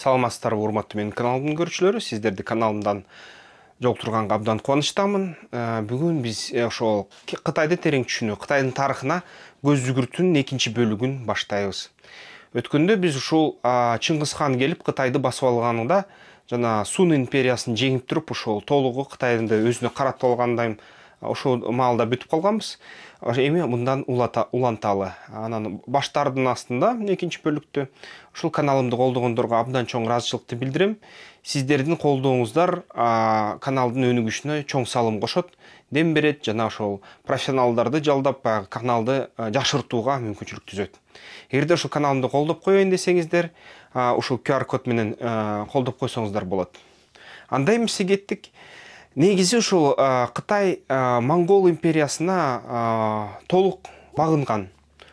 саламатсыздар урматтуу менин каналымдын көрүүчүлөрү сиздерди каналымдан жолуктурганга абдан кубанычтамын ә, бүгүн биз ошол ә, кытайды терең түшүнүү кытайдын тарыхына көз жүгүртүүнүн экинчи бөлүгүн баштайбыз өткөндө биз ушул чыңгыз хан келип кытайды басып алганында жана сун империясын жеңип туруп ушул толугу кытайды өзүнө каратып алгандан ошол маалда бүтүп калганбыз эми мындан уланталы анан баштардын астында экинчи бөлүктө ушул каналымды колдогондорго абдан чоң ыраазычылыкты билдирем сиздердин колдооңуздар каналдын өнүгүшүнө чоң салым кошот дем берет жана ошол профессионалдарды жалдап баягы каналды жакшыртууга мүмкүнчүлүк түзөт эгерде ушул каналымды колдоп коеюн десеңиздер ушул qr код менен колдоп койсоңуздар болот анда эмесе кеттик негізі ушул Қытай монгол империясына толық бағынған.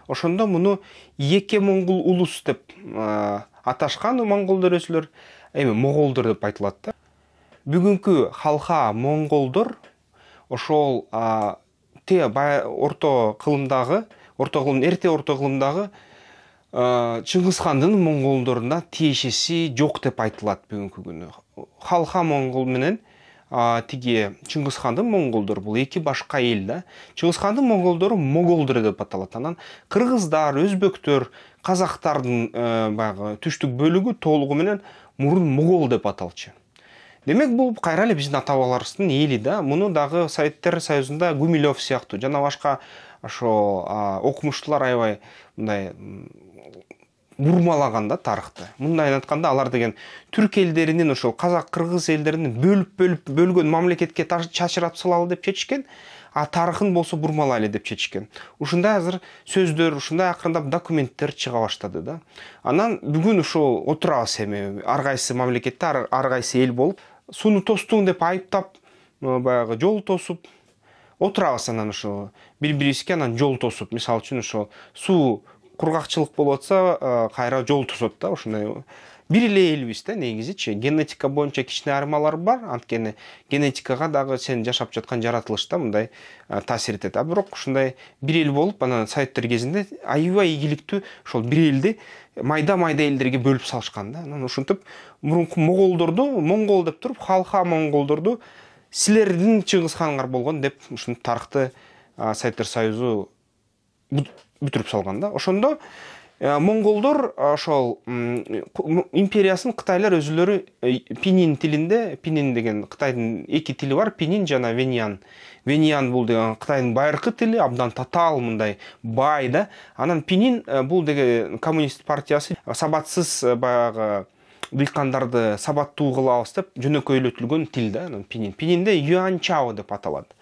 ошондо муну еке монгол улус деп аташкан монголдор өзүлөр эми моголдор деп айтылат да бүгүнкү халха монголдор ошол те орто кылымдагы орто кылым эрте орто кылымдагы чыңгызхандын монголдоруна тиешеси жок деп айтылат бүгүнкү күнү халха монгол менен ә, чыңгыз ханды монголдор бул эки башка эл да ханды моңголдору моголдор деп аталат анан кыргыздар өзбектөр казактардын э, баягы түштүк бөлүгү толугу менен мурун могол деп аталчу демек бул кайра эле биздин ата бабаларыбыздын эли да муну дагы советтер союзунда гумилев сыяктуу жана башка ошо окумуштуулар аябай мындай бұрмалаған да тарихты мындайын айтканда алар деген түрк элдеринин ошол казак кыргыз элдеринен бөлүп бөлүп бөлгөн мамлекетке чачыратып салалы деп чечишкен а тарыхын болсо бурмалайлы деп чечишкен ушундай азыр сөздөр ушундай акырындап документтер чыга баштады да анан бүгүн ушул отурабыз эми ар кайсы мамлекетте ар кайсы эл болуп сууну тостуң деп айыптап баягы жол тосуп отурабыз анан ошо бири бирибизге анан жол тосуп мисалы үчүн ошол суу кургакчылык болуп атса кайра жол тосот да ушундай бир эле элбиз да негизичи генетика боюнча кичине айырмалар бар анткени генетикага дагы сен жашап жаткан да мындай таасир этет а бирок ушундай бир эл болуп анан советтер кезинде аябай ийгиликтүү ошол бир элди майда майда элдерге бөлүп салышкан да анан ушинтип мурунку моголдорду монгол деп туруп халха монголдорду силердин чыңгыз ханыңар болгон деп ушинтип тарыхты советтер союзу бүтүрүп салган да ошондо э, монголдор ошол империясын кытайлар өзүлөрү э, пинин тилинде пинин деген кытайдын эки тили бар пинин жана веньян веньян бул деген кытайдын байыркы тили абдан татаал мындай бай да анан пинин э, бул деген коммунист партиясы сабатсыз баягы дыйкандарды сабаттуу кылабыз деп жөнөкөйлөтүлгөн тил да анан пинин пининде юань чао деп аталат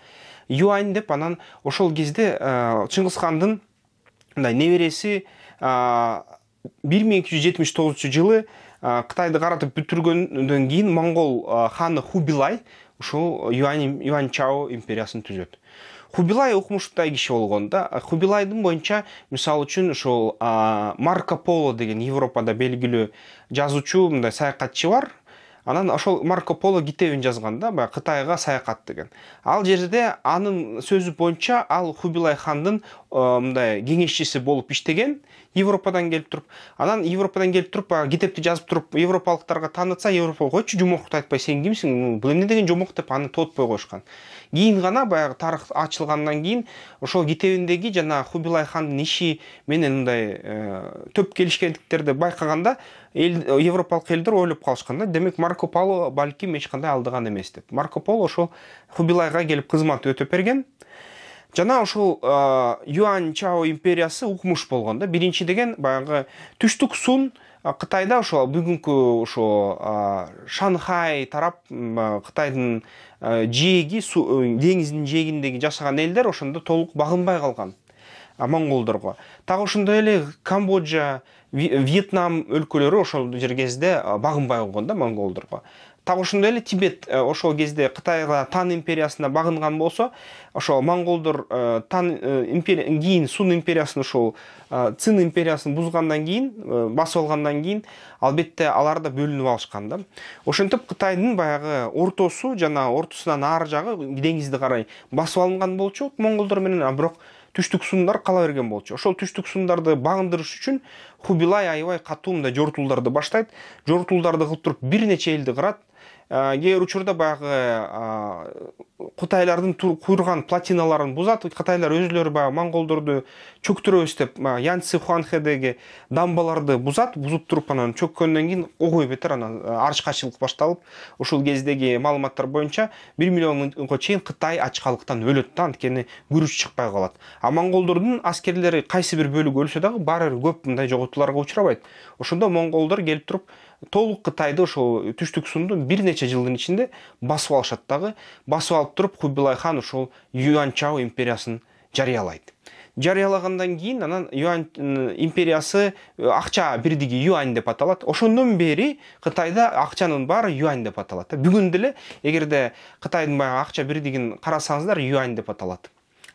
юань деп анан ошол кезде чыңгыз хандын мындай миң эки 1279 жылы тогузунчу қытайды қаратып каратып кейін кийин ханы хубилай ушул юань, юань чао империясын түзөт хубилай укмуштай киши болгон да хубилайдын боюнча мисалы үчүн ушул марко поло деген европада белгилүү жазуучу мындай саякатчы бар анан ошол марко поло китебин жазган да баягы кытайга саякат деген ал жерде анын сөзү боюнча ал хубилай хандын э, мындай кеңешчиси болуп иштеген европадан келіп тұрып анан европадан келіп тұрып баягы китепти жазып тұрып европалықтарға танытса европа койчу жомокту айтпай сен кимсиң бул эмне деген жомок деп аны тоотпой коюшкан кийин гана баягы тарых ачылгандан кийин ошол китебиндеги жана хубилай хандын иши менен мындай э, төп келишкендиктерди байкаганда эл европалык элдер ойлоп калышкан да демек марко поло балким эч кандай алдыган эмес деп марко поло ошол хубилайга келип кызмат өтөп берген жана ушул юань чао империясы укмуш болгон да биринчи деген баягы түштүк сун кытайда ошо бүгүнкү ошо шанхай тарап кытайдын жээги деңиздин жээгиндеги жашаган элдер ошондо толук багынбай калган монголдорго так ошондой эле камбоджа вьетнам өлкөлөрү ошол жер кезде багынбай койгон да монголдорго так ошондой эле тибет э, ошол кезде кытайга тан империясына багынган болсо ошол монголдор э, тан э, империя кийин сун империясын ошол цин империясын бузгандан кийин басып алгандан кийин албетте алар да бөлүнүп алышкан да ошентип кытайдын баягы ортосу жана ортосунан ары жагы деңизди карай басып алынган болчу монголдор менен а бирок түштүк сундар кала берген болчу ошол түштүк сундарды багындырыш үчүн хубилай аябай катуу мындай жортулдарды баштайт жортулдарды кылып туруп бир нече элди кырат Ә, егер учурда баягы кытайлардын ә, куйрган платиналарын бузат кытайлар өзүлөрү баягы монголдорду чөктүрөбүз деп баягы ә, янцзы хуанхедеги дамбаларды бузат бузуп туруп анан чөккөндөн кийин огой бетер анан арчкачылык башталып ушул кездеги маалыматтар боюнча бир миллионго чейин кытай ачкалыктан өлөт да анткени күрүч чыкпай калат а монголдордун аскерлери кайсы бир бөлүгү өлсө дагы баары бир көп мындай жоготууларга учурабайт ошондо монголдор келип туруп толук кытайды ошол түштүк сунду бир нече жылдын ичинде басып алышат дагы басып алып туруп кубилай хан ошол юань империясын жарыялайт жарыялагандан кийин анан юань империясы э, акча бирдиги юань деп аталат ошондон бери кытайда акчанын баары юань деп аталат да бүгүн деле эгерде кытайдын баягы акча бирдигин карасаңыздар юань деп аталат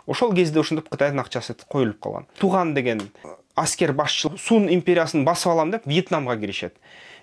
ошол кезде ошентип кытайдын акчасы коюлуп калган туган деген э, аскер башчы сун империясын басып алам деп вьетнамга киришет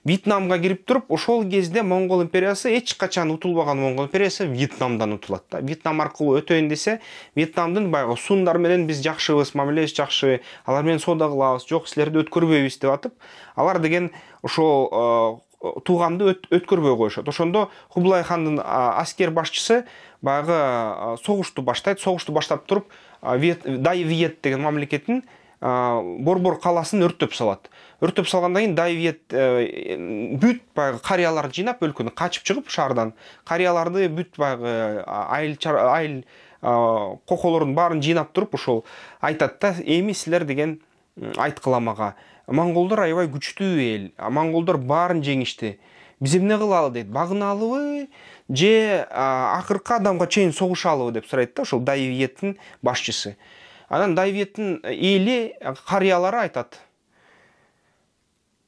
Вьетнамға кирип тұрып ошол кезде монгол империясы эч качан утулбаган монгол империясы вьетнамдан утулат да вьетнам аркылуу өтөйүн десе вьетнамдын баягы сундар менен биз жакшыбыз мамилебиз жакшы алар менен соода кылабыз жок силерди өткөрбөйбүз деп атып алар деген ошол э, тууганды өткөрбөй коюшат ошондо хублай хандын аскер башчысы баягы согушту баштайт согушту баштап туруп дай деген мамлекеттин борбор қаласын өрттөп салат үртіп салғаннан кейін ә, бүт баяғы қарияларды жинап өлкені қачып шығып шардан қарияларды бүт баяғы э, айыл айыл э, қоқолордың барын жинап тұрып ошол айтады да эми силер деген айткыла мага моңголдор аябай күчтүү эл моңголдор баарын жеңишти биз эмне кылалы дейт багыналыбы же акыркы адамга чейин согушалыбы деп сурайт да ошол давиеттин башчысы анан давиеттин эли карыялары айтат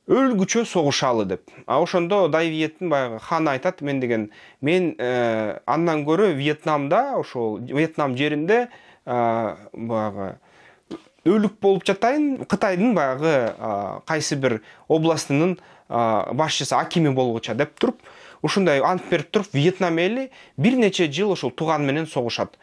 өлгүчө согушалы деп а ошондо дай вьеттин баягы ханы айтат мен деген мен э, андан көрө вьетнамда ошол вьетнам жеринде э, баягы өлүк болуп жатайын кытайдын баягы э, кайсы бир областынын башчысы акими болгуча деп туруп ушундай ант берип туруп вьетнам эли бир нече жыл ошол тууган менен согушат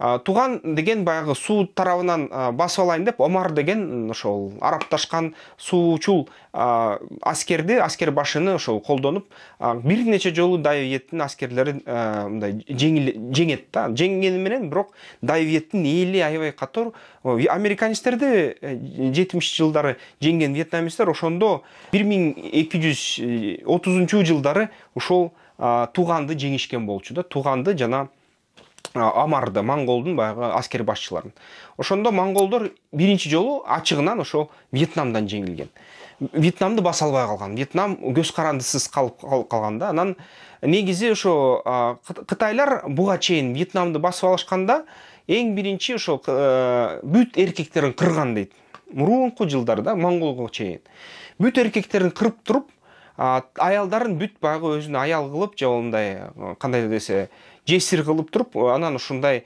туған деген баяғы су тарабынан басып алайын деп омар деген ошол арапташкан суучул аскерди аскер башыны ошол колдонуп бир нече жолу давиеттин аскерлери мындай жеңет да жеңгени менен бирок давиеттин эли аябай катор американецтерди э, жетимишинчи жылдары жеңген вьетнамецтер ошондо бир миң эки жүз э, отузунчу жылдары ошол туганды жеңишкен болчу да туганды жана амарды монголдун баягы аскер башчыларын ошондо моңголдор биринчи жолу ачыгынан ошо вьетнамдан жеңилген вьетнамды баса албай калган вьетнам көз карандысыз калып калган да анан негизи ошо кытайлар буга чейин вьетнамды басып алышканда эң биринчи ошо э, бүт эркектерин кырган дейт мурунку жылдарда монголго чейин бүт эркектерин кырып туруп аялдарын бүт баягы өзүн аял кылып же мындай э, кандай десе жесір қылып тұрып анан ушундай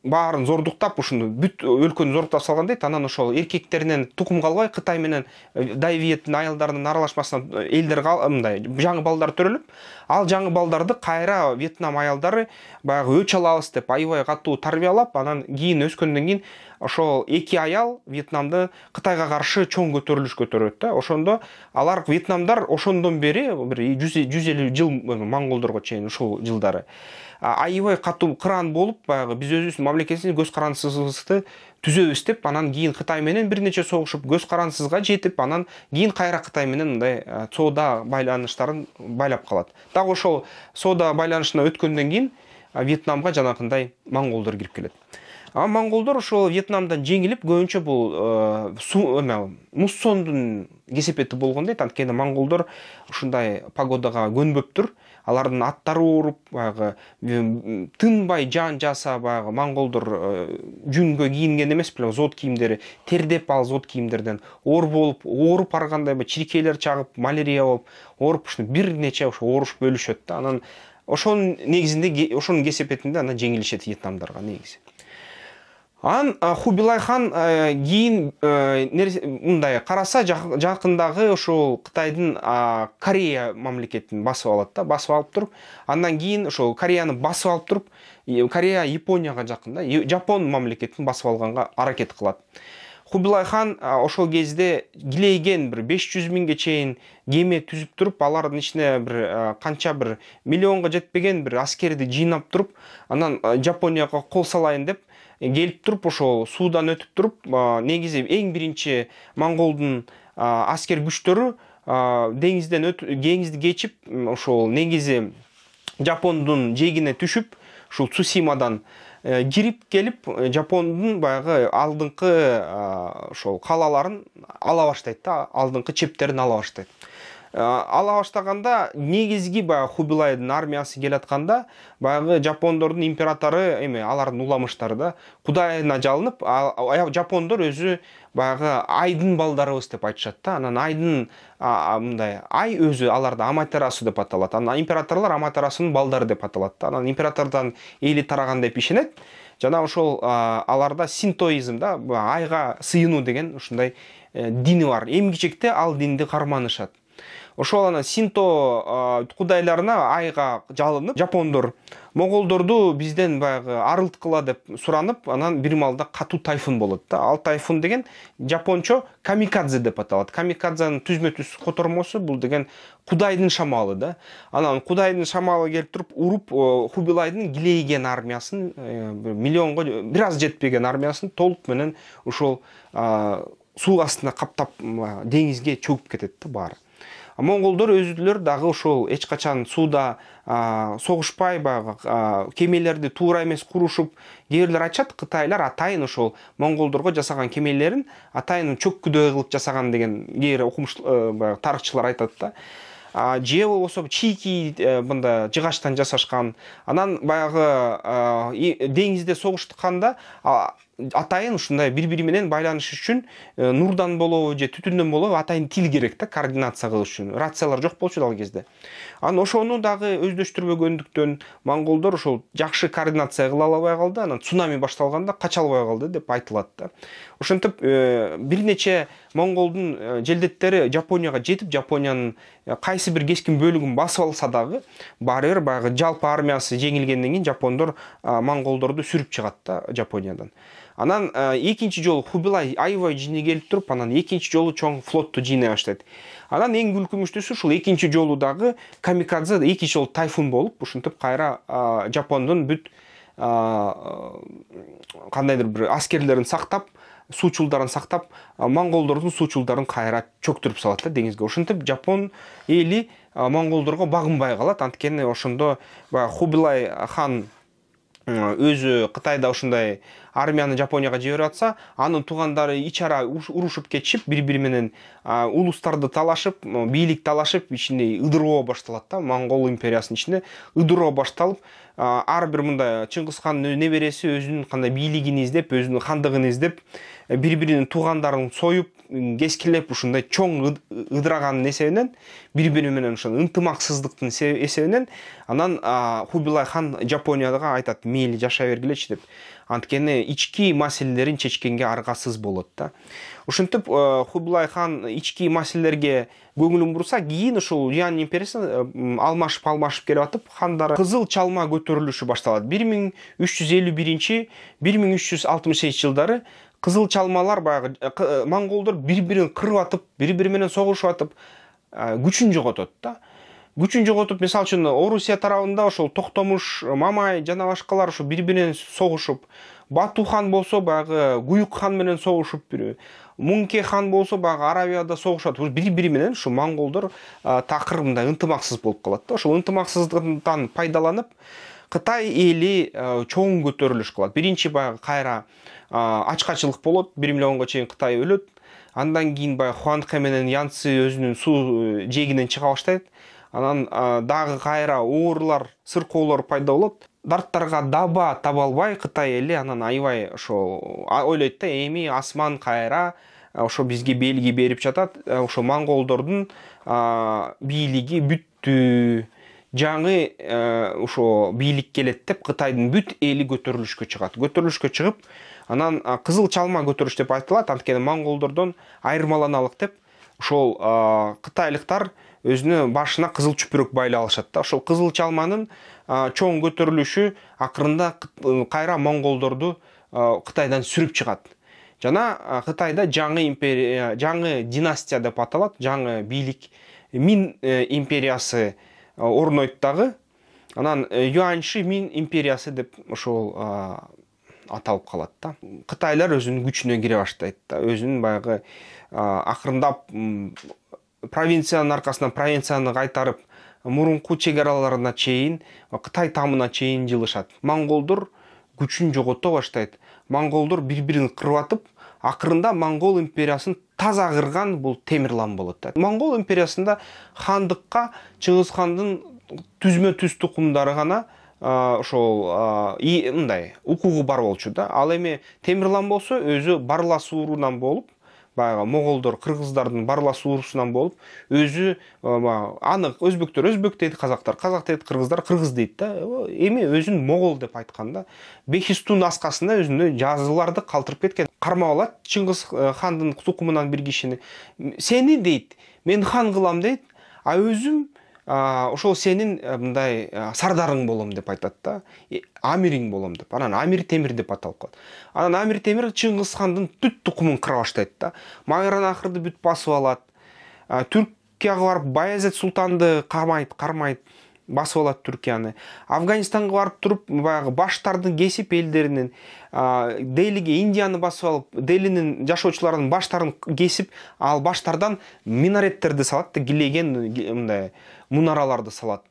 баарын зордуктап ушуну бүт өлкөнү зордуктап дейт анан ошол эркектеринен тукум калбай кытай менен дайвиеттің аялдарынын аралашмасынан элдер мындай жаңы балдар төрөлүп ал жаңы балдарды кайра вьетнам аялдары баягы өч алабыз деп аябай катуу тарбиялап анан кийин өскөндөн кийин ошол эки аял вьетнамды кытайга каршы чоң көтөрүлүш көтөрөт да ошондо алар вьетнамдар ошондон бери бир жүз элүү жыл монголдорго чейин ушул жылдары аябай катуу кыран болуп баягы биз өзүбүздүн мамлекетибиздин көз карансызыбызды түзөбүз деп анан кийин кытай менен бир нече согушуп көз карансызга жетип анан кийин кайра кытай менен мындай соода байланыштарын байлап калат дагы ошол соода байланышына өткөндөн кийин вьетнамга жанагындай монголдор кирип келет а монголдор ошол вьетнамдан жеңилип көбүнчө бул э, муссондун кесепети болгон дейт анткени моңголдор ушундай погодага көнбөптүр алардын аттары ооруп баягы э, тынбай жаан жаса баягы моңголдор э, жүнгө кийинген эмес беле зоот кийимдери тердеп ал зот кийимдерден оор болуп ооруп ар кандай чиркейлер чагып малярия болуп ооруп ушу бир нече ошо оорушуп өлүшөт да анан ошонун негизинде ошонун кесепетинде анан жеңилишет вьетнамдарга негизи ан хубилай хан э, кейін э, мындай қараса жақындағы ошол қытайдың корея мемлекетін басып алады да басып алып тұрып андан кейін ошол кореяны басып алып тұрып корея японияға жақын да жапон мамлекетін басып алғанға аракет қылады хубилай хан ошол кезде килейген бір 500 жүз миңге чейин кеме түзүп туруп алардын ичине бир э, канча бир миллионго жетпеген бир аскерди жыйнап туруп анан жапонияга кол салайын деп келип туруп ошол суудан өтүп туруп негизи эң биринчи монголдун аскер күчтөрү деңизденө деңизди кечип ошол негизи жапондун жээгине түшүп ушул цусимадан э, кирип келип э, жапондун баягы алдыңкы ошол калааларын ала баштайт да алдыңкы чептерин ала баштайт Ә, ала баштағанда негизги баягы хубилайдын армиясы келатканда баягы жапондордун императоры, эми алардын уламыштары да кудайына жалынып жапондор өзү баягы айдын балдарыбыз деп айтышат да анан айдын мындай ай өзү аларда аматерасу деп аталат анан императорлор аматерасунун балдары деп аталат да анан императордон эли тараган деп ишенет жана ошол аларда синтоизм да айга сыйынуу деген ушундай э, дини бар эмгичекте ал динди карманышат ошол анан синто кудайларына айга жалынып жапондор моголдорду бизден баягы арылткыла деп суранып анан бир маалда катуу тайфун болот да ал тайфун деген жапончо камикадзе деп аталат камикадзенин түзмө түз котормосу бул деген кудайдын шамалы да анан кудайдын шамалы келип туруп уруп хубилайдын килейген армиясын э, миллионго бир аз жетпеген армиясын толук менен ушул суу астына каптап деңизге чөгүп кетет да баары монголдор өзүлөр дагы ошол эч качан сууда согушпай баягы кемелерди туура эмес курушуп кээ бирлер айтышат кытайлар атайын ошол монголдорго жасаган кемелерин атайын чөккүдөй кылып жасаган деген кээ бир окумуш баягы тарыхчылар айтат да же болбосо чийки мында э, жыгачтан жасашкан анан баягы деңизде согушканда атайын ушундай бири бири менен байланыш үчүн э, нурдан болобу же түтүндөн болобу атайын тил керек да координация кылыш үчүн рациялар жок болчу ал кезде анан ошону дагы өздөштүрбөгөндүктөн монголдор ошол жакшы координация кыла албай калды анан цунами башталганда кача албай калды деп айтылат да ошентип э, бир нече монголдун э, желдеттери жапонияга жетип жапониянын э, кайсы бир кескин бөлүгүн басып алса дагы баары бир баягы жалпы армиясы жеңилгенден кийин жапондор монголдорду сүрүп чыгат да жапониядан анан экинчи жолу хубилай аябай жини келип туруп анан экинчи жолу чоң флотту жыйнай баштайт анан эң күлкүмүштүүсү ушул экинчи жолу дагы камикадзе экинчи жолу тайфун болуп ушинтип кайра жапондун бүт кандайдыр бир аскерлерин сактап суучулдарын сактап монголдордун суучулдарын кайра чөктүрүп салат да деңизге ушинтип жапон эли монголдорго багынбай калат анткени ошондо баягы хубилай хан өзү кытайда ушундай армияны жапонияга жиберип атса анын туугандары ич ара урушуп кетишип бири бири менен улустарды талашып бийлик талашып ичинде ыдыроо башталат да монгол империясынын ичинде ыдыроо башталып ар бир мындай чыңгыз хандын небереси өзүнүн кандай бийлигин издеп өзүнүн хандыгын издеп Э, бири биринин туугандарын союп кескилеп ушундай чоң ыдыраганын эсебинен бири бири менен ошо ынтымаксыздыктын эсебинен анан хубилай хан жапонияга айтат мейли жашай бергилечи деп анткени ички маселелерин чечкенге аргасыз болот да ошентип э, хубилай хан ички маселелерге көңүлүн бурса кийин ушул юань империясы э, алмашып алмашып келип атып хандар кызыл чалма көтөрүлүшү башталат бир миң үч жүз элүү биринчи бир миң үч жүз алтымыш сегизинчи жылдары қызыл чалмалар баягы э, э, монголдор бір бірін кырып атып бір бири менен согушуп атып күчүн э, жоготот да күчүн жоготуп мисалы үчүн орусия тарабында ошол токтомуш мамай жана башкалар ошо бири менен согушуп бату хан болсо баягы куюк хан менен согушуп мунке хан болсо баягы арабияда согушат бири бири менен ушу монголдор такыр мындай ынтымаксыз болуп калат да ошол ынтымаксыздыктан пайдаланып кытай эли э, чоң көтөрүлүш кылат биринчи баягы кайра э, ачкачылык болот бир миллионго чейин кытай өлөт андан кийин баягы хуанхэ менен янци өзүнүн суу э, жээгинен чыга баштайт анан дагы кайра оорулар сыркоолор пайда болот дарттарга даба таба албай кытай эли анан аябай ошо ойлойт да эми асман кайра ошо бизге белги берип жатат ошо монголдордун бийлиги бүттү жаңы ошол э, бийлик келет деп кытайдын бүт эли көтөрүлүшкө чыгат көтөрүлүшкө чыгып анан кызыл чалма көтөрүлүш деп айтылат анткени монголдордон айырмаланалык деп ошол кытайлыктар өзүнө башына кызыл чүпүрөк байлап алышат да ошол кызыл чалманын чоң көтөрүлүшү акырында э, кайра монголдорду кытайдан сүрүп чыгат жана кытайда жаңы империя э, жаңы династия деп аталат жаңы бийлик мин империясы орнойттағы анан э, юаньши мин империясы деп ошол аталып калат да кытайлар өзүнүн күчүнө кире баштайт да өзүнүн баягы акырындап провинциянын аркасынан провинцияны кайтарып мурунку чек араларына чейин кытай тамына чейин жылышат монголдор күчүн жогото баштайт монголдор бири бирин кырып атып ақырында моңғол империясын таза қырған бұл темірлан болады моңғол империясында хандыққа чыңгыз хандың түзме түз тұқымдары ғана ошол мындай укугу бар болчу да ал эми темирлан болсо өзү уурунан болуп баяғы моғолдар қырғыздардың барласу ұрысынан болып өзі анық өзбектер өзбек дейді қазақтар қазақ дейді қырғыздар қырғыз дейді да эми өзін моғол деп айтқанда. да бехистун асқасында өзіне жазыларды қалдырып кеткен қармап алады шыңғыс хандың тұқымынан бір сені дейді мен хан қылам дейді а өзім ошол сенин э, мындай э, сардарың болом деп айтат да амириң болом деп анан амир темир деп аталып калат анан амир темир чыңгыз хандын түт тукумун кыра баштайт да майранахырды бүт басып алат түркияга барып баязет султанды камайт кармайт басып алат түркияны афганистанга барып туруп баягы баштарды кесип элдеринин делиге индияны басып алып делинин жашоочуларынын баштарын кесип ал баштардан минареттерди салат да килеген мындай мұнараларды салады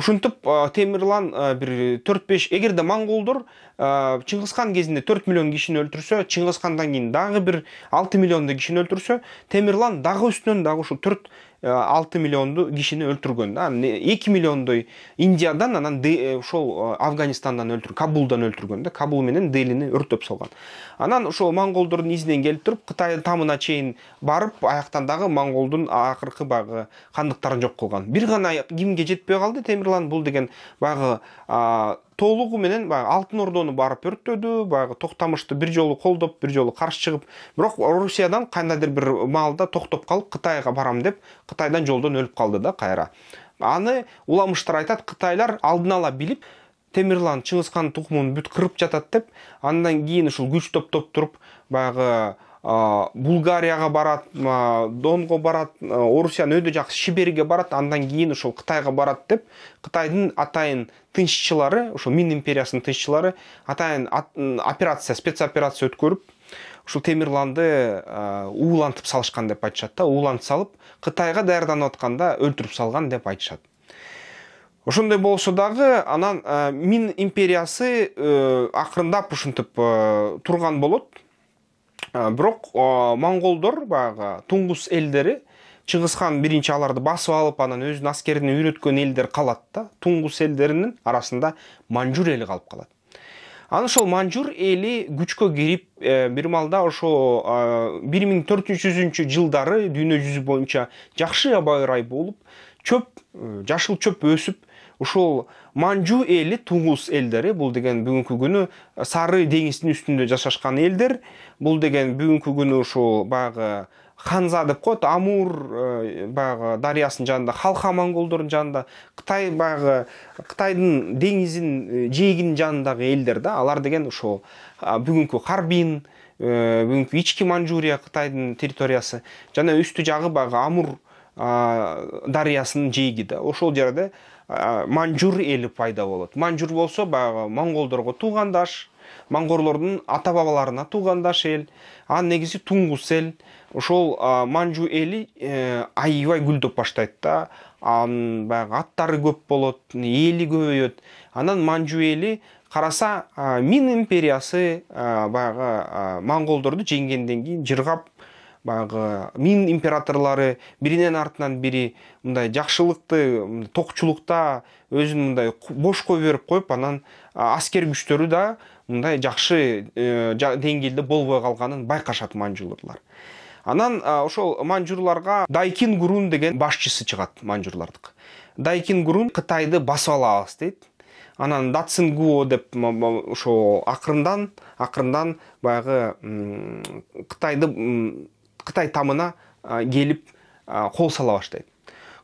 ушынтып ә, темірлан бір төрт 5 егер де моңғолдар ә, хан кезінде 4 миллион өлтүрсө чыңгыз хандан кийин дағы бир 6 миллионды кишини өлтүрсө темирлан дагы үстүнөн дагы ушул төрт э, алты миллионду кишини өлтүргөн да эки миллиондой индиядан анан ошол э, афганистандан өлтүр кабулдан өлтүргөн да кабул менен делини өрттөп салган анан ошол монголдордун изинен келип туруп кытай тамына чейин барып аяктан дагы монголдун акыркы баягы хандыктарын жок кылган бир гана кимге жетпей калды темирлан бул деген баягы толугу менен баягы алтын ордону барып өрттөдү баягы токтамышты бир жолу колдоп бир жолу каршы чыгып бирок орусиядан кандайдыр бир маалда токтоп калып кытайга барам деп кытайдан жолдон өлүп калды да кайра аны уламыштар айтат кытайлар алдын ала билип темирлан хандын тукумун бүт кырып жатат деп андан кийин ушул күч топтоп туруп баягы булгарияга барат донго барат орусияны өйдө жакшы шиберге барат андан кийин ошол кытайга барат деп кытайдын атайын тынччылары ошол мин империясынын тынччылары атайын операция спец операция өткөрүп ушул темирланды уулантып салышкан деп айтышат да уулантып салып кытайга даярданып атканда өлтүрүп салган деп айтышат ошондой болсо дагы анан мин империясы э, акырындап ушинтип э, турган болот Ә, бирок монголдор баягы туңгус элдери чыңгыз хан биринчи аларды басып алып анан өзүнүн аскерине үйрөткөн элдер калат да туңгус элдеринин арасында манжур эли калып калат анан ошол манжур эли күчкө кирип ә, бир маалда ошо ә, бир миң төрт жүзүнчү жылдары дүйнө жүзү боюнча жакшы аба ырай болуп чөп жашыл чөп өсүп ушул манжу эли Тунгус элдери бул деген бүгүнкү күнү сары деңиздин үстүндө жашашкан элдер бул деген бүгүнкү күнү ушул баягы ханза деп коет амур э, бағы дарыясынын жанында халха монголдордун жанында кытай баягы кытайдын деңизин э, жээгинин жанындагы элдер да алар деген ошол бүгүнкү харбин э, бүгүнкү ички манжурия кытайдын территориясы жана үстү жагы баягы амур дарыясынын жээги да ошол жерде манжур эли пайда болот манжур болсо баягы монголдорго туугандаш монгорлордун ата бабаларына туугандаш эл анын негизи тунгус эл ошол манжу эли э, аябай гүлдөп баштайт да анын баягы аттары көп болот эли көбөйөт анан манжу эли караса мин империясы баягы монголдорду жеңгенден кийин жыргап баягы мин императорлору биринин артынан бири мындай жакшылыкты токчулукта өзүн мындай бош кое берип коюп анан аскер күчтөрү да мындай жакшы э, деңгээлде болбой калганын байкашат манжурлар анан ошол манжурларга дайкин гурун деген башчысы чыгат манжурлардык дайкин гурун кытайды басып алабыз дейт анан гуо деп ошол акырындан акырындан баягы кытайды кытай тамына келип кол сала баштайт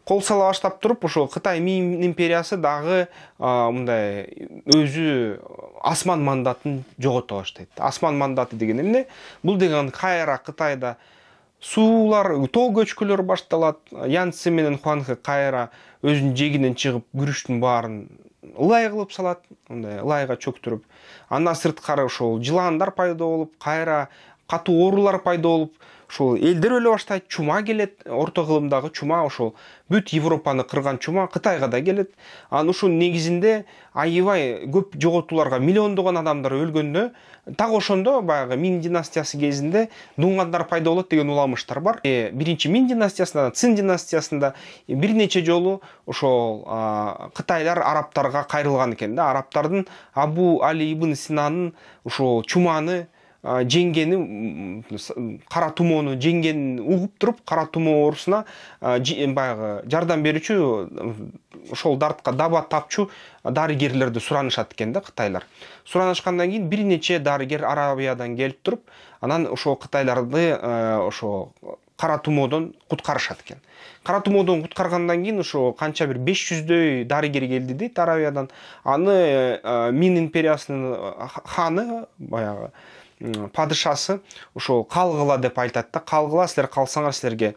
кол сала баштап туруп ошол кытай мин империясы дагы мындай өзү асман мандатын жогото баштайт асман мандаты деген эмне бул деген кайра кытайда суулар тоо көчкүлөр башталат янь менен хуанхэ кайра өзүнүн жээгинен чыгып күрүчтүн баарын ылай кылып салат мындай ылайга чөктүрүп андан сырткары ошол жыландар пайда болуп кайра катуу оорулар пайда болуп ошол элдер өлө баштайт чума келет орто кылымдагы чума ошол бүт европаны кырган чума кытайга да келет анан ушунун негизинде аябай көп жоготууларга миллиондогон адамдар өлгөндө так ошондо баягы мин династиясы кезинде дунгандар пайда болот деген уламыштар бар э, биринчи мин династиясында цин династиясында бир нече жолу ошол кытайлар арабтарга кайрылган экен да арабтардын абу али ибн синанын ушул чуманы жеңгені қара тумоны жеңгенін угуп туруп кара тумо оорусуна баягы жардам берүүчү ошол дартка даба тапчу дарыгерлерди суранышат экен да кытайлар суранышкандан кийин бир нече дарыгер арабиядан келіп туруп анан ошол кытайларды ошо кара тумоодон куткарышат экен кара тумоодон куткаргандан кийин ошо канча бир беш жүздөй дарыгер келди дейт арабиядан аны мин империясынын ханы баягы падышасы ошол калгыла деп айтат да калгыла силер калсаңар силерге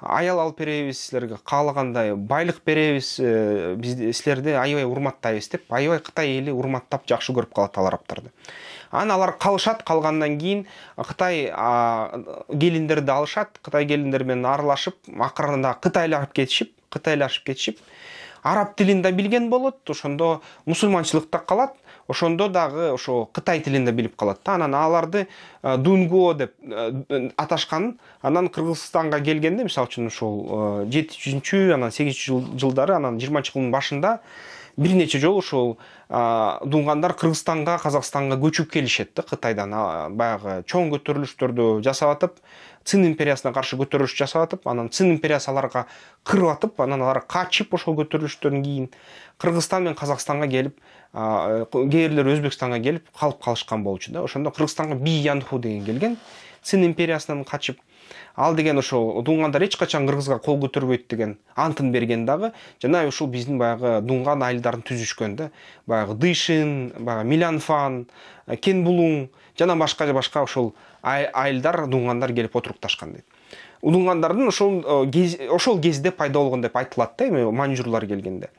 аял алып беребиз силерге каалагандай байлык беребиз э, биз силерди аябай урматтайбыз деп аябай кытай эли урматтап жакшы көрүп калат ал арабтарды анан алар калышат калгандан кийин кытай келиндерди алышат кытай келиндери менен аралашып акырында кытайлашып кетишип кытайлашып кетишип араб тилин да билген болот ошондо мусулманчылыкта калат ошондо дагы ошо кытай тилинде билип калат да анан аларды э, дунго деп э, аташкан анан кыргызстанга келгенде мисалы үчүн ушул э, жети анан сегизинчи жылдары анан жыйырманчы кылымдын башында бир нече жолу ошол дунгандар кыргызстанга казакстанга көчүп келишет да кытайдан баягы чоң көтөрүлүштөрдү жасап атып цин империясына каршы көтөрүлүш жасап атып анан цин империясы аларга кырып атып анан алар качып ошол көтөрүлүштөн кийин кыргызстан менен казакстанга келип кээбирлер өзбекстанга келип калып калышкан болчу да ошондо кыргызстанга би янху деген келген цин империясынан качып ал деген ошол дунгандар эч качан кыргызга кол көтөрбөйт деген антын берген дагы жана ушул биздин баягы дунган айылдарын түзүшкөн да баягы дышин баягы милянфан э, кенбулуң жана башка башка ошол айылдар дунгандар келип отурукташкан дейт дунгандардын ошол э, ошол кезде пайда болгон деп айтылат да эми манжурлар келгенде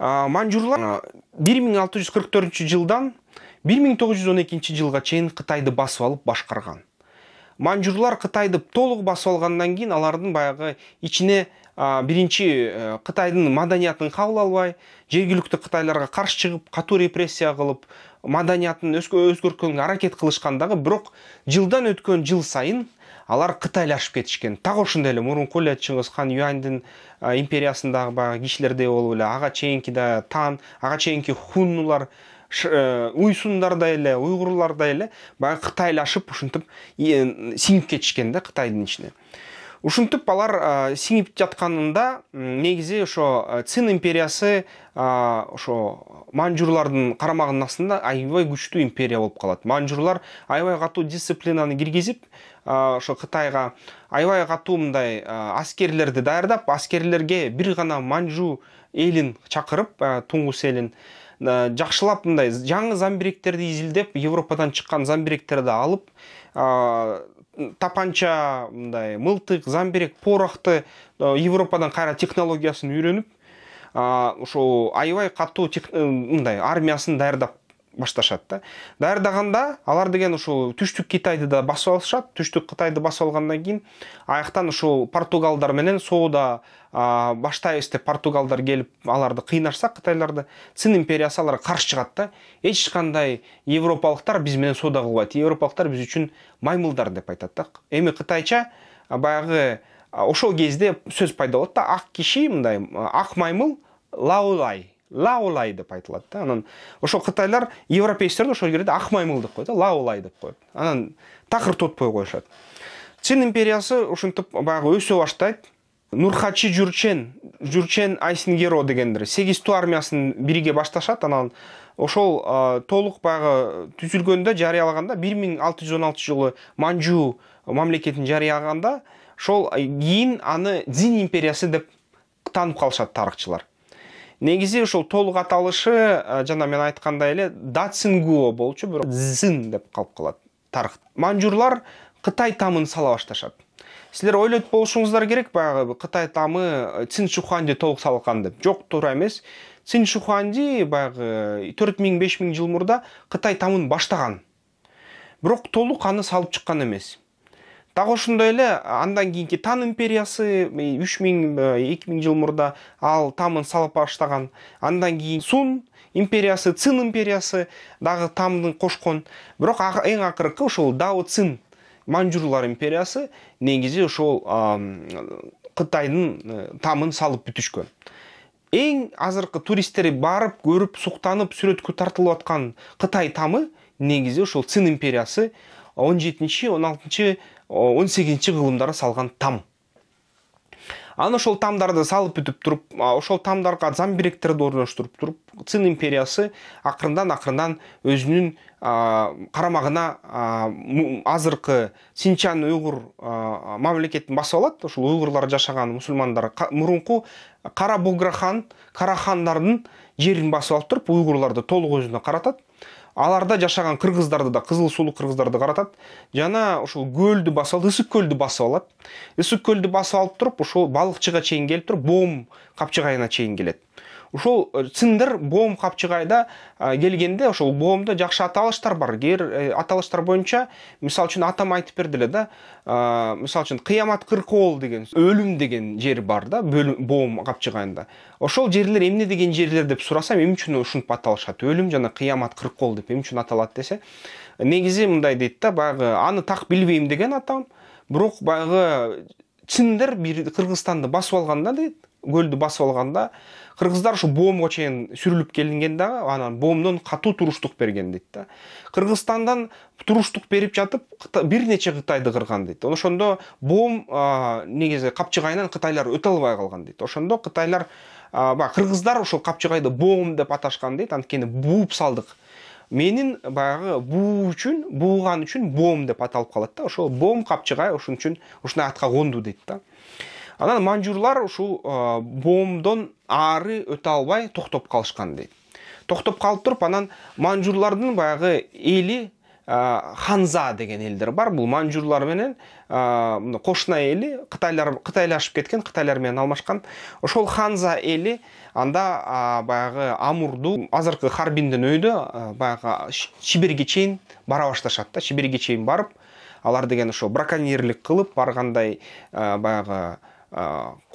манжурлар 1644 жылдан 1912 жылға чейін қытайды басып алып башқарған. манжурлар қытайды толық басып алгандан кейін алардың баяғы ичине бірінші қытайдың маданиятын кабыл албай жергілікті қытайларға каршы шығып, қату репрессия қылып, маданиятын өзгөрткөнгө аракет кылышкан бірақ жылдан өткен жыл сайын алар кытайлы ашып кетишкен так ошондой эле мурунку эле хан юаньдин империясындагы баягы кишилердей болуп эле ага чейинки да тан ага чейинки хуннулар э, уйсундардай эле уйгурлардай эле баягы кытайлашып ушинтип э, сиңип кетишкен да кытайдын ичине ушинтип алар сиңип жатканында негизи ошо э, цин империясы ошо манжурлардын карамагынын астында аябай күчтүү империя болуп калат манжурлар аябай катуу дисциплинаны киргизип ошо кытайга аябай катуу мындай аскерлерди даярдап аскерлерге бир гана манжу элин чакырып тунгус элин жакшылап мындай жаңы замбиректерди изилдеп европадан чыккан замбиректерди алып тапанча мындай мылтык замбирек порохту европадан кайра технологиясын үйрөнүп ошол аябай катуу мындай армиясын даярдап башташат да даярдаганда алар деген ушул түштүк китайды да басып алышат түштүк кытайды басып алгандан кийин аяктан ушул португалдар менен соода баштайбыз деп португалдар келип аларды кыйнашса кытайларды цин империясы аларга каршы чыгат да эч кандай европалыктар биз менен соода кылбайт европалыктар биз үчүн маймылдар деп айтат да эми кытайча баягы ошол кезде сөз пайда болот да ак киши мындай ак маймыл лаулай лаолай деп айтылады да анан ошол кытайлар европейцтерди ошол жерде ак маймыл деп коет да лаолай деп коет анан такыр тотпой коюшат чин империясы ушинтип баягы өсө баштайт нурхачи жүрчен жүрчен айсингеро дегендер ту армиясын бириге башташат анан ошол толук баягы түзүлгөндө жарыялаганда бир миң алты жүз он алтынчы жылы манжу мамлекетин жарыялаганда ошол кийин аны дзин империясы деп таанып калышат тарыхчылар негізі ошол толук аталышы э, жана мен айткандай эле дацингуо болчу бирок зин деп калып калат тарых манжурлар кытай тамын сала башташат силер ойлойт болушуңуздар керек баягы кытай тамы э, цин шуханди толук салкан деп жок туура эмес цин шуханди баягы э, төрт миң беш миң жыл мурда кытай тамын баштаган бирок толук аны салып чыккан эмес дагы ошондой эле андан кийинки тан империясы үч миң эки миң жыл мурда ал тамын салып баштаган андан кийин сун империясы цин империясы дагы тамды кошкон бирок эң акыркы ошол дао цин манжурлар империясы негизи ошол кытайдын тамын салып бүтүшкөн эң азыркы туристтер барып көрүп суктанып сүрөткө тартылып аткан кытай тамы негизи ошол цин империясы он жетинчи он алтынчы 18-ші ғылымдары салған там Аны ошол тамдарды салып бүтүп туруп ошол тамдарга зам орноштуруп туруп цин империясы акырындан акырындан өзүнүн карамагына азыркы синчан уйгур мамлекетин басып алат ушул уйгурлар жашаган мусулмандар мурунку кара бугра хан хандарының жерин басып алып туруп уйгурларды толук өзүнө каратат аларда жашаған қырғыздарды да қызыл суулу қырғыздарды каратат жана ошол көлдү басып алып ысык көлдү басып алат ысык көлдү басып алып туруп ошол балыкчыга чейин келип туруп боом капчыгайына чейин келет ушул э, циндер боом капчыгайда келгенде ошол боомдо жакшы аталыштар бар кээ бир аталыштар боюнча мисалы үчүн атам айтып берди эле да мисалы үчүн кыямат кыркоол деген өлүм деген жер бар да боом капчыгайында ошол жерлер эмне деген жерлер деп сурасам эмне үчүн ушинтип аталышат өлүм жана кыямат кыркоол деп эмне үчүн аталат десе негизи мындай дейт да баягы аны так билбейм деген атам бирок баягы чиндер бир кыргызстанды басып алганда дейт көлдү басып алганда кыргыздар ушу боомго чейин сүрүлүп келинген да анан боомдон катуу туруштук берген дейт да кыргызстандан туруштук берип жатып бир нече кытайды кырган дейт ошондо боом негизи капчыгайынан кытайлар өтө албай калган дейт ошондо кытайлар баягы кыргыздар ушул капчыгайды боом деп аташкан дейт анткени бууп салдык менин баягы буу үчүн бууган үчүн боом деп аталып калат да ошол боом капчыгай ошон үчүн ушундай атка конду дейт да анан манжурлар ушул бомдон ары өтө албай токтоп калышкан дейт токтоп калып туруп анан манжурлардын баягы эли ханза деген элдер бар бул манжурлар менен кошуна эли кытайлар кытайлашып кеткен кытайлар менен алмашкан ошол ханза эли анда баягы амурду азыркы харбиндин өйдө баягы чиберге чейин бара башташат да чиберге чейин барып алар деген ошо браконьерлик кылып ар баягы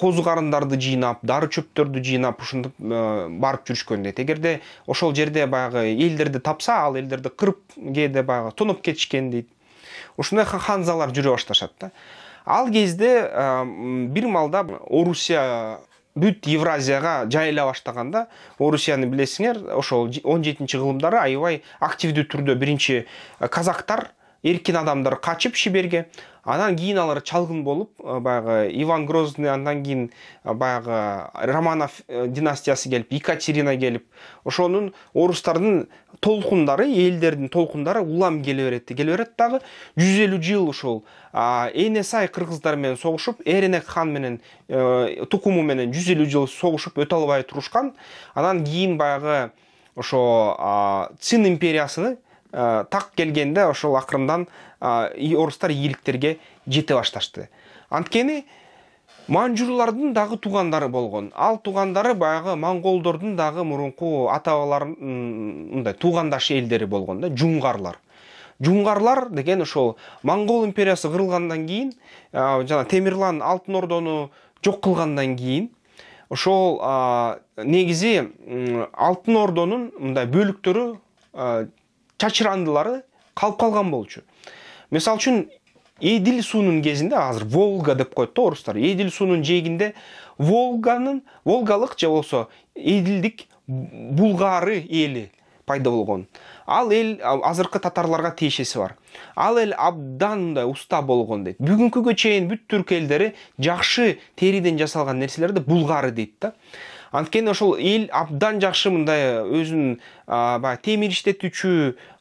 козу карындарды жыйнап дары чөптөрдү жыйнап ушинтип барып жүрүшкөн дейт эгерде ошол жерде баягы элдерди тапса ал элдерди кырып кээде баягы тоноп кетишкен дейт ушундай ханзалар жүрө башташат да ал кезде бир маалда орусия бүт евразияга жайыла баштаганда орусияны билесиңер ошол он жетинчи кылымдары аябай активдүү түрдө биринчи казактар эркин адамдар качып шиберге анан кийин алар чалгын болуп баягы иван грозный андан кийин баягы романов э, династиясы келип екатерина келип ошонун орустардын толкундары элдердин толкундары улам келе берет келе берет дагы жүз элүү жыл ушул энесай кыргыздар менен согушуп эренек хан менен э, тукуму менен жүз элүү жыл согушуп өтө албай турушкан анан кийин баягы ошо цин империясыны э, так келгенде ошол акырындан орустар ийгиликтерге жете башташты анткени маанжурлардын дагы туугандары болгон ал туугандары баягы монголдордун дагы мурунку ата бабаларынн мындай туугандаш элдери болгон да жуңгарлар жуңгарлар деген ошол монгол империясы кырылгандан кийин жана темирлан алтын ордону жок кылгандан кийин ошол негизи алтын ордонун мындай бөлүктөрү чачырандылары калып калган болчу мисалы үшін еділ суының кезінде азыр волга деп коет да орустар еділ суунун жээгинде волганын волгалык же болбосо эдилдик булгары эли пайда болгон ал эл азыркы татарларға тиешеси бар ал эл абдан мындай уста болгон дейт бүгүнкүгө чейин бүт түрк элдери жакшы териден жасалган нерселерди булгары дейт да анткени ошол эл абдан жакшы мындай э, өзүн баягы темир иштетүүчү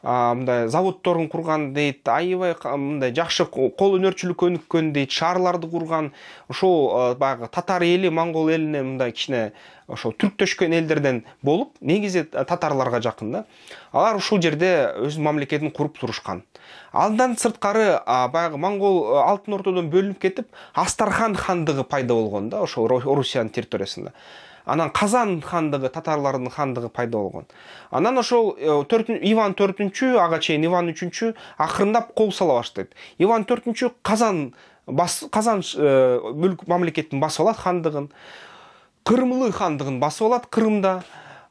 мындай заводдорун курган дейт аябай мындай жакшы кол өнөрчүлүккө өнүккөн дейт шаарларды курган ошол э, баягы татар эли монгол элине мындай кичине ошол түрктөшкөн элдерден болуп негизи э, татарларга жакын да алар ушул жерде өзүнүн мамлекетин куруп турушкан андан сырткары баягы монгол алтын ордодон бөлүнүп кетип астархан хандыгы пайда болгон да ошол орусиянын территориясында анан қазан хандығы татарлардын хандығы пайда болгон анан ошол э, иван төртүнчү ага чейин иван үчүнчү акырындап кол сала баштайт иван төртүнчү казан бас казан э, мүлк мамлекетин басып алат хандыгын кырмылы хандыгын басып алат кырымда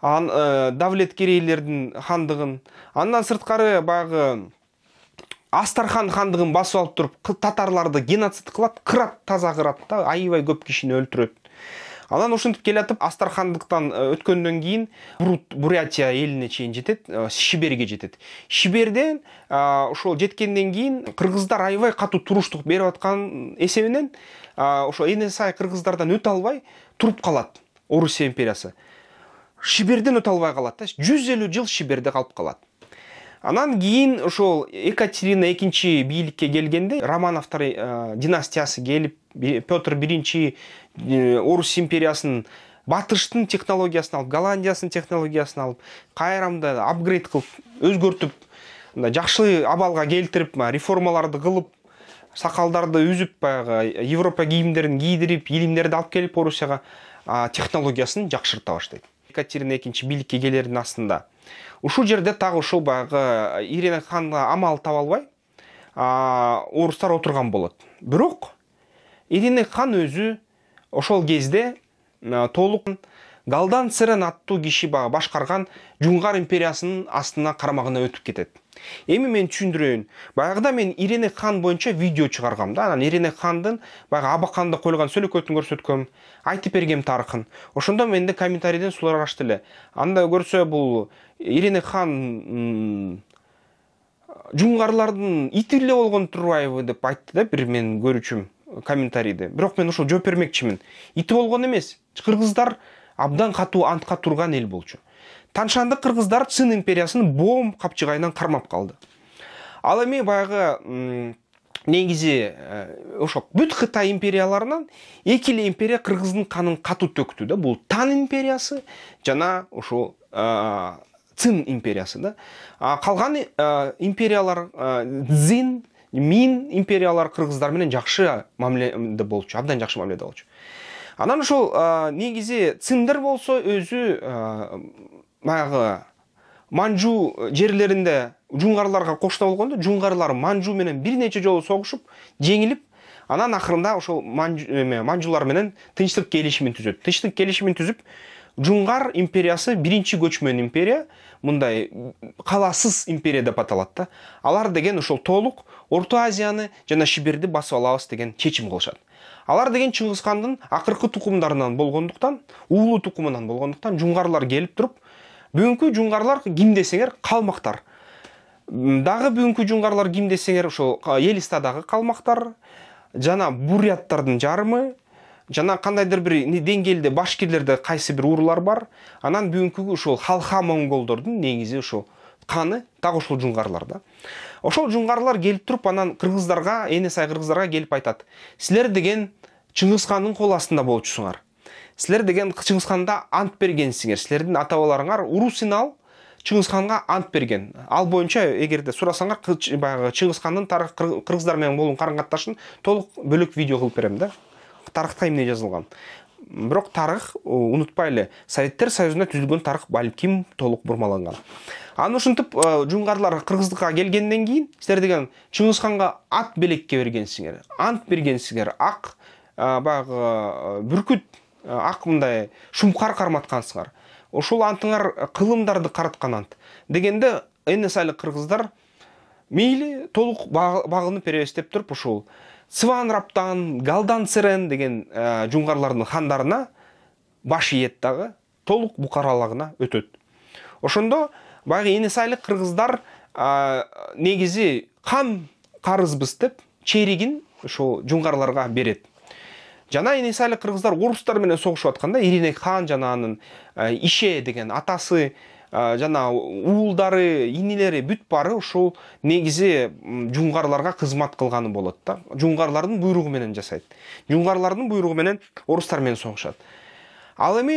э, давлет керейлердин хандыгын андан сырткары баягы астархан хандыгын басып алып туруп татарларды геноцид кылат кырат таза кырат да аябай көп кишини өлтүрөт анан ушинтип келатып астрахандыктан э, өткөндөн кийин бурятия элине чейин жетет э, шиберге жетет шиберден э, ошол жеткенден кийин кыргыздар аябай катуу туруштук берип аткан эсебинен ошо энесай кыргыздардан өтө албай туруп калат орусия империясы шиберден өтө албай калат да жыл шиберде калып калат анан кийин ошол екатерина экинчи бийликке келгенде романовтор э, династиясы келип петр биринчи э, орус империясын батыштын технологиясын алып голландиясынын технологиясын алып қайрамды мындай апгрейд кылып өзгөртүп мындай жакшы абалга келтирип реформаларды кылып сакалдарды үзүп баягы европа кийимдерин кийдирип илимдерди алып келип орусияга технологиясын жакшырта баштайт екатерина экинчи бийликке келердин астында ушул жерде так ушул баягы ирина ханга амал таба албай орустар отурган болот бирок ирина хан өзү ошол кезде толук галдан сырен аттуу киши баягы башкарган жуңгар империясынын астына карамагына өтүп кетет эми мен түшүндүрөйүн баягыда мен ирене хан боюнча видео чыгаргам да анан ирене хандын баягы абаканда коюлган сөлөкөтүн көрсөткөм айтып бергем тарыхын ошондо менде комментарийден сурашты эле анда көрсө бул ирене хан жуңгарлардын ити эле болгон турбайбы деп айтты да бир менин көрүүчүм комментарийде бирок мен ошол жооп бермекчимин ити болгон эмес кыргыздар абдан катуу антка турган эл болчу таншанды қырғыздар цин империясын бом қапчығайынан қармап қалды. ал эми баягы негизи ошо бүт кытай империяларынан эки империя кыргыздын қанын катуу төктү да бул тан империясы жана ушул цин империясы да калган империялар дзин мин империялар кыргыздар менен жакшы мамиледе болчу абдан жакшы мамиледе болчу анан ошол негизи циндер болсо өзү баягы манжу э, жерлеринде жуңгарларга кошуна болгондо жуңгарлар манжу менен бир нече жолу согушуп жеңилип анан акырында ошол э, манжулар менен тынчтык келишимин түзөт тынчтык келишимин түзүп жуңгар империясы биринчи көчмөн империя мындай калаасыз империя деп аталат да алар деген ошол толук орто азияны жана шиберди басып алабыз деген чечим кылышат алар деген чыңгызхандын акыркы тукумдарынан болгондуктан уулу тукумунан болгондуктан жуңгарлар келип туруп бүгүнкү жуңгарлар ким десеңер калмактар дагы бүгүнкү жуңгарлар ким десеңер ошол элистадагы калмактар жана буряттардын жарымы жана кандайдыр бир деңгээлде башкирлерде кайсы бир уурулар бар анан бүгүнкү ушул халха монголдордун негизи ушул каны так ошол жуңгарлар да ошол жуңгарлар келип туруп анан кыргыздарга эне сай кыргыздарга келип айтат силер деген чыңгыз хандын кол астында болчусуңар сілер деген чыңгызханда ант бергенсиңер силердин ата бабаларыңар урусинал чыңгызханга ант берген ал боюнча эгерде сурасаңар баягы чыңгызхандын кыргыздар менен болгон карым катташын толық бөлөк видео қылып беремін да тарыхта эмне жазылған бирок тарих унутпайлы советтер союзунда түзүлгөн тарых балким толық бұрмаланған аны ұшынтып жунгарлар қырғыздыққа келгеннен кейін силер деген чыңгызханга ат белекке бергенсиңер ант бергенсиңер ақ баягы бүркіт Ә, ақ мындай шумкар карматкансыңар ошол антыңар кылымдарды ә, караткан ант дегенде нсалык кыргыздар мейли толук багынып беребиз деп туруп ушул цван раптан галдан цирен деген ә, жуңгарлардын хандарына баш иет дагы толук букаралыгына өтөт ошондо баягы энесайлык кыргыздар негизи кан карызбыз деп черигин ошол жуңгарларга берет жана энесайлик кыргыздар орустар менен согушуп атканда иринек хан анын ә, ише деген атасы ә, жана уулдары инилери бүт баары ушул негизи жуңгарларга кызмат кылганы болот да жуңгарлардын буйругу менен жасайт жуңгарлардын буйругу менен орустар менен согушат ал эми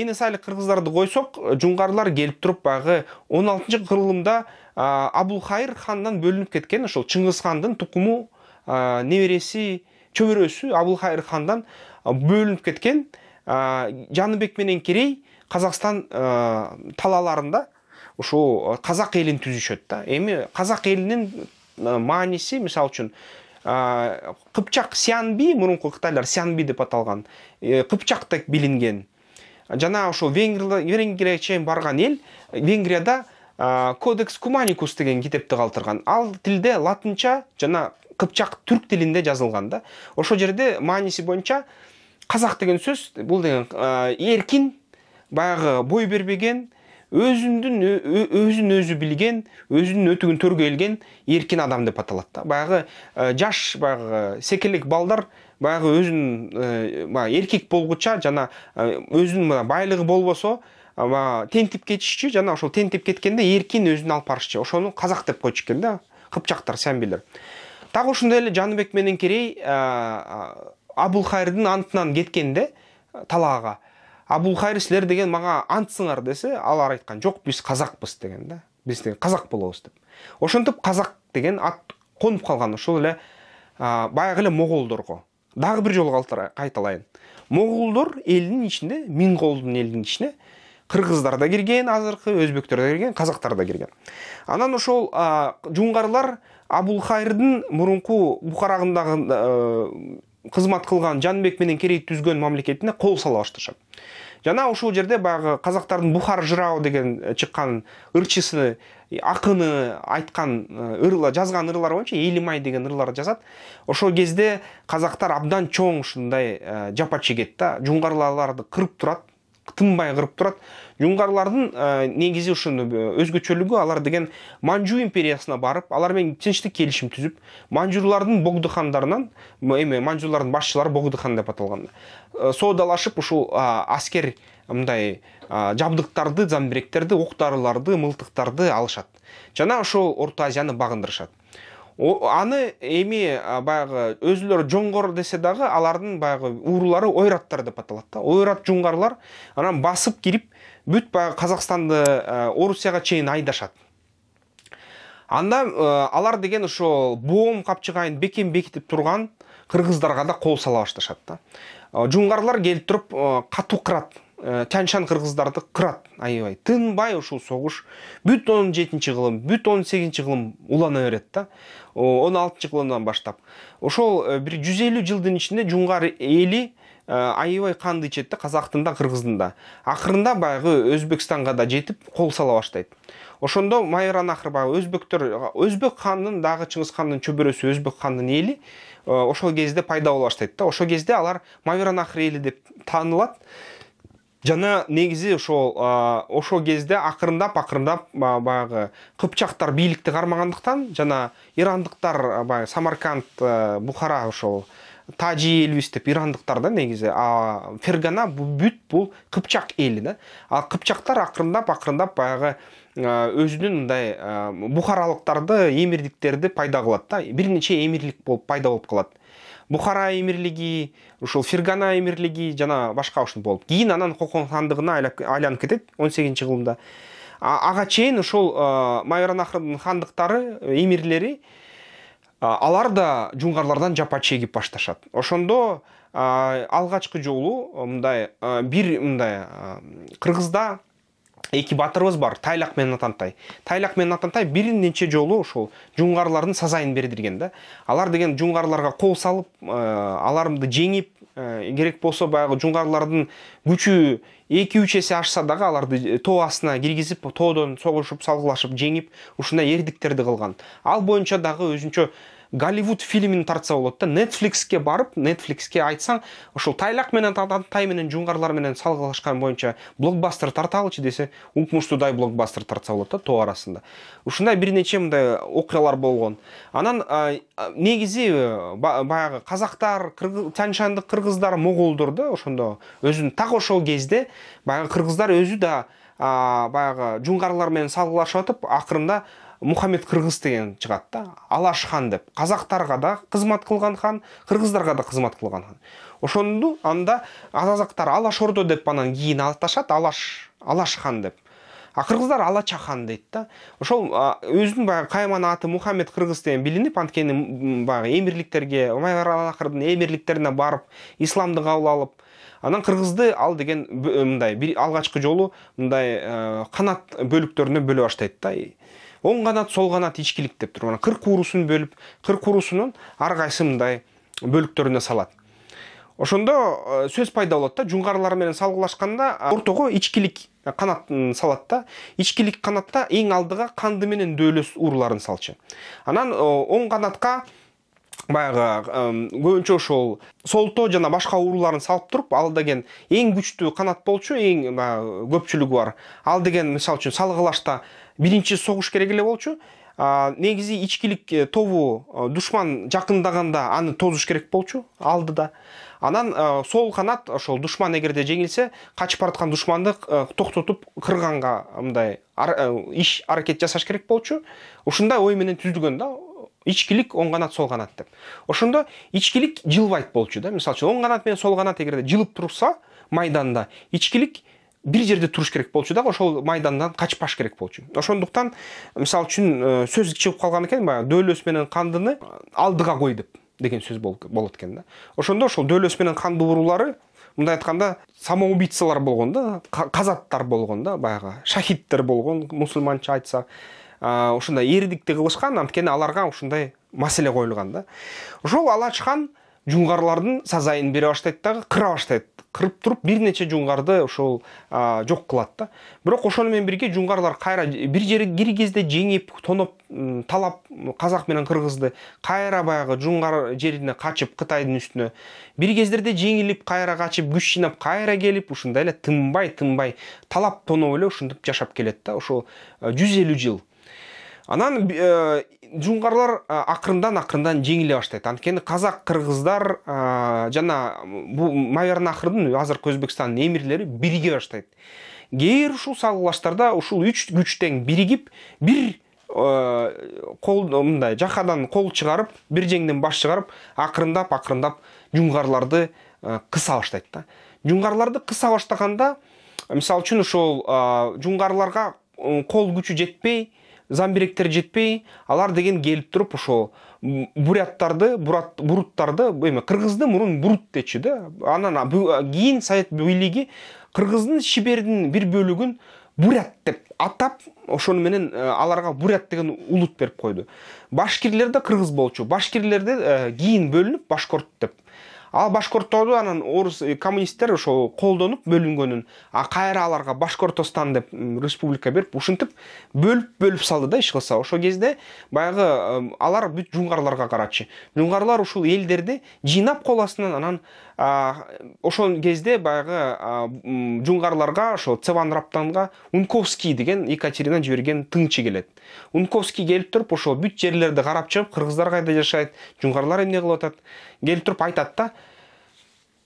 энесайлик кыргыздарды койсок жуңгарлар келип туруп баягы он алтынчы кырылымда абулхайыр хандан бөлүнүп кеткен ошол чыңгыз хандын тукуму небереси чөбөрөсү әбілқайыр хандан бөлініп кеткен жаныбек менен керей қазақстан талаларында ушул казак элин түзүшөт да эми казак элинин мааниси мисалы үчүн кыпчак сянби мурунку кытайлар сянби деп аталган кыпчак деп билинген жана ошол венгрияга чейин барган эл венгрияда кодекс куманикус деген китепти калтырган ал тилде латынча жана кыпчак түрк тілінде жазылған да ошол жерде мааниси боюнча қазақ деген сөз бул деген эркин баягы бой бербеген өзүндүн өзүн өзү билген өзүнүн өтүгүн төргөйлген эркин адам деп аталат да баягы жаш баягы секелек балдар баягы өзүн баягы эркек болгуча жана өзүнүн мына байлыгы болбосо баягы тентип кетишчү жана ошол тентип кеткенде эркин өзүн алып барышчы ошону казак деп койчу экен да кыпчактар сямбилер Тағы ошондой эле жаныбек менен керей ә, ә, абулхайрдын антынан кеткен да ә, талаага абулхайыр силер деген мага антсыңар десе алар айткан жок биз казакпыз деген да биз деген казак болобуз деп ошентип казак деген ат конуп калган ошол эле баягы эле моголдорго дагы бир жолу кайталайын моголдор элдин ичинде миң колдун элдин ичине кыргыздар да кирген азыркы өзбектер да кирген казактар да кирген анан ошол жуңгарлар абулхайрдың мұрынқу бұқарағындағы э, қызмат қылған жанбек менен керей түзген мемлекетіне қол сала башташат жана ушул жерде баягы казактардын бухар жырау деген чыккан э, ырчысы акыны айткан э, ырла жазган ырлары боюнча элимай деген ырлар жазат ошол кезде казактар абдан чоң ушундай жапа чегет да жуңгарларды кырып турат тынбай кырып турат юнгарлардын ә, негизи ушул э, өзгөчөлүгү алар деген манжу империясына барып алар менен тынчтык келишим түзүп манжурлардын богду хандарынан эми манжурлардын башчылары богду хан деп аталган э, соодалашып ушул аскер мындай жабдыктарды замбиректерди ок дарыларды мылтыктарды алышат жана ошол орто азияны багындырышат аны эми баягы өзүлөрү жоңгор десе дагы алардын баягы уурулары ойраттар деп аталат да ойрат жуңгарлар анан басып кирип бүт баягы казакстанды орусияга чейин айдашат анда алар деген ошол боом капчыгайын бекем бекитип турган кыргыздарга да кол сала башташат да жуңгарлар келип туруп катуу кырат Э, тянь шань кыргыздарды кырат аябай тынбай ушул согуш бүт он жетинчи кылым бүт он сегизинчи кылым улана берет да он алтынчы кылымдан баштап ошол э, бир жүз элүү жылдын ичинде жуңгар эли э, аябай канды ичет да казактын да кыргыздын да акырында баягы өзбекстанга да жетип кол сала баштайт ошондо маверан нахр баягы өзбектөр өзбек хандын дагы чыңгыз хандын чөбөрөсү өзбек хандын эли ошол кезде пайда боло баштайт да ошол кезде алар маверан нахр эли деп таанылат жана негизи ошол ошол кезде акырындап акырындап баягы кыпчактар бийликти кармагандыктан жана ирандыктар баягы самарканд бухара ошол тажи элибиз деп ирандыктар да негизи а фергана бүт бул кыпчак эли да ал кыпчактар акырындап акырындап баягы өзүнүн мындай бухаралыктарды эмирдиктерди пайда кылат да бир нече эмирлик болуп пайда болуп калат бухара эмирлиги ушул фергана эмирлиги жана башка ушул болуп кийин анан кокон хандыгына айланып кетет он сегизинчи кылымда ага чейин ушул майоранахрдын хандыктары э, эмирлери алар да жуңгарлардан жапа чегип башташат ошондо алгачкы жолу э, мындай э, бир мындай кыргызда эки батырыбыз бар тайлак менен атантай тайлак менен атантай бир нече жолу ошол жуңгарлардын сазайын бердирген да алар деген жуңгарларга кол салып э, аларды жеңип э, керек болсо баягы жуңгарлардын күчү эки үч эсе ашса дагы аларды э, тоо астына киргизип тоодон согушуп салгылашып жеңип ушундай эрдиктерди кылган ал боюнча дагы өзүнчө голливуд фильмін тартса болады да нетфликске барып нетфликске айтсаң ошол тайлақ менен тай менен жуңгарлар менен салғылашқан боюнча блокбастер тарталычы десе укмуштуудай блокбастер тартса болады да тоо арасында ушундай бир нече мындай окуялар болгон анан негизи э, баягы казактар тянь шандык кыргыздар моголдор да ошондо өзүн так ошол кезде баягы кыргыздар өзү да баягы жуңгарлар менен салгылашып атып акырында мұхаммед қырғыз деген шығады да алаш хан деп қазақтарға да қызмат қылған хан қырғыздарға да қызмат қылған хан ошондо анда казактар алаш ордо деп анан кийин аташат алаш алаш хан деп а қырғыздар алача хан дейт да ошол өзүнүн баягы кайман аты мухаммед кыргыз деген билинип анткени баягы эмирликтерге майбаралакырдын эмирликтерине барып исламды кабыл алып анан кыргызды ал деген мындай алгачкы жолу мындай э, канат бөлүктөрүнө бөлө баштайт да оң канат сол канат ичкилик деп туруп анан кыр куурусун бөлүп кыр куурусунун ар кайсы мындай бөлүктөрүнө салат ошондо э, сөз пайда болот да жуңгарлар менен салгылашканда ортого ичкилик канат салат да ичкилик канатта эң алдыга канды менен дөөлөт ууруларын салчу анан э, оң канатка баягы көбүнчө ошол солто жана башка ууруларын салып туруп ал деген эң күчтүү канат болчу эң баягы көпчүлүгү бар ал деген мисалы үчүн салгылашта биринчи согуш керек эле болчу негизи ичкилик э, тобу э, душман жакындаганда аны тозуш керек болчу алдыда анан э, сол канат ошол душман эгерде жеңилсе качып бараткан душманды токтотуп кырганга мындай иш аракет жасаш керек болчу ушундай ой менен түзүлгөн да ичкилик оң канат сол канат деп ошондо ичкилик жылбайт болчу да мисалы үчүн оң канат менен сол канат эгерде жылып турса майданда ичкилик бир жерде туруш керек болчу дагы ошол майдандан качпаш керек болчу ошондуктан мисалы үчүн э, сөз чыгып калган экен баягы дөөлөсү менен кандыны алдыга кой деп деген сөз болот экен да ошондо ошол дөөлөсү менен канды уруулары мындай айтканда самоубийцалар болгон да казаттар болгон да баягы шахидтер болгон мусулманча айтсак э, ушундай эрдикти кылышкан анткени аларга ушундай маселе коюлган да ошол алач хан жуңғарлардын сазайын бере баштайт дагы кыра баштайт кырып туруп бир нече жуңгарды ошол жок кылат да бирок ошону менен бирге жуңгарлар кайра бир жери бир кезде жеңип тоноп талап казак менен кыргызды кайра баягы жуңгар жерине качып кытайдын үстүнө бир кездерде жеңилип кайра качып күч жыйнап кайра келип ушундай эле тынбай тынбай талап тоноп эле ушинтип жашап келет да ошол жүз элүү жыл анан жоңғарлар ақырындан ақырындан жеңіле бастайды анткені қазақ қырғыздар ә, жана бул мавернахрдын азыркы өзбекстандын эмирлери бириге баштайт кээбир ушул салгылаштарда ушул үч күч тең биригип бир кол мындай жакадан кол чыгарып бир жеңден баш чыгарып акырындап акырындап жуңгарларды кыса баштайт да жуңгарларды кыса баштаганда мисалы үчүн ошол жуңгарларга кол күчү жетпей замбиректер жетпей алар деген келип туруп ошол буряттарды буруттарды эме кыргызды мурун бурут дечи да анан кийин совет бийлиги кыргыздын шибердин бир бөлүгүн бурят деп атап ошону менен э, аларга бурят деген улут берип койду башкирлер да кыргыз болчу башкирлерде э, кийин бөлүнүп башкорт деп ал башкортторду анан орус э, коммунисттер ошол колдонуп бөлүнгөнүн а кайра аларга башкортостан деп республика берип ушинтип бөлүп бөлүп салды да иш кылса ошол кезде баягы э, алар бүт жуңгарларга карачу жуңгарлар ушул элдерди жыйнап кол астынан анан ошол кезде баягы жуңгарларга ошол цеван раптанга унковский деген екатерина жиберген тыңчы келет унковский келип туруп ошол бүт жерлерди карап чыгып кыргыздар кайда жашайт жуңгарлар эмне кылып атат келип туруп айтат да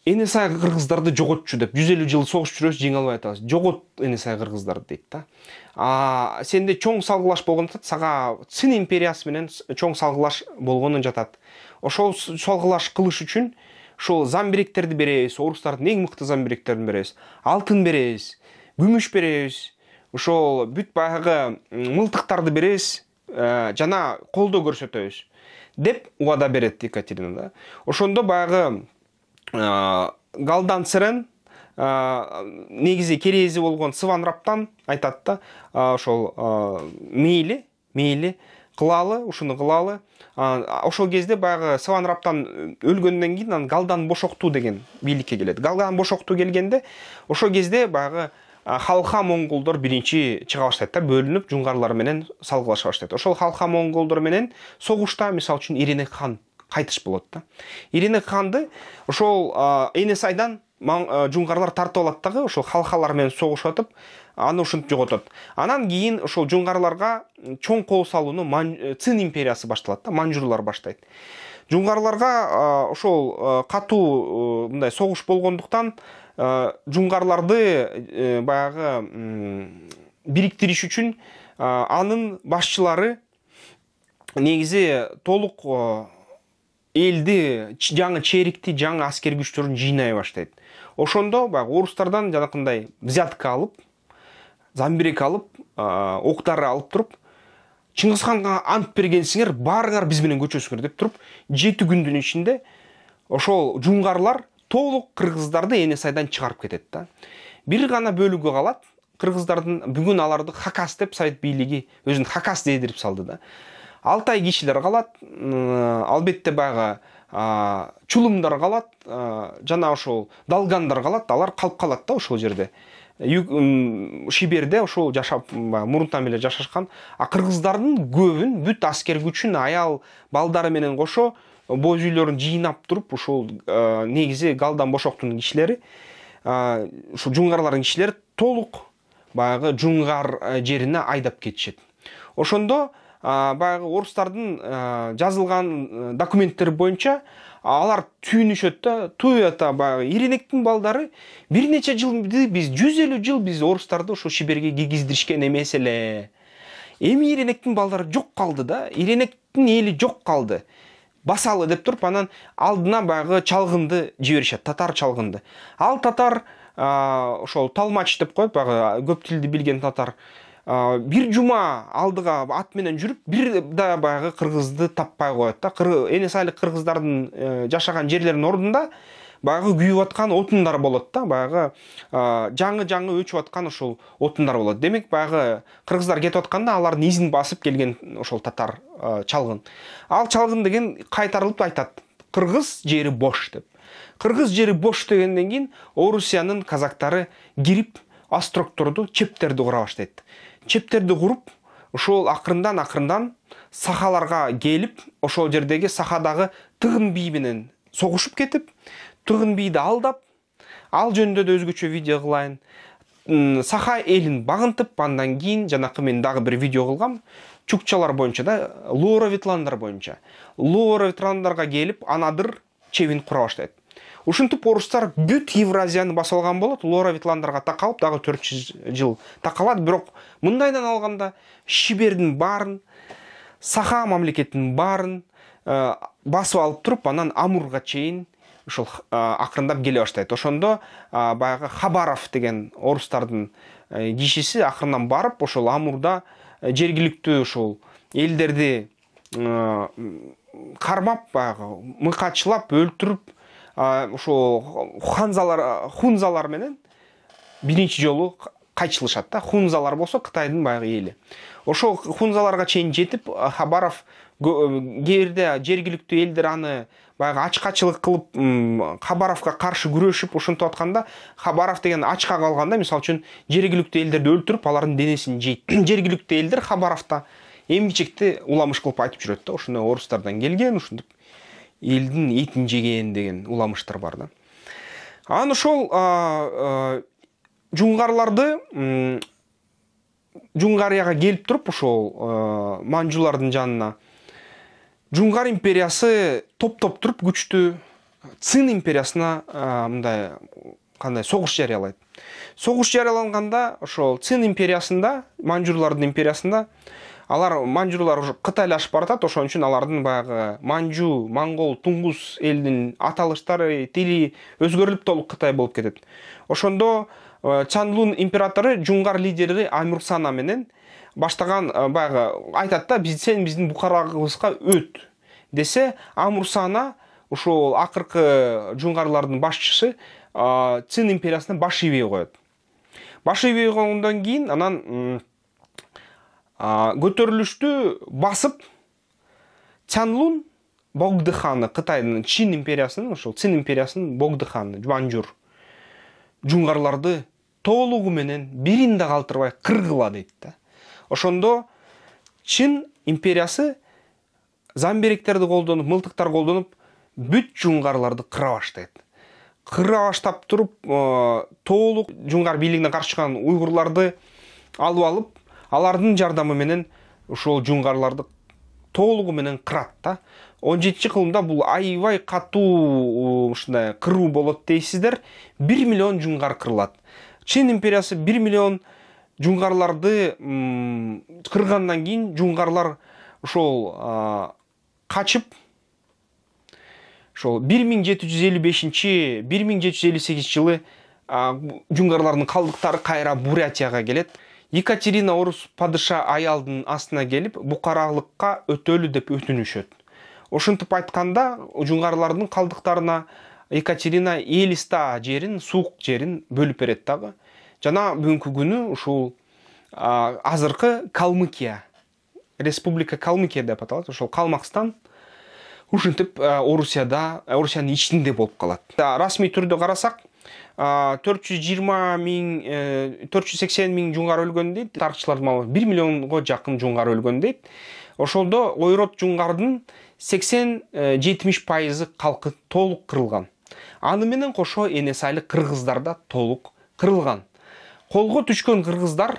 энесай кыргыздарды жоготчу деп жүз элүү жыл согуш жүрөбүз жеңе албай атабыз жогот энесай кыргыздарды дейт да сенде чоң салгылаш болгон атат сага цин империясы менен чоң салгылаш болгону жатат ошол салгылаш кылыш үчүн шол замбиректерди беребиз орустардын эң мыкты замбиректерин беребиз алтын беребиз күмүш беребиз ошол бүт баягы мылтыктарды беребиз э, жана колдоо көрсөтөбүз деп убада берет екатерина да ошондо баягы э, галдан сырен э, негизи керези болгон сыван раптан айтат да ошол мейли мейли қылалы ушуну кылалы ошол кезде баягы сабан раптан өлгөндөн кийин анан галдан бошоктуу деген бийликке келет галдан бошоктуу келгенде ошол кезде баягы халха моңголдор биринчи чыга баштайт да бөлүнүп жуңгарлар менен салгылаша баштайт ошол халха моңголдор менен согушта мисалы үчүн ирине хан кайтыш болот да ирене ханды ошол сайдан Э, жуңгарлар тартып алат дагы ошол халкалар менен согушуп атып аны ушинтип жоготот анан кийин ошол жуңгарларга чоң кол салууну э, цин империясы башталат да манжурлар баштайт жуңгарларга э, ошол катуу мындай согуш болгондуктан жуңгарларды баягы бириктириш үчүн анын башчылары негизи толук элди жаңы черикти жаңы аскер күчтөрүн жыйнай баштайт ошондо баягы орустардан жанакындай взятка алып замбирек алып октарды алып туруп чыңгызханга ант бергенсиңер баарыңар биз менен көчөсүңөр деп туруп жети күндүн ичинде ошол жуңгарлар толук кыргыздарды эне сайдан чыгарып кетет да бир гана бөлүгү калат кыргыздардын бүгүн аларды хакас деп совет бийлиги өзүн хакас дедирип салды да алтай кишилер калат албетте баягы чулумдар калат жана ошол долгандар калат алар калып калат да ошол жерде шиберде ошол жашап баягы мурунтан эле жашашкан а кыргыздардын көбүн бүт аскер күчүн аял балдары менен кошо боз үйлөрүн жыйнап туруп ушул негизи галдан бошоктун кишилери ушул жуңгарлардын кишилери толук баягы жуңгар э, жерине айдап кетишет ошондо баягы жазылған жазылган документтер бойынша алар түйүнүшөт да той ата баягы иренектин балдары бир нече жылды биз жүз элүү жыл біз орустарды ошо шиберге кийгиздиришкен эмес эле эми иренектин балдары жок калды да иренектин эли жок қалды басалы деп туруп анан алдына баягы чалгынды жиберишет татар чалгынды ал татар ошол талмач деп коет баягы көп тилди билген татар бир жума алдыга ат менен жүрүп бир да баягы кыргызды таппай коет да эне сайлык кыргыздардын э, жашаган жерлеринин ордунда баягы күйүп аткан отундар болот да баягы жаңы жаңы өчүп аткан ошол отундар болот демек баягы кыргыздар кетип атканда алардын изин басып келген ошол татар чалгын ал чалгын деген кайтарылып айтат кыргыз жери бош деп кыргыз жери бош дегенден кийин орусиянын казактары кирип острогторду чептерди кура баштайт чептерді құрып ошол ақырындан-ақырындан сахаларға келіп ошол жердегі сахадағы тыгын бий менен согушуп кетип тыгын алдап ал жөнүндө да өзгөчө видео кылайын саха элин багынтып андан кейін жанакы мен дагы бир видео кылгам чукчалар боюнча да лоро ветландар боюнча лоро ветландарга келип анадыр чебин кура баштайт ушинтип орустар бүт евразияны басып алган болот лора ветландарға такалып дагы төрт жүз жыл такалат бирок мындайдан алганда шибердин баарын саха мамлекетинин баарын э, басып алып туруп анан амурга чейин ушул э, акырындап келе баштайт ошондо э, баягы хабаров деген орустардын кишиси акырынан барып ошол амурда жергиликтүү ушул элдерди кармап баягы мыкачылап өлтүрүп ошо ханзалар хунзалар менен биринчи жолу кайчылышат да хунзалар болсо кытайдын баягы эли ошол хунзаларга чейин жетип хабаров э, кээ бирде жергиликтүү элдер аны баягы ачкачылык кылып хабаровго каршы күрөшүп ушинтип атканда хабаров деген ачка калганда мисалы үчүн жергиликтүү элдерди өлтүрүп алардын денесин жейт жергиликтүү элдер хабаровда эмгичекти уламыш кылып айтып жүрөт да ошондой орустардан келген ушинтип елдің етін жеген деген уламыштар бар да анан ошол жуңгарларды жуңгарияга келип туруп ошол манжулардын жанына жуңгар империясы топтоп туруп күчтүү цин империясына мындай кандай согуш жарыялайт согуш жарыяланганда ошол цин империясында манжурлардын империясында алар манжурлар уже кытайлашып ашып баратат ошон үчүн алардын баягы манжу монгол тунгус элдин аталыштары тили өзгөрүлүп толук кытай болуп кетет ошондо э, чанлун императору жунгар лидери амурсана менен баштаган э, баягы айтат да биз сен биздин букарабызга өт десе амурсана ушул акыркы жунгарлардын башчысы э, цин империясына баш ийбей коет баш ийбей койгондон кийин анан көтерілісті басып чанлун богды ханы қытайдың чин империясының ошол цин империясынын богды ханы жуанжур жұңғарларды толугу менен бирин да калтырбай кыргыла дейт ошондо чин империясы замберектерді колдонуп мылтыктар колдонуп бүт жуңгарларды кыра баштайт кыра баштап туруп толук жуңгар бийлигине каршы чыккан уйгурларды алып алып алардын жардамы менен ушул жуңгарларды толугу менен кырат да он бұл кылымда бул аябай катуу ушундай кыруу болот миллион жуңгар кырылат Чин империясы 1 миллион жуңгарларды кыргандан кейін жуңгарлар ошол качып ошол бир миң жылы жуңгарлардын калдыктары кайра бурятияга келет екатерина орыс падыша аялдын астына келіп бұқаралыққа өтөлі деп өтүнүшөт ошентип айтқанда, жұңғарлардың қалдықтарына екатерина элиста жерін, суық жерин бөліп берет жана бүгүнкү күнү ушул азыркы калмыкия республика калмыкия деп аталат ошол калмакстан ушинтип орусияда орусиянын ичинде болуп калат расмий түрдө карасак төрт жүз жыйырма миң э, төрт жүз сексен миң жуңгар өлгөн дейт тарыхчылардын маалыматы бир миллионго жакын жуңгар өлгөн дейт ошондо ойрот жуңгардын сексен э, жетимиш пайызы калкы толук кырылган аны менен кошо энесайлык кыргыздар да толук кырылган колго түшкөн кыргыздар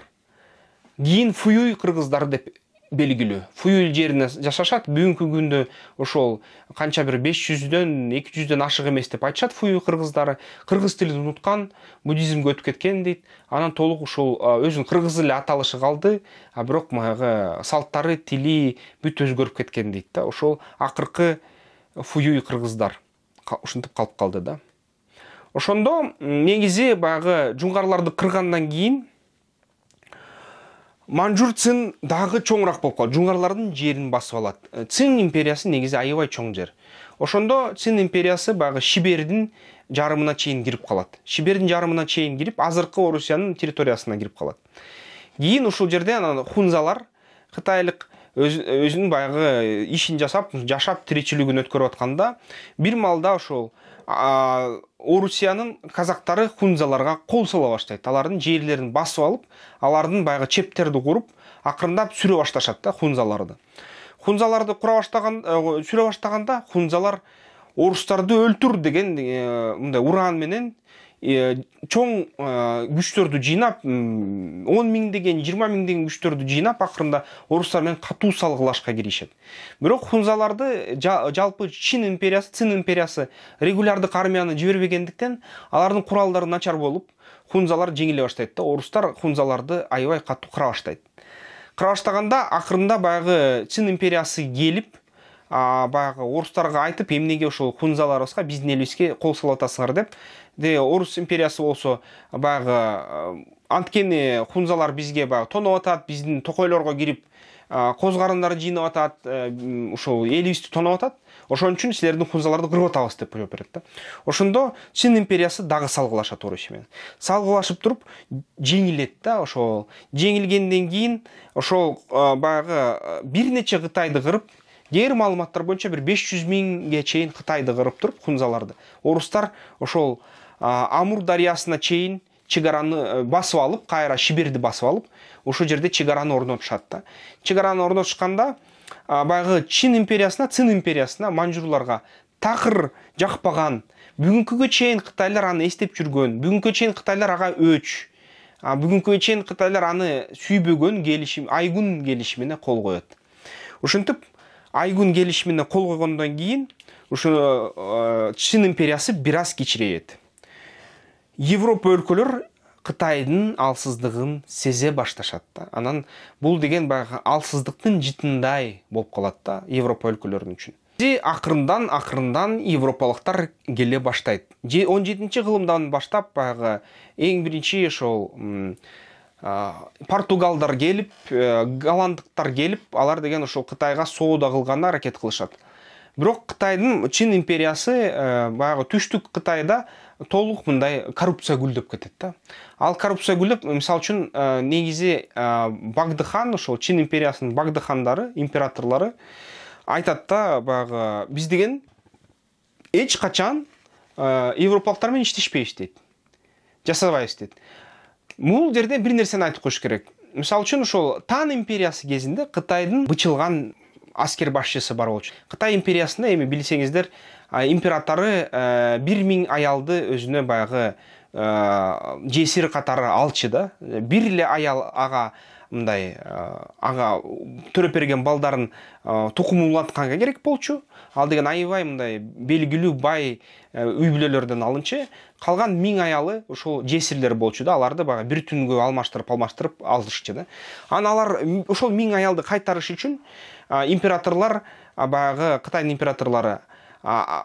кийин фуюй кыргыздар деп белгилүү фуюл жерине жашашат бүгүнкү күндө ошол канча бир беш жүздөн эки жүздөн ашык эмес деп айтышат фую кыргыздары кыргыз тилин унуткан буддизмге өтүп кеткен дейт анан толук ушул өзүн кыргыз эле аталышы калды а бирок баягы салттары тили бүт өзгөрүп кеткен дейт да ошол акыркы фуюй кыргыздар ушинтип калып калды да ошондо негизи баягы жуңгарларды кыргандан кийин манжур цин дагы чоңураак болуп калды жуңгарлардын жерин басып алат э, цин империясы негизи аябай чоң жер ошондо цин империясы баягы шибердин жарымына чейин кирип калат шибердин жарымына чейин кирип азыркы орусиянын территориясына кирип калат кийин ушул жерде анан хунзалар кытайлык өзүнүн баягы ишин жасап жашап тиричилигин өткөрүп атканда бир маалда ошол Орусияның қазақтары хунзаларға қол сала бастайды алардын жерлерін басып алып алардын баягы чептерді құрып, ақырындап сүре башташат да хунзаларды хунзаларды кура баштаган э, сүре баштаганда хунзалар орыстарды өлтүр деген э, мындай ураан менен чоң күчтөрдү жыйнап он миңдеген жыйырма миңдеген күчтөрдү жыйнап акырында орустар менен катуу салгылашка киришет бирок хунзаларды жалпы чин империясы цин империясы регулярдык армияны жибербегендиктен алардын куралдары начар болуп хунзалар жеңиле баштайт да орустар хунзаларды аябай катуу кыра баштайт кыра баштаганда акырында баягы цин империясы келип баягы орустарга айтып эмнеге ошол хунзаларыбызга биздин элибизге кол салып атасыңар деп де орыс империясы болсо баягы э, анткени хунзалар бизге баягы тонуп атат биздин токойлорго кирип э, карындарды жыйнап атат э, ушул элибизди тонуп атат ошон үчүн силердин хунзаларды кырып атабыз деп жооп берет да ошондо чын империясы дагы салгылашат орусия менен салгылашып туруп жеңилет да ошол жеңилгенден кийин ошол баягы бир нече кытайды кырып кээ бир маалыматтар боюнча бир беш жүз миңге чейин кытайды кырып туруп хунзаларды орустар ошол амур дарыясына чейин чек араны э, басып алып кайра шиберди басып алып ошол жерде чек араны орнотушат да чек араны орнотушканда баягы чин империясына цин империясына манжурларга такыр жакпаган бүгүнкүгө чейин кытайлар аны эстеп жүргөн бүгүнкүгө чейин кытайлар ага өч бүгүнкүгө чейин кытайлар аны сүйбөгөн келишим айгун келишимине кол коет ушинтип айгун келишимине кол койгондон кийин ушу э, чин империясы бир аз кичирейет европа өлкөлөр кытайдын алсыздыгын сезе башташат да анан бул деген баягы алсыздыктын жытындай болуп калат да европа өлкөлөрү үчүн же акырындан акырындан европалыктар келе баштайт же он жетинчи кылымдан баштап баягы эң биринчи ошол португалдар келип э, голландыктар келип алар деген ошол кытайга соода кылганга аракет кылышат бирок кытайдын чын империясы э, баягы түштүк кытайда толық мындай коррупция гүлдеп кетеді да ал коррупция гүлдөп мисалы үчүн э, негизи э, багдыхан ошол чин империясынын багдыхандары императорлары айтады да баягы биз деген эч качан э, европалыктар менен иштешпейбиз дейт жасабайбыз дейт бул жерде бир нерсени айтып коюш керек мисалы үчүн ошол тан империясы кезинде Қытайдың бычылган аскер башчысы бар болчу кытай империясында эми билсеңиздер императоры ә, бир миң аялды өзіне баягы ә, э, қатары катары алчы да бир аял аға мындай э, аға төрөп берген балдарын тукумун керек болчу ал деген аябай мындай белгилүү бай үй бүлөлөрдөн алынчы қалған миң аялы ошол жесирлер болчу да аларды баягы бир түнгө алмаштырып алмаштырып алышчы да анан алар ошол миң аялды кайтарыш үчүн императорлор баягы кытайдын императорлары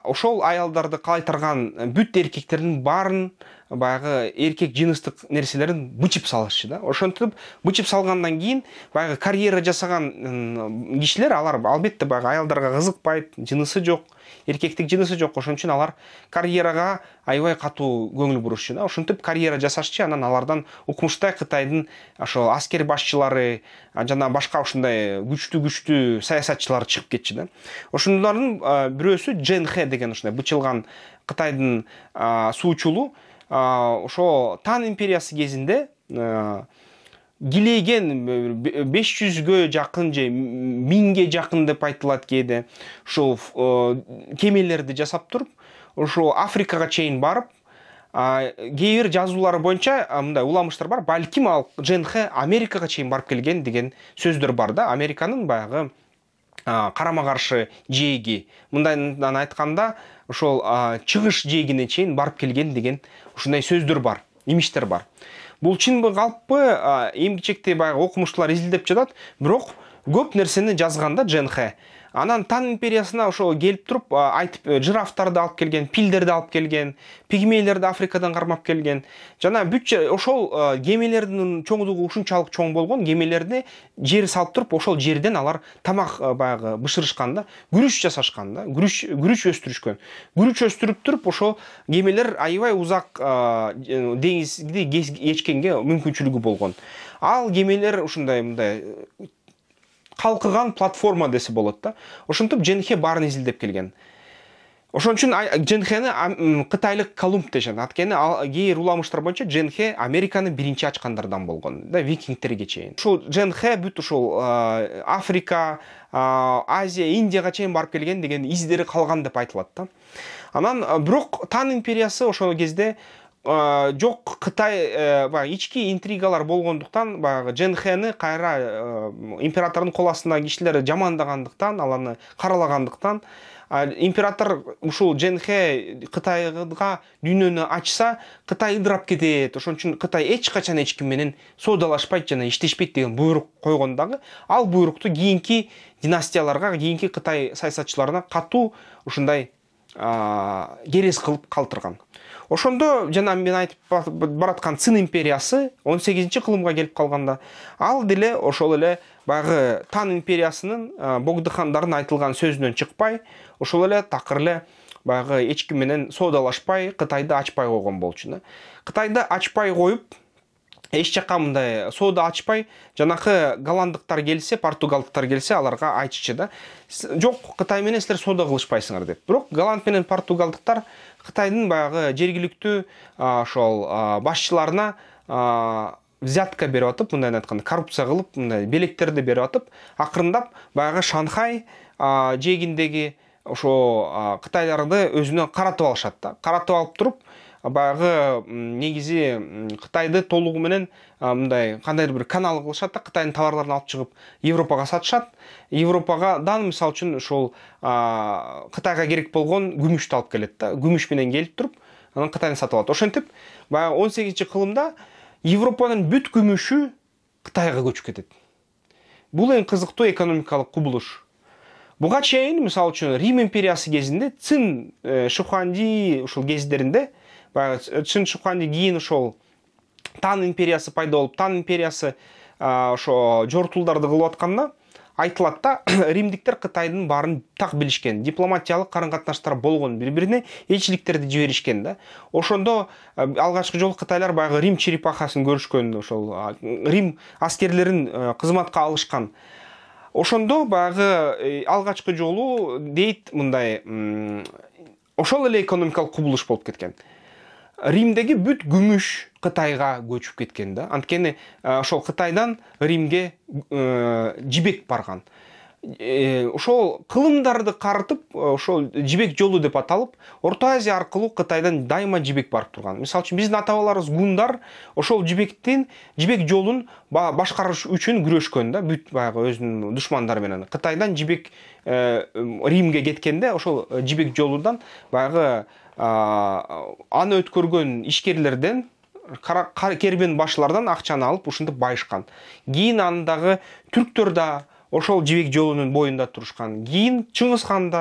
ошол аялдарды қалайтырған бүт эркектердин барын баягы эркек жыныстык нерселерин бычып салышчы да ошентип бычып салгандан кийин баягы карьера жасаган кишилер алар албетте баягы аялдарга кызыкпайт жынысы жок эркектик жынысы жоқ ошон үчүн алар карьерага аябай катуу көңүл бурушчу да ошентип карьера жасашчу анан алардан укмуштай кытайдын ошол аскер башчылары жана башка ушундай күчтүү күчтүү саясатчылар чыгып кетчи да ошондордун бирөөсү джен хэ деген ушундай бычылган кытайдын суучулу ошо тан империясы кезинде килейген 500 ге жакын же миңге жакын деп айтылат кээде ушул кемелерди жасап туруп ошо африкага чейин барып кээ бир жазуулар боюнча мындай уламыштар бар балким ал дженхе америкага чейин барып келген деген сөздөр бар да американын баягы карама каршы жээги мындайдан айтканда ошол чыгыш жээгине чейин барып келген деген ушундай сөздөр бар имиштер бар бул чынбы калыппы эмгичекти баягы окумуштуулар изилдеп жатат бирок көп нерсени жазган да хэ анан тан империясына ошо келип туруп айтып э, жирафтарды алып келген пилдерди алып келген пигмейлерди африкадан кармап келген жана бүт ошол э, кемелердин чоңдугу ушунчалык чоң болгон кемелерди жер салып туруп ошол жерден алар тамак э, баягы бышырышкан да күрүч жасашкан да күрүч күрүч өстүрүшкөн күрүч өстүрүп туруп ошол кемелер аябай узак деңизди кечкенге мүмкүнчүлүгү болгон ал кемелер ушундай мындай қалқыған платформа десе болады да ошентип женхе баарын изилдеп келген ошон үчүн женхени кытайлык колумб дешет анткени кээ уламыштар боюнча женхе американы биринчи ачкандардан болгон да викингтерге чейин ушул женхе бүт ушул африка азия индияга чейин барып келген деген издери калган деп айтылат да анан бирок тан империясы ошол кезде жок кытай э, баягы ички интригалар болгондуктан баягы женхэни кайра э, императордун кол астындагы кишилер жамандагандыктан ал аны каралагандыктан император ушул жен хе кытайга дүйнөнү ачса кытай ыдырап кетет ошон үчүн кытай эч качан эч ким менен соодалашпайт жана иштешпейт деген буйрук койгон дагы ал буйрукту кийинки династияларга кийинки кытай саясатчыларына катуу ушундай керез кылып калтырган ошондо жана мен айтып бараткан цин империясы 18 кылымга келип калганда ал деле ошол эле баягы тан империясынын богды хандардын айтылган сөзүнөн чыкпай ошол эле такыр эле баягы эч ким менен соодалашпай кытайды ачпай койгон болчу да кытайды ачпай коюп еш жаққа мындай соода ачпай жанакы голландықтар келсе португалдыктар келсе аларға айтчы да жоқ кытай менен силер соода кылышпайсыңар деп бирок голланд менен португалдыктар кытайдын баягы жергиликтүү ошол башчыларына взятка берип атып мындайын айтканда коррупция кылып мындай белектерди берип атып акырындап баягы шанхай жээгиндеги ошо кытайларды өзүнө каратып алышат да каратып алып туруп баяғы негізі қытайды толығыменен мындай қандайдыр бір канал қылышады да қытайдың товарларын алып шығып европаға сатышады европағадан мысалы үшін ошол қытайға керек болған күмүштү алып келеді да күмүш менен келіп тұрып анан кытайдан сатып алат ошентип баягы он сегизинчи кылымда европанын бүт күмүшү кытайга көчүп кетет бул эң кызыктуу экономикалык кубулуш буга чейин мисалы үчүн рим империясы кезінде цин э, шуханди ушул кездеринде шын шыққан кейін ошол тан империясы пайда болуп тан империясы ошо жортулдарды кылып атканда айтылат да римдиктер кытайдын баарын так билишкен дипломатиялык карым катнаштар болгон бири бирине элчиликтерди жиберишкен да ошондо э, алгачкы жолу кытайлар баягы рим черепахасын көрүшкөн ошол рим аскерлерин э, кызматка алышкан ошондо баягы э, алгачкы жолу дейт мындай ошол эле экономикалык кубулуш болуп кеткен Римдегі бүт күміш Қытайға көшіп кеткен да анткені э, ошол қытайдан римге э, жібек барған. Э, ошол қылымдарды карытып ошол жібек жолу деп аталып орто азия арқылы қытайдан дайыма жібек барып тұрған. мысалы үчүн биздин ата бабаларыбыз гундар ошол жібектен жібек жолын башкарыш үчүн күрөшкөн да бүт баягы өзүнүн душмандары менен жібек римге кеткенде ошол жібек жолудан баягы аны өткөргөн ишкерлерден кербен башылардан акчаны алып ушинтип байышкан кийин андагы түрктөр да ошол жибек жолунун боюнда турушкан кийин чыңгыз хан да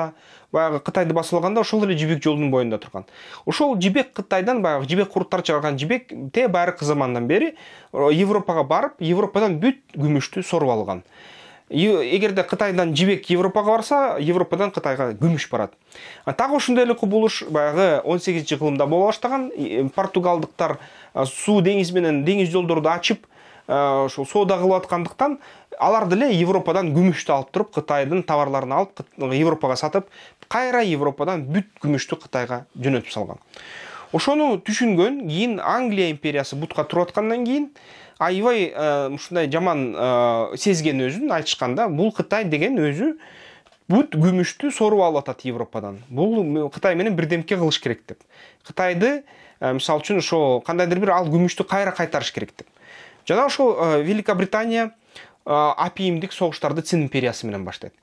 баягы кытайды басып алганда ошол эле жибек жолунун боюнда турган ошол жибек кытайдан баягы жибек куруттар чыгарган жибек те байыркы замандан бери европага барып европадан бүт күмүштү соруп алган егер де қытайдан жібек европаға барса европадан қытайға күміш барады тағы ушундай құбылыш баягы он сегизинчи кылымда боло баштаган португалдыктар суу деңиз менен деңиз жолдорду ачып соода кылып аткандыктан алар деле европадан күмүштү алып туруп кытайдын товарларын алып европага сатып кайра европадан бүт күмүштү кытайга жөнөтүп салган ошону түшүнгөн кийин англия империясы бутка туруп аткандан кийин аябай э, ушундай жаман э, сезген өзүн айтышкан да бул кытай деген өзү бут күмүштү соруп алып атат европадан бул кытай менен бирдемке кылыш керек деп кытайды э, мисалы үчүн ошо кандайдыр бир ал күмүштү кайра кайтарыш керек деп жана ошол великобритания апиимдик согуштарды цин империясы менен баштайт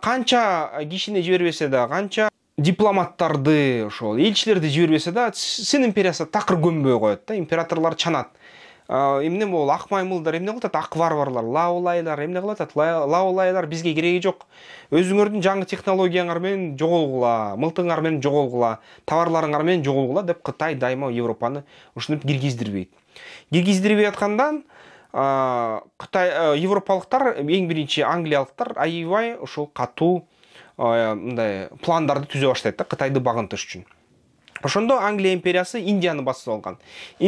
канча кишини жибербесе да канча дипломаттарды ошол элчилерди жибербесе да сен империясы такыр көнбөй коет да императорлор чанат эмне могул ак маймылдар эмне кылып атат ак варварлар лаулайлар эмне кылып атат лаулайлар бизге кереги жок өзүңөрдүн жаңы технологияңар менен жоголгула мылтыгыңар менен жоголгула товарларыңар менен жоголгула деп кытай дайыма европаны ушинтип киргиздирбейт киргиздирбей аткандан кытай э, европалыктар эң биринчи англиялыктар аябай ушул катуу Э, мындай пландарды түзө баштайт да кытайды багынтыш үчүн ошондо англия империясы индияны басып алган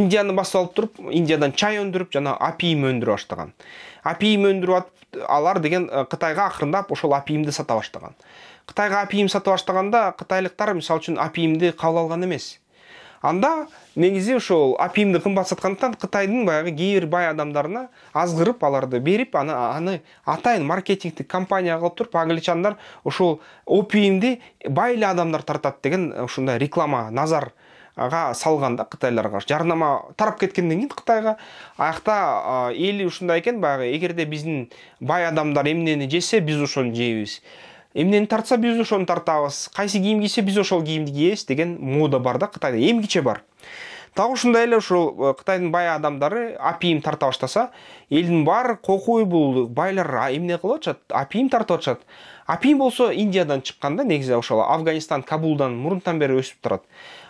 индияны басып алып туруп индиядан чай өндүрүп жана апийим өндүрө баштаган апийим өндүрүп атып алар деген э, кытайга акырындап ошол апийимди сата баштаган кытайга апийим сата баштаганда кытайлыктар мисалы үчүн апиимди кабыл алган эмес анда негізі ошол апиымды кымбат саткандыктан кытайдын баягы кээ бай адамдарына азгырып аларды берип аны аны атайын маркетингтік компания кылып туруп англичандар ошол опиимди бай эле адамдар тартат деген ушундай реклама назар га салган да кытайларга жарнама тарап кеткенден кийин кытайга аякта эли ушундай экен баягы эгерде биздин бай адамдар эмнени жесе біз ошону жейбиз эмнени тартса биз ошону тартабыз кайсы кийим кийсе биз ошол кийимди киебиз деген мода бар да кытайда эмгиче бар дагы ушундай эле ошол э, кытайдын бай адамдары апийим тарта баштаса элдин баары кокуй бул байлар эмне кылып атышат апийим тартып атышат апийим болсо индиядан чыккан да негизи ошол афганистан кабулдан мурунтан бери өсүп турат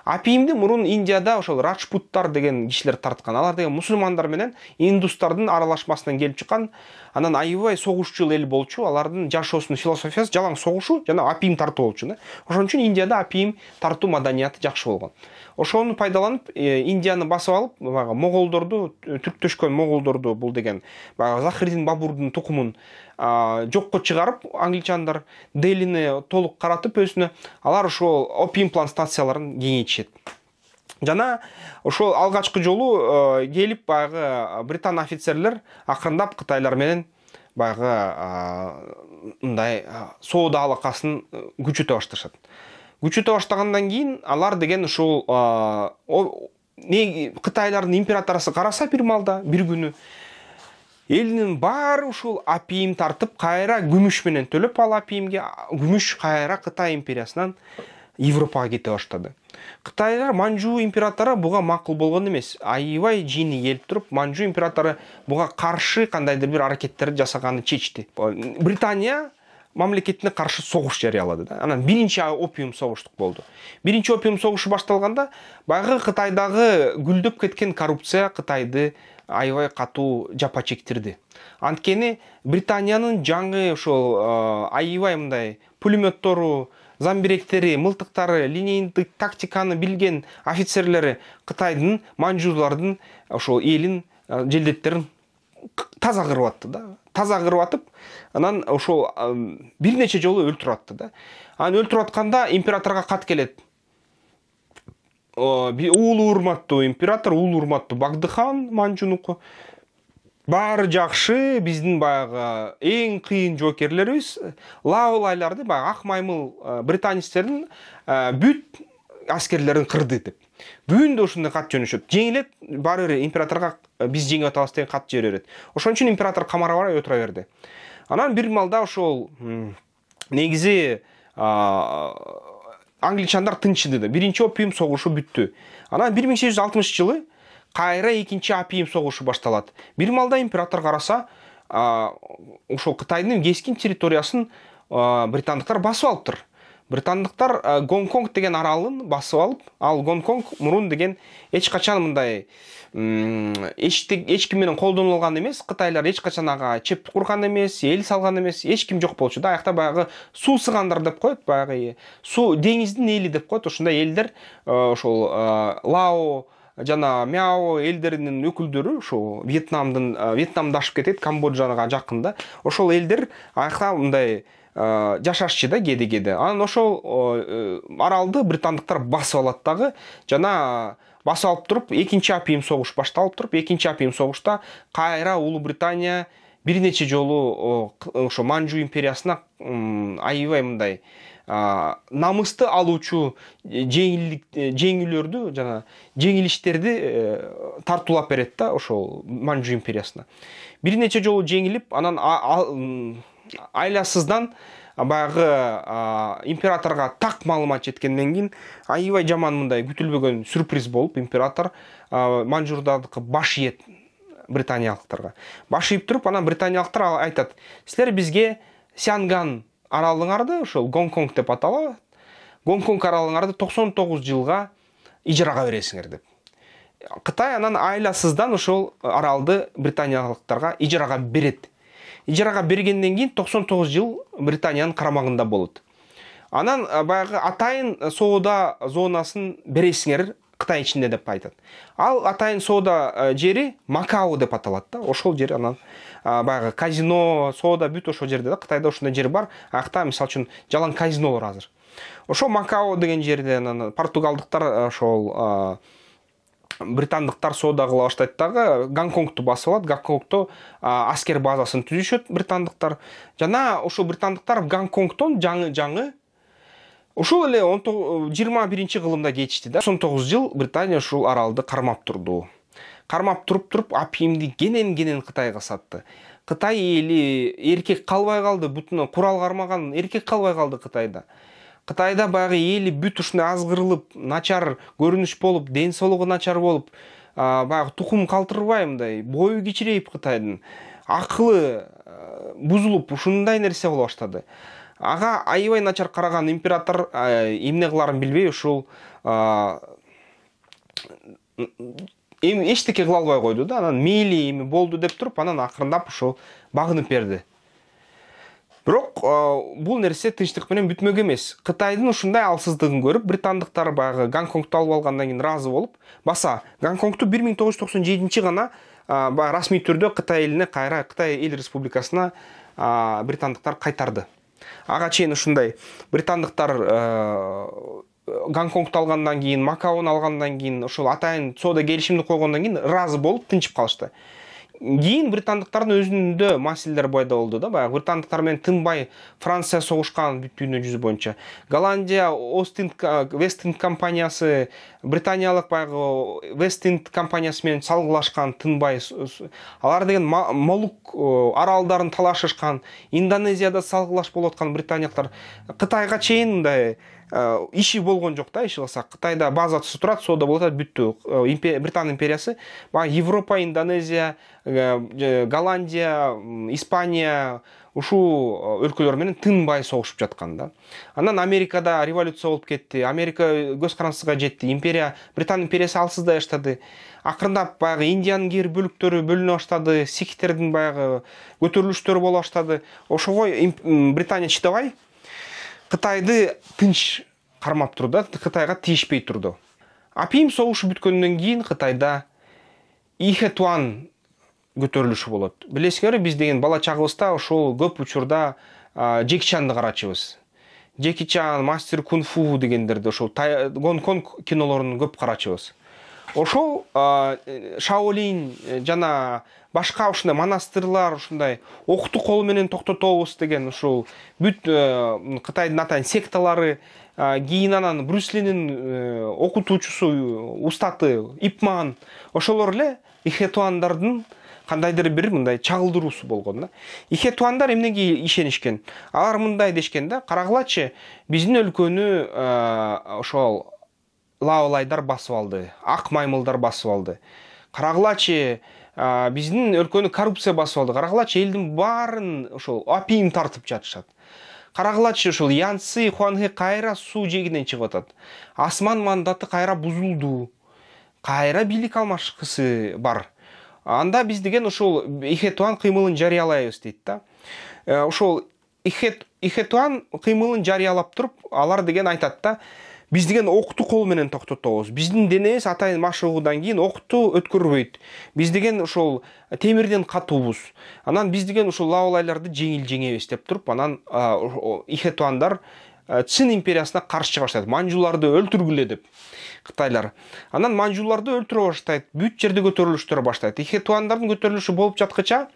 апиімді мұрын индияда ошол рачпуттар деген кишилер тарткан алар деген мусулмандар менен индустардын аралашмасынан келип чыккан анан аябай согушчул эл болчу алардын жашоосунун философиясы жалаң согушуу жана апиим тартуу болчу да ошон үчүн индияда апиим тартуу маданияты жакшы болгон ошону пайдаланып э, индияны басып алып баягы моголдорду түрктөшкөн моголдорду бул деген баягы захирдин бабурдун тукумун жокко чыгарып англичандар делини толук каратып өзүнө алар ошол оп имплантацияларын кеңейтишет жана ошол алгачкы жолу келип баягы британ офицерлер акырындап кытайлар менен баягы мындай соода алакасын э, күчөтө башташат күчөтө баштагандан кийин алар деген ушул кытайлардын императорсу караса бир маалда бир күнү елдің бар ушул апиим тартып кайра күмүш менен төлөп ал апиимге күмүш кайра кытай империясынан европага кете баштады кытайлар манжу императору буга макул болгон эмес аябай жини келип туруп манжу императору буга каршы кандайдыр бир аракеттерди жасағаны чечти британия мамлекетине каршы согуш жарыялады да анан биринчи опиум согуштук болду биринчи опиум согушу башталганда баягы кытайдагы гүлдөп кеткен коррупция кытайды аябай катуу жапа чектирди анткени британиянын жаңы ошол э, аябай мындай пулеметтору замбиректери мылтыктары линейдик тактиканы билген офицерлери кытайдын манжулардын ошол элин э, желдеттерин таза кырып атты да таза кырып атып анан ошол э, бир нече жолу өлтүрүп атты да анан өлтүрүп атканда императорго кат келет уулу урматтуу император уулу урматтуу багдыхан манжунуку баары жакшы биздин баягы эң кыйын жокерлерибиз лаулайларды баягы ак маймыл э, британецтердин э, бүт аскерлерин кырды деп бүгүн да ушундай кат жөнөшөт жеңилет баары бир императорго э, биз жеңип атабыз деген кат жибере берет ошон үчүн император барай отура берди анан бир маалда ошол негизи англичандар тынчыды биринчи опиум согушу бүттү анан бир миң сегиз жүз жылы кайра экинчи опиум согушу башталат бир маалда император караса ошол кытайдын кескин территориясын британдыктар басып алыптыр британдықтар э, гонконг деген аралын басып алып ал гонконг мұрын деген ешқашан мындай ешкімменен қолданылған емес қытайлар ешқашан аға чеп құрған емес ел салған емес ешкім жоқ болчу да аяқта баяғы су сығандар деп қояды баяғы су деңіздің елі деп коет осындай елдер ошол э, э, лао жана мяо элдеринин өкүлдөрү ушул вьетнамдын вьетнамдашып кетет камбоджага жакын да ошол элдер аякта мындай Э, жашашчы да кээде кээде анан ошол э, аралды британдыктар басып алат дагы жана басып алып туруп экинчи апийим согуш башталып туруп экинчи апийим согушта кайра улуу британия бир нече жолу ошо манжу империясына аябай мындай намысты алуучу жеңилдик э, жеңүүлөрдү жана жеңилиштерди тартуулап берет да ошол манжу империясына бир нече жолу жеңилип анан айласыздан баяғы ә, императорға тақ маалымат жеткеннен кейін аябай жаман мындай күтілбеген сюрприз болып император ә, манжурдардыкы баш иет британиялықтарға баш ийип тұрып анан британиялықтар айтады силер бізге сянган аралыңарды ошол гонконг деп аталат Гонконг аралыңарды аралыңарды 99 жылға ижарага бересиңер деп қытай анан айласыздан ошол аралды британиялықтарға ижарага берет ижараға бергеннен кейін99 жыл Британияның қарамағында болады анан баяғы атайын сода зонасын бересиңер Қытай ішінде деп айтады. ал атайын сода жері макао деп аталады. да ошол жер анан баягы казино сода бүт ошол жерде да қытайда ушундай жер бар аякта мисалы үчүн жалаң казинолор азыр ошол макао деген жерде анан португалдыктар ошол британдықтар содағы штаттағы гонконгты басып алады гонконгты әскер базасын түзешет британдықтар жана ошо британдыктар гонконгтон жаңы жаңы ушул эле жыйырма биринчи кылымда кетишти да токсон тогуз жыл британия ушул аралды кармап турду кармап туруп туруп апиимди кенен кенен кытайга сатты кытай эли эркек калбай калды бутуна курал кармаган эркек калбай калды кытайда кытайда баягы эли бүт ушундай азгырылып начар көрүнүш болып, ден соолугу начар болып, баягы тукум калтырбай мындай бою кичирейип кытайдын акылы бузулуп ушундай нерсе боло баштады ага аябай начар қараған император эмне кыларын билбей ушул эми эчтеке кыла албай койду да анан мейли эми болду деп туруп анан акырындап ошол багынып берди бирок бул нерсе тынчтык менен бүтмөк эмес кытайдын ушундай алсыздыгын көрүп британдыктар баягы гонконгту алып алгандан кийин ыраазы болуп баса Гонконгты бир миң тогуз жүз токсон жетинчи гана баягы расмий түрдө кытай элине кайра кытай эл республикасына британдыктар кайтарды ага чейин ушундай британдыктар гонконгту алгандан кийин макаону алгандан кийин ошол атайын соода келишимди койгондон кийин ыраазы болуп тынчып калышты кейін британдықтардың өзінде мәселелер пайда болды да баяғы британдықтармен тынбай франция соғышқан бүт дүйнө жүзү бойынша голландия остинг вестинг компаниясы Британиялық баягы вестинг компаниясы менен тынбай алар деген молук аралдарын талашышкан индонезияда салғылаш болуп аткан қытайға кытайга мындай ә, ищи болған жоқ та иши кылсак қытайда база турат тұрады болуп атат бүттү э, британ империясы баягы европа индонезия э, голландия испания ушул өлкөлөр менен тынбай согушуп жаткан да анан америкада революция болуп кетти америка көз карансызга жетти империя британ империясы алсыздай баштады акырындап баягы индиянын кээ бир бөлүктөрү бөлүнө баштады сикхтердин баягы көтөрүлүштөрү боло баштады ошого британия чыдабай қытайды тыныш қармап тұрды қытайға тиіспей тұрды апим соғысы бүткеннен кейін қытайда ихе туан көтерілуші болады білесіңдер біз деген бала шағымызда ошол көп учурда ә, джеки чанды карачубуз джеки чан мастер кун фу дегендерди ошол гонконг киноларын көп карачубуз ошол ә, шаолин жана башка ушундай монастырлар ушундай окутуу колу менен токтотобуз деген ушул бүт э, кытайдын атайын секталары э, кийин анан брюслинин э, окутуучусу устаты ипман ошолор эле ихетуандардын кандайдыр бир мындай чагылдыруусу болгон да ихетуандар эмнеге ишенишкен алар мындай дешкен да карагылачы биздин өлкөнү ошол лаолайдар басып алды ак маймылдар басып алды карагылачы биздин өлкөнү коррупция басып алды карагылачы элдин баарын ошол апийин тартып жатышат карагылачы ошол янцы хуанхэ кайра суу жээгинен чыгып атат асман мандаты кайра бузулду кайра бийлик алмашкысы бар анда биз деген ошол ихетуан кыймылын жарыялайбыз дейт да э, ошол ихетуан кыймылын жарыялап туруп алар деген айтат да биз деген окту кол менен токтотобуз биздин денебиз атайын машыгуудан кийин окту өткөрбөйт биз деген ошол э, темирден катуубуз анан биз деген ушул лаолайларды жеңил жеңебиз деп туруп анан э, Ихетуандар э, цин империясына каршы чыга баштайт манжуларды өлтүргүлө деп кытайлар анан манжуларды өлтүрө баштайт бүт жерде көтөрүлүштөр баштайт ихетуандардың көтөрүлүшү болуп жаткыча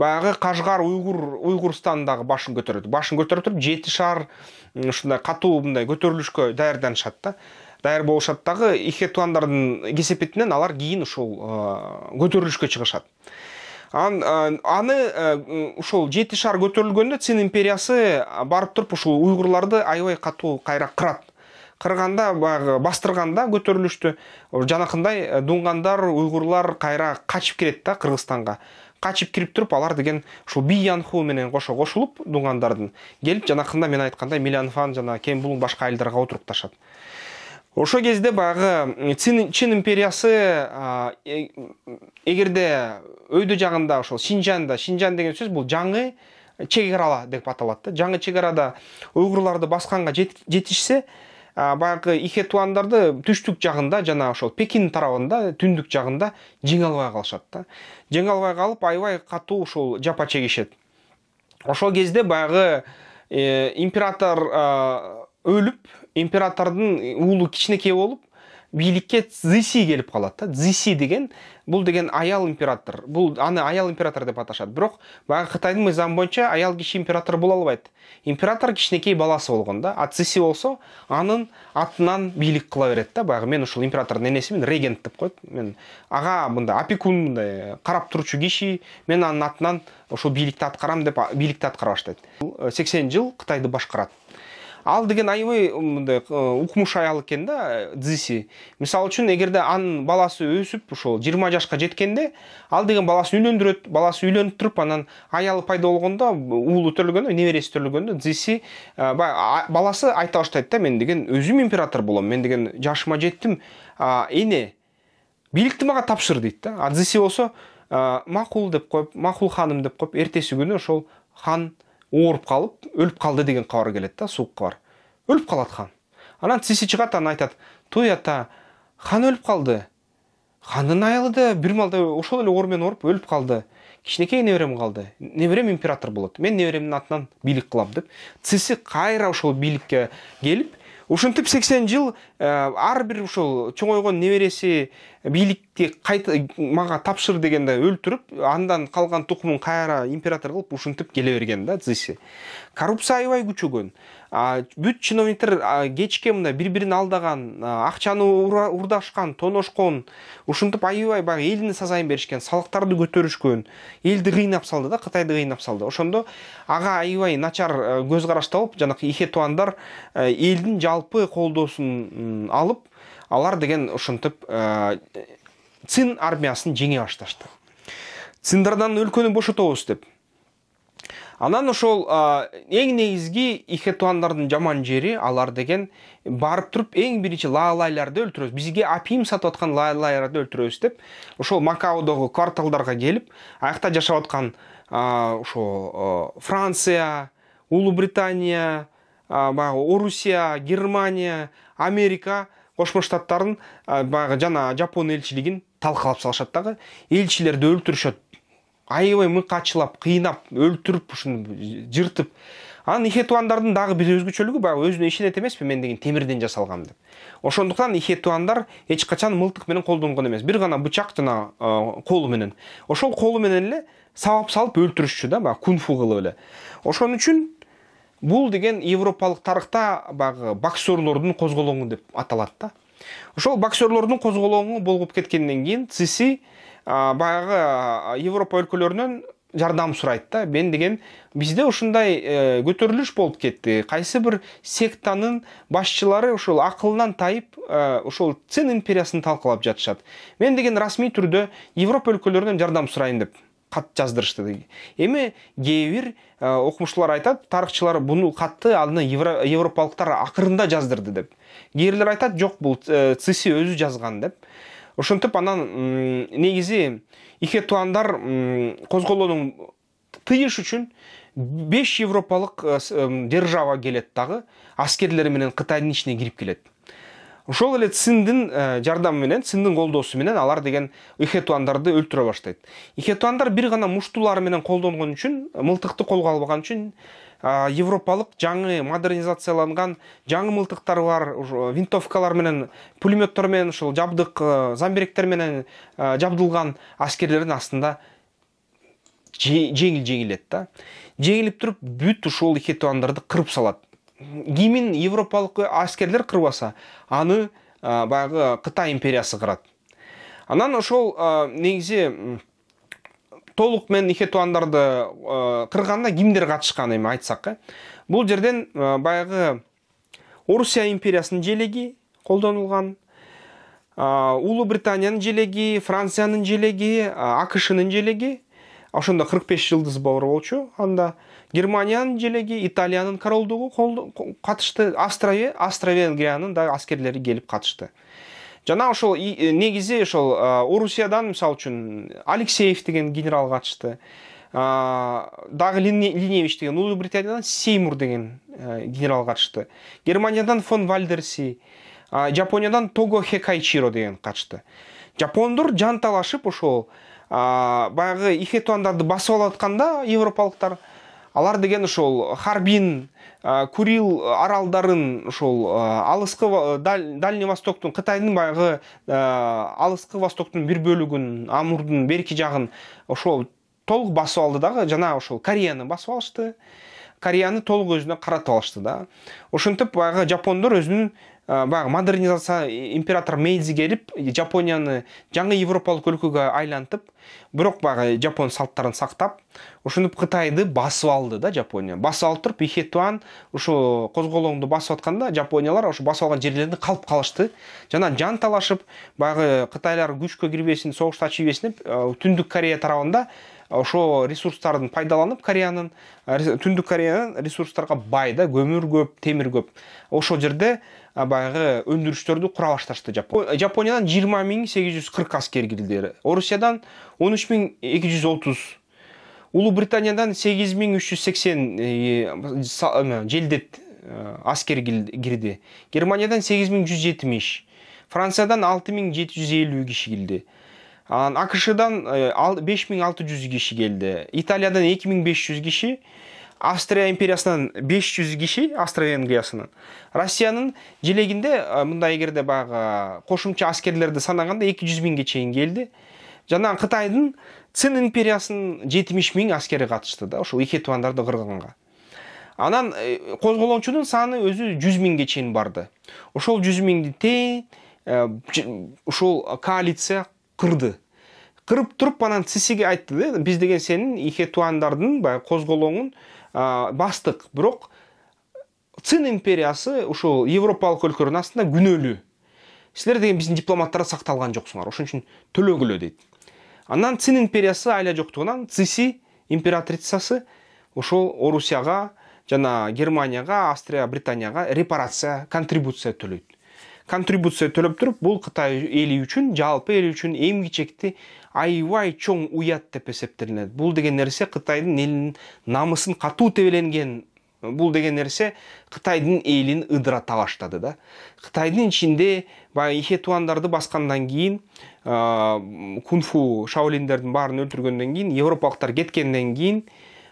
баяғы қажғар ұйғыр ұйғырстандағы башын көтереді башын көтеріп тұрып жеті шар ушундай катуу мындай көтөрүлүшкө даярданышат да даяр болушат дагы ихетуандардын кесепетинен алар кийин ушул көтөрүлүшкө чыгышат анан аны ушул жети шар көтерілгенде цин империясы барып туруп ушул уйгурларды аябай катуу кайра кырат кырганда баягы бастырганда көтөрүлүштү жанакындай дунгандар уйгурлар кайра качып келет да кыргызстанга қачып кирип туруп алар деген ушул янху менен кошо кошулуп дуңгандардын келип жанакында мен айткандай милянфан жана башқа башка айылдарга отурукташат ошо кезде баягы чин империясы э, эгерде өйдө жагында ошол шинжанда шинжан деген сөз бул жаңы чек ара деп аталат да жаңы чек арада уйгурларды басканга жетишсе баягы ихетуандарды түштүк жагында жана ошол пекин тарабында түндүк жагында жеңе албай калышат да жеңе албай калып аябай катуу ушул жапа чегишет ошол кезде баягы э, император өлүп императордун уулу кичинекей болуп бийликке цзиси келип калат да цзиси деген бұл деген аял император бұл аны аял император деп аташады бірақ баяғы қытайдың мыйзамы бойынша аял киши император бола албайды император кішінекей баласы болған да атсиси болсо анын атынан бийлик кыла берет да баягы мен ушул императордун энеси регент деп коет мен ага мындай опекун мындай карап туруучу киши мен анын атынан ушул бийликти аткарам деп бийликти аткара баштайт э, сексен жыл кытайды башкарат ал деген аябай мындай укмуш аял экен да э, дзиси мисалы үчүн эгерде анын баласы өсүп ошол жыйырма жашка жеткенде ал деген баласын үйлөндүрөт баласы үйлөнүп туруп анан аялы пайда болгондо уулу төрөлгөндө небереси төрөлгөндө дзиси э, баягы баласы айта баштайт да мен деген өзүм император болом мен деген жашыма жеттим эне бийликти мага тапшыр дейт да а дзиси болсо «Э, макул деп коюп макул ханым деп коюп эртеси күнү ошол хан ооруп қалып өліп қалды деген хабар келеді да суық хабар өліп қалады хан анан тиси чыгат анан айтат той ата хан өліп қалды хандын аялы да бир малда ошол эле оор менен ооруп өлүп кичинекей неберем қалды неберем император болот мен неберемдин атынан бийлик кылам деп циси кайра ошол бийликке келип ушинтип сексен жыл э, ар бир ушул чоңойгон небереси билікке қайта маға тапшыр дегенде өлтіріп андан қалған тұқымын қайра император қылып ушынтып келе берген да цзиси коррупция аябай күчөгөн бүт чиновниктер кечке мындай бири бирин алдаган акчаны урдашкан тоношкон ушинтип аябай баягы элдин сазайын беришкен салыктарды көтөрүшкөн элди кыйнап салды да кытайды кыйнап салды ошондо ага аябай начар көз караш табып жанагы ихетуандар элдин жалпы колдоосун алып алар деген ә, цин армиясын жеңе башташты циндардан өлкөнү бошотобуз деп анан ошол э, эң негизги ихетуандардын жаман жери алар деген барып туруп эң биринчи лаалайларды өлтүрөбүз бизге апим сатып аткан лаалайларды өлтүрөбүз деп ошол макаодогу кварталдарга келип аякта жашап аткан э, ошо франция улуу британия баягы орусия германия америка кошмо штаттардын баягы жана жапон элчилигин талкалап салышат дагы элчилерди өлтүрүшөт аябай мыкачылап кыйнап өлтүрүп ушинтип жыртып анан ихетуандардын дагы бир өзгөчөлүгү баягы өзүнө ишенет эмеспи мен деген темирден жасалгам деп ошондуктан ихетуандар эч качан мылтык менен колдонгон эмес бир гана бычак жана колу менен ошол колу менен эле сабап салып өлтүрүшчү да баягы кунфу кылып эле ошон үчүн бул деген европалық тарыхта бағы боксерлордун козголоңу деп аталат да ошол боксерлордун козголоңу болгуп кеткенден кийин циси баягы европа өлкөлөрүнөн жардам сурайт да мен деген бизде ушундай э, көтөрүлүш болуп кетти кайсы бир сектанын башчылары ушул акылынан тайып э, ошол цин империясын талкалап жатышат мен деген расмий түрдө европа өлкөлөрүнөн жардам сурайын деп Қат жаздырышты деген эми кээ бир э, окумуштуулар айтат тарыхчылар буну катты аны европалыктар акырында жаздырды деп бирлер айтат жок бул э, циси өзү жазган деп ошентип анан негизи ихетуандар козголоонун тыйыш үчүн беш европалык э, держава келет дагы аскерлери менен кытайдын ичине кирип келет ошол эле циндин э, жардамы менен циндин колдоосу менен алар деген ихетуандарды өлтүрө баштайт ихетуандар бир гана муштулары менен колдонгон үчүн мылтыкты колго албаган үчүн э, европалык жаңы модернизацияланган жаңы мылтыктары бар э, винтовкалар менен пулеметтор менен ушул жабдык замбиректер менен жабдылган аскерлердин астында жеңил жеңилет да жеңилип туруп бүт ушул ихетуандарды кырып салат гимин европалық әскерлер қырбаса, аны ә, баяғы қытай империясы қырады анан ошол ә, негизи толук мен ихетуандарды кырганда кимдер катышкан эми айтсак э бул жерден баягы орусия империясынын желеги колдонулган британиянын желеги франциянын желеги акшнын желеги ошондо кырк беш жылдыз болчу анда германияның желегі италияның королдығы қатышты австрия венгрияның да әскерлері келіп қатышты жана ошол э, негизи ошол орусиядан э, мисалы үчүн алексеев деген генерал катышты э, дагы линевич деген улуу сеймур деген генерал катышты германиядан фон вальдерси жапониядан того хекайчиро деген катышты жапондор жанталашып ошол баягы ихетуандарды басып алып атканда европалыктар алар деген ошол харбин курил аралдарын ошол алыскы дальний востоктың кытайдын баягы алыскы востоктун бир бөлүгүн амурдун берки жагын ошол толук басып алды дагы жана ошол кореяны басып алышты кореяны толук өзүнө каратып алышты да ошентип баягы жапондор өзүнүн Э, баягы модернизация император мейдзи келип жапонияны жаңы европалык өлкөгө айлантып бирок баягы жапон салттарын сактап ушинтип кытайды басып алды да жапония басып алып туруп ихетуан ушу козголоңду басып атканда жапониялар ошо басып алган жерлеринде калып калышты жана жан талашып баягы кытайлар күчкө кирбесин согушту ачып ийбесин деп э, түндүк корея тарабында ошо ресурстарын пайдаланып кореянын э, түндүк кореянын ресурстарга бай да көмүр көп темир көп ошол жерде баягы өндүрүштөрдү куралашташты э, жапониядан жыйырма миң сегиз жүз кырк аскер кирди орусиядан он үч миң эки жүз отуз британиядан сегиз миң үч жүз сексен э, э, желдет аскер кирди германиядан сегиз миң жүз жетимиш франциядан алты миң жети жүз элүү киши келди анан акшдан беш миң алты жүз киши келди италиядан эки миң беш жүз киши австрия империясынан 500 жүз шейін австро венгриясынан россияның желегінде мындай эгерде баягы кошумча қосымша әскерлерді санағанда 200 мыңға чейин келді жана қытайдың цин империясының 70 мың әскері қатысты да ошол ихетуандарды қырғынға анан козголоңчунун э, саны өзү жүз миңге чейин барды ошол жүз миңди тең э, ошол коалиция кырды кырып туруп анан цисиге айтты да биз деген сенин ихетуандардын баягы козголоңун бастық бирок цин империясы ушул европалык өлкөлөрдүн астында күнөөлүү силер деген биздин дипломаттарды сакталган жоксуңар ошон үчүн төлөгүлө дейт анан цин империясы айла жоктугунан циси императрицасы ошол орусияга жана германияга австрия британияга репарация контрибуция төлөйт контрибуция төлөп туруп бул кытай эли үчүн жалпы эл үчүн эмгичекти аябай чоң уят деп эсептелинет бул деген нерсе кытайдын элинин намысын катуу тебеленген бул деген нерсе кытайдын элин ыдырата баштады да кытайдын ичинде баягы ихетуандарды баскандан кийин кунфу шаолиндердин баарын өлтүргөндөн кийин европалыктар кеткенден кийин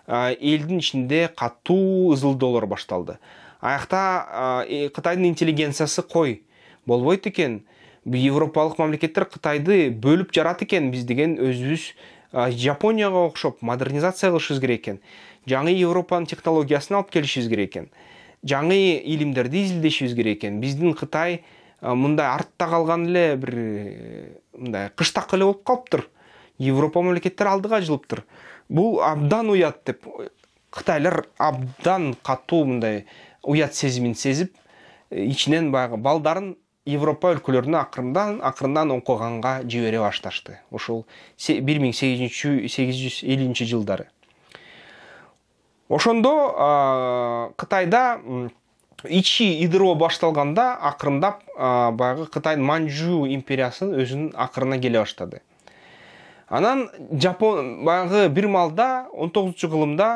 элдин ичинде катуу ызылдоолор башталды аякта кытайдын интеллигенциясы кой болбойт экен европалық мамлекеттер қытайды бөліп жарат екен біз деген өзіміз жапонияға ұқсап модернизация қылышыбыз керек екен жаңы европаның технологиясын алып келішіміз керек екен жаңы илимдерди изилдешибиз керек экен биздин кытай мындай артта калган эле бир мындай кыштак эле болуп калыптыр европа мамлекеттери алдыга жылыптыр бул абдан уят деп кытайлар абдан катуу мындай уят сезимин сезип э, ичинен баягы балдарын европа өлкөлөрүнө акырындан акырындан окуганга жибере башташты ушул бир миң сегиз жүз элүүнчү жылдары ошондо кытайда ичи ыдыроо башталганда акырындап баягы кытайдын манжу империясы өзүнүн акырына келе баштады анан жапон баягы бир маалда он тогузунчу кылымда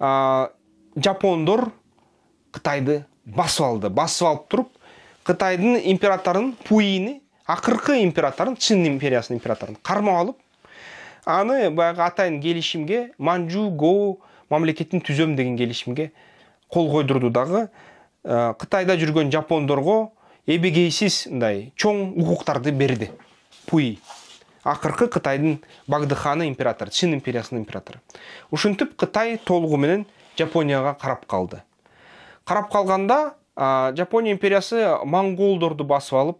жапондор кытайды басып алды басып алып туруп қытайдың императорын пуини ақырқы императорын чин империясының императорын қармап алып аны баяғы атайын келісімге манжу гоу мамлекетін түзем деген келісімге қол қойдырды дағы ә, қытайда жүрген жапондорға эбегейсіз мындай чоң құқықтарды берді пуи ақырғы қытайдың багдыханы императоры чин империясының императоры ушинтип қытай менен жапонияға қарап қалды қарап қалғанда ә, жапония империясы монголдорду басып алып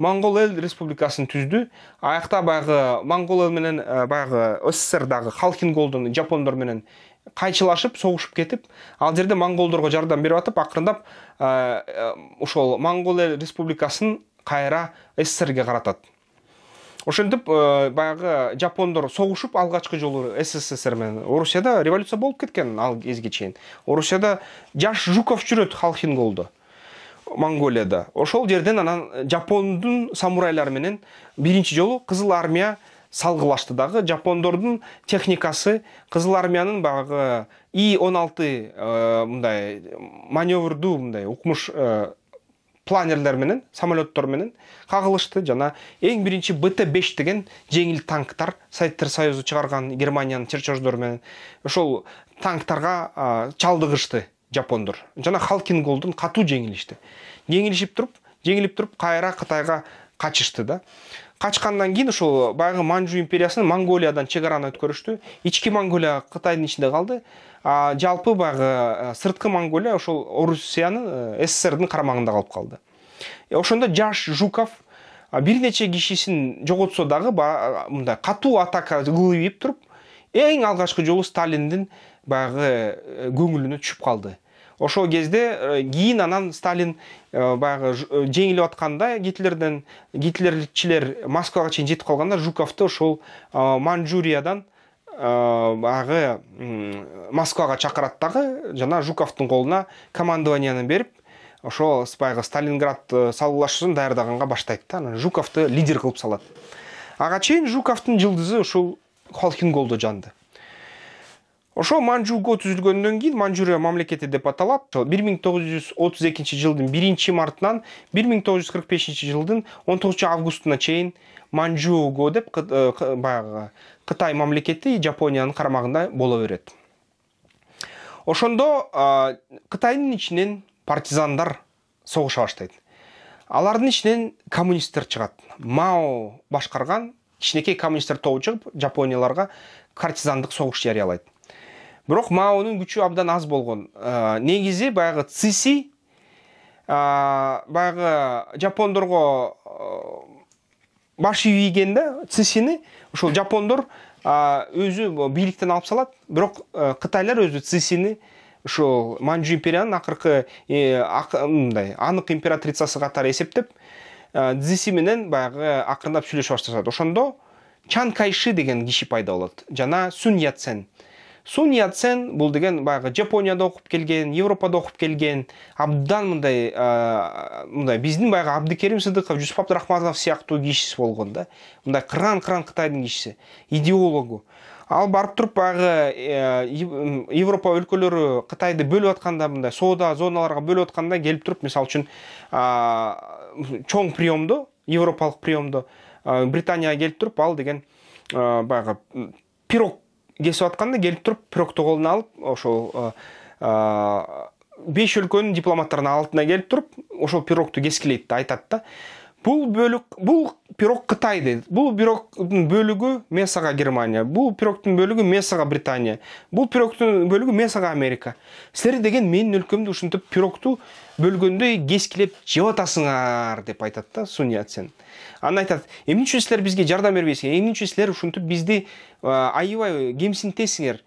моңғол ел республикасын түзді аяқта баяғы моңғол елменен ә, баяғы дағы халкин жапондор менен қайшылашып соғышып кетіп ал жерде моңғолдарға жардам беріп атып ақырындап ошол ә, моңғол ел республикасын қайра сссрге қаратады ошентип баягы жапондор согушуп алгачкы жолу ссср менен орусияда революция болуп кеткен ал кезге чейин орусияда жаш жуков жүрөт халхин голдо монголияда ошол жерден анан жапондун самурайлары менен биринчи жолу кызыл армия салгылашты дагы жапондордун техникасы кызыл армиянын баягы и он алты э, мындай маневрдуу мындай укмуш э, планерлер менен самолеттор менен кагылышты жана эң биринчи бт беш деген жеңил танктар советтер союзу чыгарган германиянын чертеждору менен ошол танктарга чалдыгышты жапондор жана халкин голдон катуу жеңилишти жеңилишип туруп жеңилип туруп кайра кытайга качышты да качкандан кийин ошол баягы манжу империясынын монголиядан чек араны өткөрүштү ички монголия кытайдын ичинде калды жалпы баягы э, сырткы монголия ошол орусиянын э, сссрдин карамагында калып калды э, ошондо жаш жуков бир нече кишисин жоготсо дагы мындай катуу атака ийип туруп эң алгачкы жолу сталиндин баягы э, көңүлүнө түшіп қалды. ошол кезде гейін э, анан сталин э, баягы жеңилип атканда гитлерден гитлерчилер москвага чейин жетип қалғанда, Жуковты ошол манжуриядан баягы москвага чакырат дагы жана жуковдун колуна командованияны берип ошол баягы сталинград салгылашуусун даярдаганга баштайт да анан жуковду лидер кылып салат ага чейин жуковдун жылдызы ушул холхин жанды ошо манжуго түзүлгөндөн кийин манжурия мамлекети деп аталат бир миң тогуз жүз отуз экинчи жылдын биринчи мартынан бир миң тогуз жүз кырк бешинчи жылдын он тогузунчу августуна чейин манжуго деп э, баягы кытай мамлекети жапониянын карамагында боло берет ошондо э, кытайдын ичинен партизандар согуша баштайт алардын ичинен коммунисттер чыгат мао башкарган кичинекей коммунисттер тобу чыгып жапонияларга партизандык согуш жарыялайт бирок маонун күчү абдан аз болгон ә, негизи баягы циси ә, баягы жапондорго ә, баш ийген да цисини ушул жапондор өзү бийликтен алып салат бирок кытайлар өзү цисини ушул манжу империянын акыркы мындай анык императрицасы катары эсептеп цзиси менен баягы акырындап сүйлөшө башташат ошондо чан кайши деген киши пайда болот жана сун сун яцен бұл деген баягы жапонияда оқып келген европада оқып келген абдан мындай мындай біздің баягы абдыкерим сыдықов жусуп абдрахматов сияқты кишиси болгон да мындай кыран кыран кытайдын кишиси идеологу ал барып туруп баягы э, европа өлкөлөрү кытайды бөлүп атканда мындай соода зоналарга бөлүп атканда келип туруп мисалы үчүн чоң приемду европалык приемду британияга келип туруп ал деген баягы пирог кесіп атканда келіп тұрып пирогты қолына алып ошол беш өлкөнүн дипломаттарынын алдына келип туруп ошол пирогту кескилейт да айтат да бұл бөлік бұл пирог қытай дейді бұл пирогтың бөлігі месаға германия бұл пирогтың бөлігі месаға британия бұл пирогтың бөлігі месаға америка сіздер деген менің өлкемді ушинтип пирогту бөлгөндөй кескилеп жеп атасыңар деп айтат да сун ятсен анан айтат эмне үчүн силер бизге жардам бербейсиңер эмне үчүн силер ушинтип бизди аябай кемсинтесиңер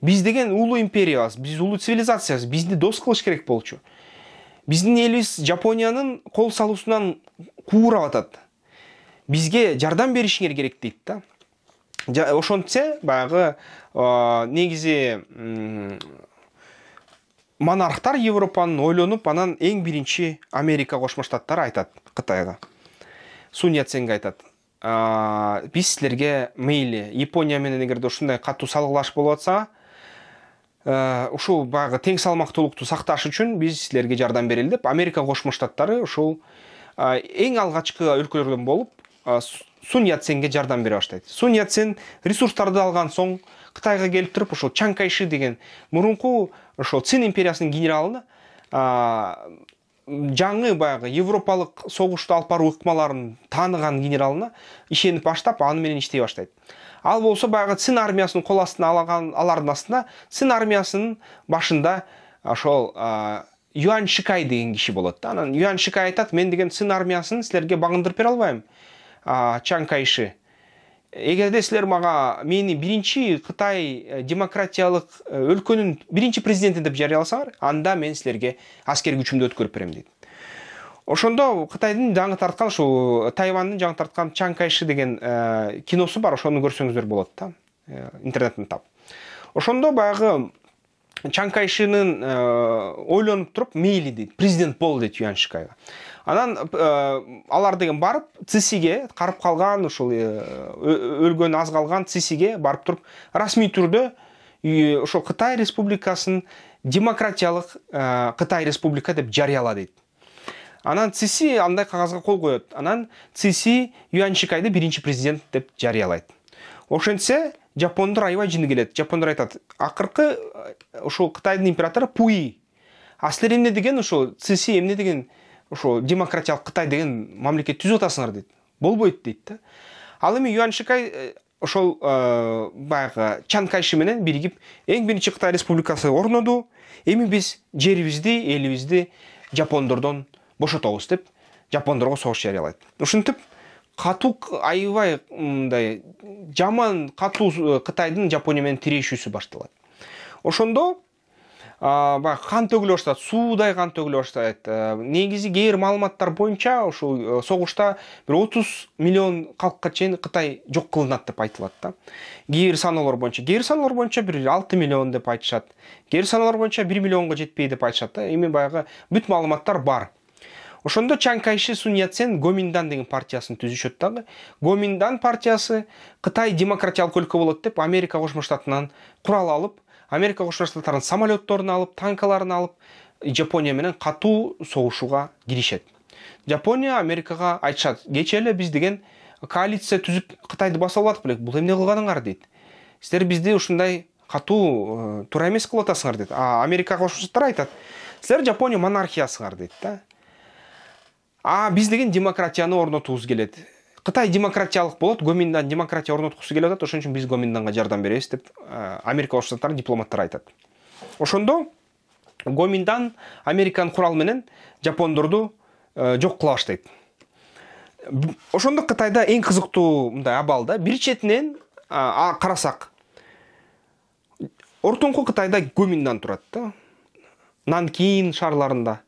биз деген улуу империябыз биз улуу цивилизациябыз бизди дос кылыш керек болчу биздин элибиз жапониянын кол салуусунан куурап атат бизге жардам беришиңер керек дейт да ошентсе баягы негизи монархтар европанын ойлонуп анан эң биринчи америка кошмо штаттары айтат кытайга сунья ценге айтат биз силерге мейли япония менен эгерде ушундай катуу салгылаш болуп атса ушул баягы тең салмактуулукту сакташ үчүн биз силерге жардам берели деп америка кошмо штаттары ушул эң алгачкы өлкөлөрдөн болуп сунья ценге жардам бере баштайт сунья цен ресурстарды алган соң кытайга келип туруп ошол чанкайши деген мурунку ошол цин империясынын генералына жаңы баягы европалык согушту алып баруу ыкмаларын тааныган генералына ишенип баштап аны менен иштей баштайт ал болсо баягы цин армиясынын кол астына алган алардын астына цин армиясынын башында ошол юан шикай деген киши болот да анан юан шикай айтат мен деген сын армиясын силерге багындырып бере албайм чан кайши эгерде силер мага мени биринчи кытай э, демократиялык э, өлкөнүн биринчи президенти деп жарыяласаңар анда мен силерге аскер күчүмдү өткөрүп берем дейт ошондо кытайдын жаңы тарткан ушул тайвандын жаңы тарткан чан кайши деген э, киносу бар ошону көрсөңүздөр болот да интернеттен тап ошондо баягы чанкайшинын э, ойлонуп туруп мейли дейт президент бол дейт юаншикайга анан э, алар деген барып цисиге карып калган ушул э, өлгөнү аз калган цисиге барып туруп расмий түрдө ошол кытай республикасын демократиялык кытай республика деп жарыяла дейт анан циси андай кагазга кол коет анан циси юаншикайды биринчи президент деп жарыялайт ошентсе жапондар айбай келет жапондор айтады ақырқы ушул кытайдын императору пуи силер эмне деген ошо цси эмне деген ошо демократиялык кытай деген мамлекет түзүп атасыңар дейт болбойт дейт да ал эми юань шикай ошол баягы чан кайши менен биригип эң биринчи кытай республикасы орноду эми биз жерибизди элибизди жапондордон бошотобуз деп жапондорго согуш жарыялайт ушинтип қату аябай мындай жаман қату Қытайдың э, жапония менен басталады башталат ошондо баягы кан төгүлө баштайт суудай кан төгүлө баштайт э, негизи кээ бир маалыматтар боюнча ушул э, согушта бир отуз миллион калкка чейин кытай жок кылынат деп айтылат да кээ бир саноолор боюнча кээ бир саноолор боюнча бир алты миллион деп айтышат кээ бир саноолор боюнча бир миллионго жетпей деп айтышат да эми баягы бүт маалыматтар бар ошондо чан кайши Сунь Ятсен гоминдан деген партиясын түзүшөт дагы гоминдан партиясы кытай демократиялык өлкө болот деп америка кошмо штатынан курал алып америка кошмо штаттарынын самолетторун алып танкаларын алып жапония менен катуу согушууга киришет жапония америкага айтышат кечэ эле биз деген коалиция түзүп кытайды басып алып белек бул эмне кылганыңар дейт силер бизди ушундай катуу э, туура эмес кылып атасыңар дейт а америка кошмо штаттары айтат силер жапония монархиясыңар дейт да а биз деген демократияны орнатуыз келет Қытай демократиялық болады, гоминдан демократия орноткусу келип атат ошон үчүн биз гоминданга жардам беребиз деп америка кошмо штаттарынын дипломаттары айтат ошондо гоминдан американын куралы менен жапондорду жок кыла баштайт ошондо кытайда эң кызыктуу мындай абал да бир четинен карасак ортоңку кытайда гоминдан турат да нанкин шаарларында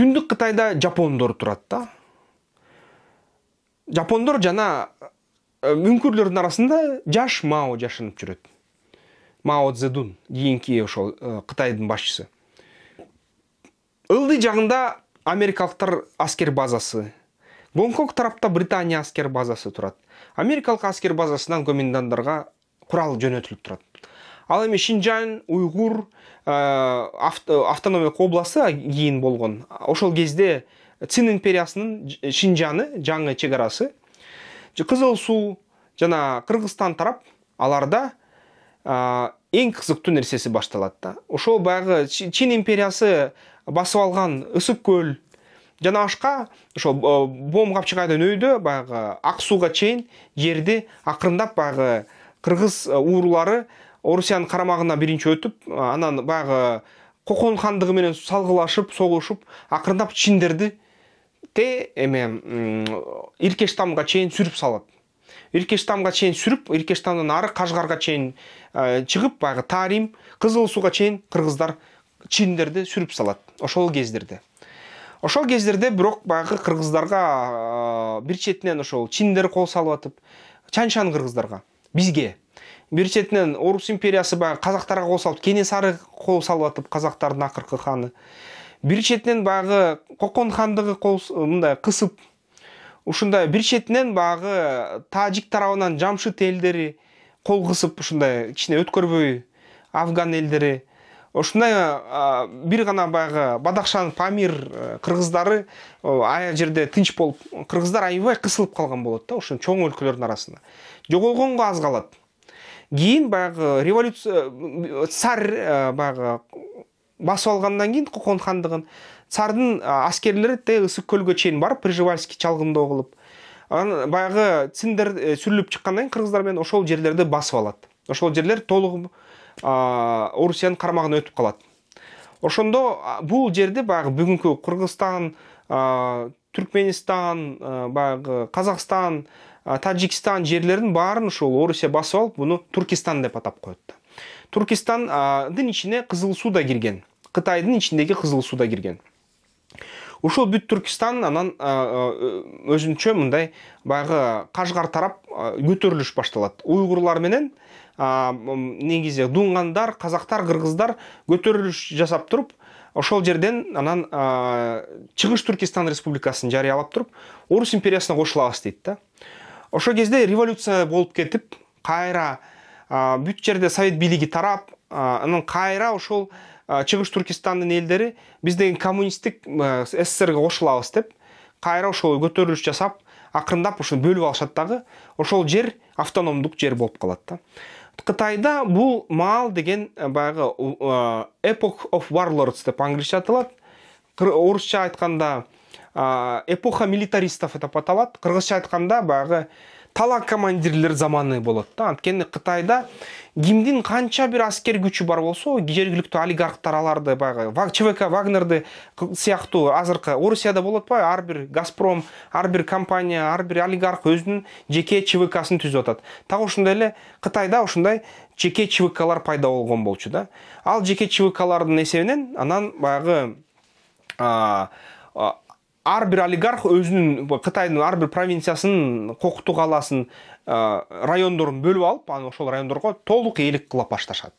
түндүк кытайда жапондор турат да жапондор жана үңкүрлөрдүн арасында жаш мао жашынып жүрөт мао цзедун кийинки ошол кытайдын башчысы ылдый жагында америкалыктар аскер базасы гонконг тарапта британия аскер базасы турат америкалык аскер базасынан коменданттарга курал жөнөтүлүп турат ал эми шинжан уйгур э, э, автономиялык областы кийин болгон ошол кезде цин империясынын э, шинжаны жаңы чек арасы кызыл суу жана кыргызстан тарап аларда эң кызыктуу нерсеси башталат да ошол баягы чин империясы басып алган ысык көл жана башка ошол бом капчыгайдан өйдө баягы ак сууга чейин жерди акырындап баягы кыргыз уурулары орусиянын карамагына биринчи өтүп анан баягы кокон хандыгы менен салгылашып согушуп акырындап чиндерди те эме иркештамга чейин сүрүп салат иркештамга чейин сүрүп иркештамдан ары кажгарга чейин чыгып баягы тарим кызыл сууга чейин кыргыздар чиндерди сүрүп салат ошол кездерде ошол кездерде бирок баягы кыргыздарга бир четинен ошол чиндер кол салып атып чаншан кыргыздарга бизге бір шетінен орыс империясы баяғы қазақтарға қол салып кенесары қол салып жатып қазақтардың ақырғы ханы бір шетінен бағы қоқан хандығы қол мындай қысып ушундай бір шетінен баягы тажик тарабынан жамшыт элдери кол кысып ушундай кичине өткөрбөй афган элдери ушундай бир гана баягы бадахшан памир кыргыздары ая жерде тынч болуп кыргыздар аябай кысылып калган болот да ушул чоң өлкөлөрдүн арасында жоголгонго аз калат кейін баяғы э, революция цар э, баяғы басып алғаннан кейін қоқан хандығын цардың э, әскерлері те ысык көлге шейін барып приживальский шалғындау қылып баяғы циндер сүріліп шыққаннан кейін қырғыздармен ошол жерлерді басып алады ошол жерлер толығып орусиянын қармағын өтіп қалады ошондо бұл жерде баягы бүгүнкү кыргызстан түркменистан баягы казакстан таджикстан жерлерін барын ушул орусия басып алып буну туркистан деп атап коет туркестандын туркистандын ичине кызыл суу да кирген Қытайдың ішіндегі кызыл суу да кирген ушул бүт түркістан анан өзүнчө мындай баягы кашгар тарап көтөрүлүш башталат уйгурлар менен негизи дунгандар казактар кыргыздар көтөрүлүш жасап туруп ошол жерден анан чыгыш туркистан республикасын жарыялап туруп орус империясына кошулабыз дейт да Ошо кезде революция болуп кетип кайра бүт жерде совет бийлиги тарап анан кайра ошол чыгыш туркестандын элдери биз деген коммунисттик сссрге кошулабыз деп кайра ошол көтөрүлүш жасап акырындап ошо бөлүп алышат дагы ошол жер автономдук жер болуп калат да кытайда бул маал деген баягы эпох of warlords деп англисче аталат орусча айтканда ә, эпоха милитаристов деп аталады қырғызша айтқанда баягы тала командирлер заманы болот да анткени кытайда кимдин канча бир аскер күчү бар болсо жергиликтүү олигархтар аларды баягы чвк вагнерди сыяктуу азыркы орусияда болот атпайбы ар бир газпром ар бир компания ар бир олигарх өзүнүн жеке чвксын түзүп атат так ошондой эле кытайда ушундай жеке чвклар пайда болгон болчу да ал жеке чвклардын эсебинен анан баягы бир олигарх кытайдын ар әрбір провинциясын кокту қаласын райондорун бөлүп алып анан ошол райондорго толук ээлик кыла башташат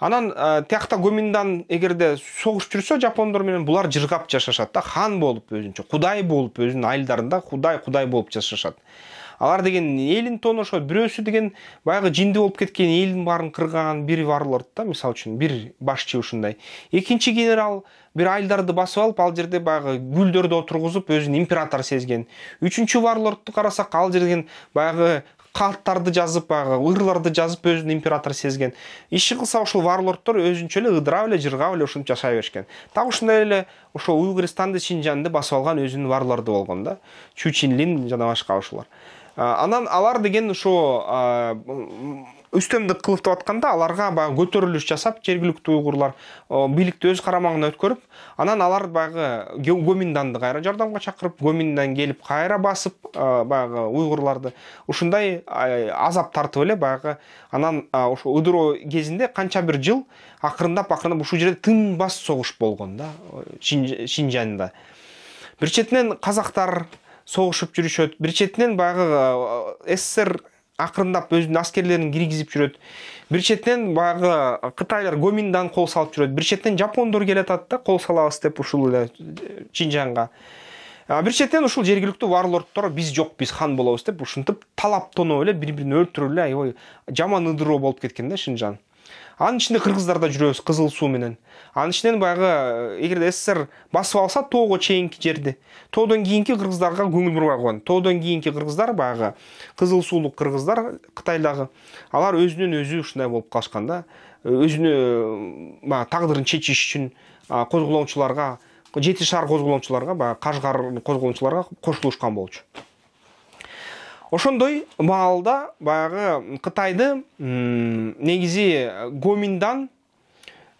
анан тиякта гоминдан эгерде согуш жүрсө жапондор менен булар жыргап жашашат да хан болуп өзүнчө кудай болуп өзүнүн айылдарында кудай кудай болуп жашашат алар деген элин тоношо бирөөсү деген баягы жинди болуп кеткен элдин баарын кырган бир варлорд да мисалы үчүн бир башчы ушундай экинчи генерал бир айылдарды басып алып ал жерде баягы гүлдөрдү отургузуп өзүн император сезген үчүнчү варлордду карасак ал деген баягы каттарды жазып баягы ырларды жазып өзүн император сезген иши кылса ошол варлордтор өзүнчө эле ыдырап эле жыргап эле ушинтип жашай беришкен так ушундай эле ошо уйгуристанды синжанды басып алган өзүнүн варлорду болгон да чучинлин жана башка ушулар анан алар деген ошо үстөмдүк кылып атканда аларга баягы көтөрүлүш жасап жергиликтүү уйгурлар бийликти өз карамагына өткөрүп анан алар баягы гоминданды кайра жардамга чакырып гоминдан келип кайра басып баягы уйгурларды ушундай азап тартып эле баягы анан ошо ыдыроо кезинде канча бир жыл акырындап акырындап ушул жерде тынбас согуш болгон да шинжанда бир четинен казактар согушуп жүрүшөт бир четинен баягы э, ссср акырындап өзүнүн аскерлерин киргизип жүрөт бир четинен баягы кытайлар гоминдан кол салып жүрөт бир четинен жапондор келатат да кол салабыз деп ушул эле чинжаңга бир четинен ушул жергиликтүү варлордтор биз жок биз хан болобуз деп ушинтип талап тоноп эле бири бирин өлтүрүп эле аябай жаман ыдыроо болуп кеткен да шинжаң анын ичинде кыргыздар да жүрөбүз кызыл суу менен анын ішінен баяғы э, егерде ссср басып алса тоого чейинки жерді тодан кейінгі қырғыздарға көңіл бұрмай қойған тодан кейінгі қырғыздар баяғы қызыл сулық қырғыздар қытайдағы алар өзінен өзі ушундай болып калышкан да э, өзүнө баягы э, тагдырын чечиш үчүн козголоңчуларга жети шаар козголоңчуларга баягы кашгар козголоңчуларга кошулушкан болчу ошондой маалда баягы кытайды негизи гоминдан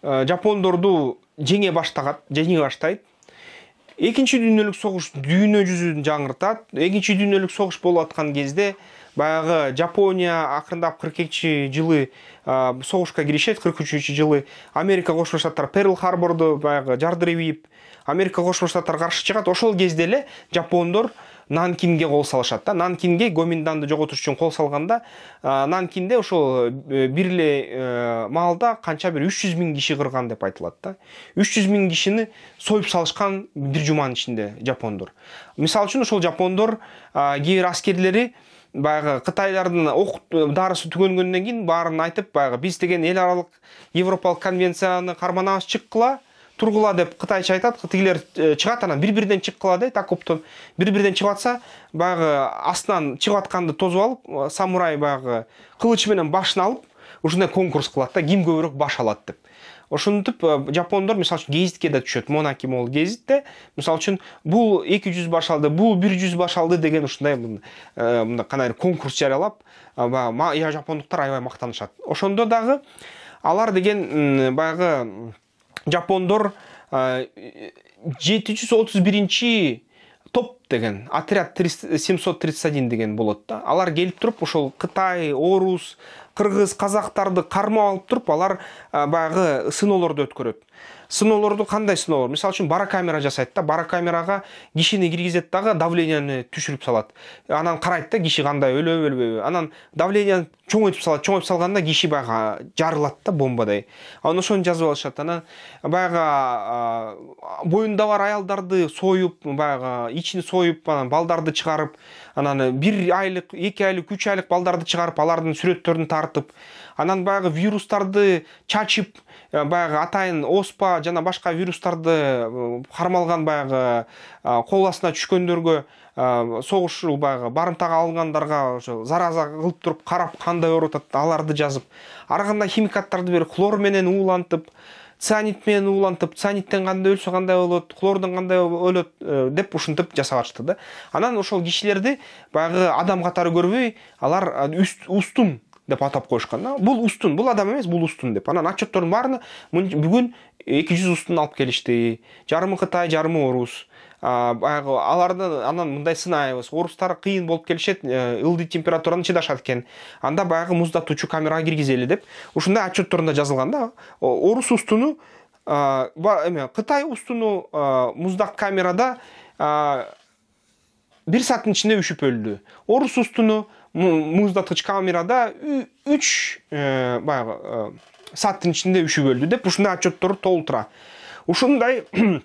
Э, жапондорду жеңе баштагат жеңе баштайт экинчи дүйнөлүк согуш дүйнө жүзүн жаңыртат экинчи дүйнөлүк согуш болуп аткан кезде баягы жапония акырындап кырк экинчи жылы э, согушка киришет кырк үчүнчү жылы америка кошмо штаттары перл харборду баягы жардырып ийип америка кошмо штаттар каршы чыгат ошол кезде эле жапондор нанкинге кол салышат да нанкинге гоминданды жоготуш үчүн кол салганда нанкинде ошол э, э, бир эле маалда канча бир үч жүз миң киши кырган деп айтылат да үч жүз миң кишини союп салышкан бир жуманын ичинде жапондор мисалы үчүн ошол жапондор кээ бир аскерлери баягы кытайлардын дарысы түгөнгөндөн кийин баарын айтып баягы биз деген эл аралык европалык конвенцияны карманабыз чыккыла тургула деп қытайша айтады тигилер э, шығады анан бір бірден шығып қалады э так оптон бирден чыгып атса баягы астынан шығып атканды тозып алып э, самурай баягы кылычы менен башын алып ушундай конкурс кылат да ким көбүрөөк баш алат деп ошентип э, жапондор мисалы үчүн гезитке да түшөт монаки могул гезитте мисалы үчүн бул эки жүз баш алды бул бир жүз баш алды деген ушундай мындай кандайдыр конкурс жарыялап баягы жапондуктар аябай мактанышат ошондо дагы алар деген баягы жапондор жети жүз отуз биринчи топ деген отряд 731 деген болот да алар келип туруп ошол кытай орус кыргыз казактарды кармап алып туруп алар баягы сыноолорду өткөрөт сыноолорду кандай сыноолор мисалы үчүн бара камера жасайт да бара камераға кишини киргизет дагы давленияны түшүрүп салат анан карайт да киши кандай өлөбү өлбөйбү анан давленияны чоңойтуп салат чоңойтуп салганда киши баягы жарылат да бомбадай анан ошону жазып алышат анан баягы боюнда бар аялдарды союп баягы ичин союп анан балдарды чыгарып анан бир айлык эки айлык үч айлык балдарды чыгарып алардын сүрөттөрүн тартып анан баягы вирустарды чачып Э, баяғы атайын оспа жана башка вирустарды э, кармалган баягы э, кол астына түшкөндөргө согушул баягы барымтага алынгандарга ошо зараза кылып туруп карап кандай ооруп атат аларды жазып ары кандай химикаттарды берип хлор менен уулантып цианит менен уулантып цианиттен кандай өлсө кандай болот хлордон кандай өлөт деп ушинтип жасап атышты да анан ошол кишилерди баягы адам катары көрбөй алар устун деп атап қойышқан да бұл устун бұл адам емес бұл устун деп анан отчеттордун баарына бүгүн эки жүз устун алып келишти жарымы кытай жарымы орус баягы аларды анан мындай сынайбыз орустар кыйын болуп келишет ә, ылдый температураны чыдашат экен анда баягы муздатуучу камерага киргизели деп ушундай отчетторунда жазылган да орус устуну эме кытай устуну муздак камерада бир сааттын ичинде үшүп өлдү орус устуну муздаткыч камерада үч э, баягы э, сааттын ичинде үшүп өлдү деп ушундай отчеттор толтура ушундай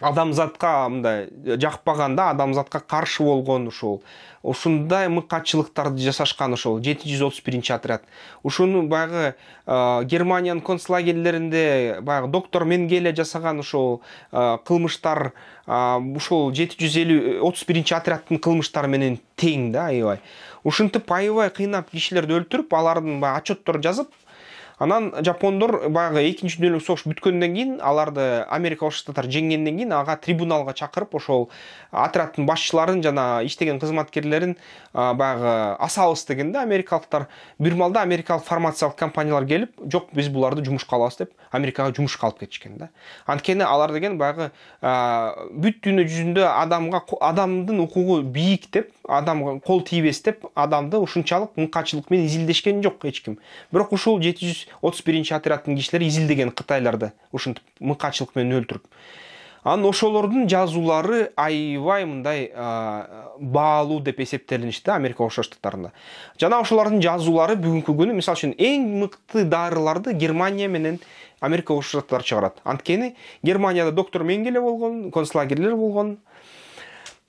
адамзатка мындай жакпаган да адамзатка каршы болгон ушул ушундай мыкаачылыктарды жасашкан ошол жети жүз отуз биринчи отряд ушуну баягы э, германиянын концлагерлеринде баягы доктор менгеле жасаган ошол кылмыштар ушул жети жүз элүү отуз биринчи отрядтын кылмыштары менен тең да аябай ушинтип аябай кыйнап кишилерди өлтүрүп алардын баягы отчетторун жазып анан жапондор баягы экинчи дүйнөлүк согуш бүткөндөн кийин аларды америка кошмо штаттары жеңгенден кийин ага трибуналга чакырып ошол отрядтын башчыларын жана иштеген кызматкерлерин баягы асабыз деген да америкалыктар бир маалда америкалык фармациялык компаниялар келип жок биз буларды жумушка алабыз деп америкага жумушка алып кетишкен да анткени алар деген баягы бүт дүйнө жүзүндө адамга адамдын укугу бийик деп адамга кол тийбес деп адамды ушунчалык мыкаачылык менен изилдешкен жок эч ким бирок ушул жети жүз отуз биринчи отрядтын кишилери изилдеген кытайларды ушинтип мыкаачылык менен өлтүрүп анан ошолордун жазуулары аябай мындай баалуу деп да америка кошмо штаттарында жана ошолордун жазуулары бүгүнкү күнү мисалы үчүн эң мыкты дарыларды германия менен америка кошмо штаттары чыгарат анткени германияда доктор менгеле болгон концлагерлер болгон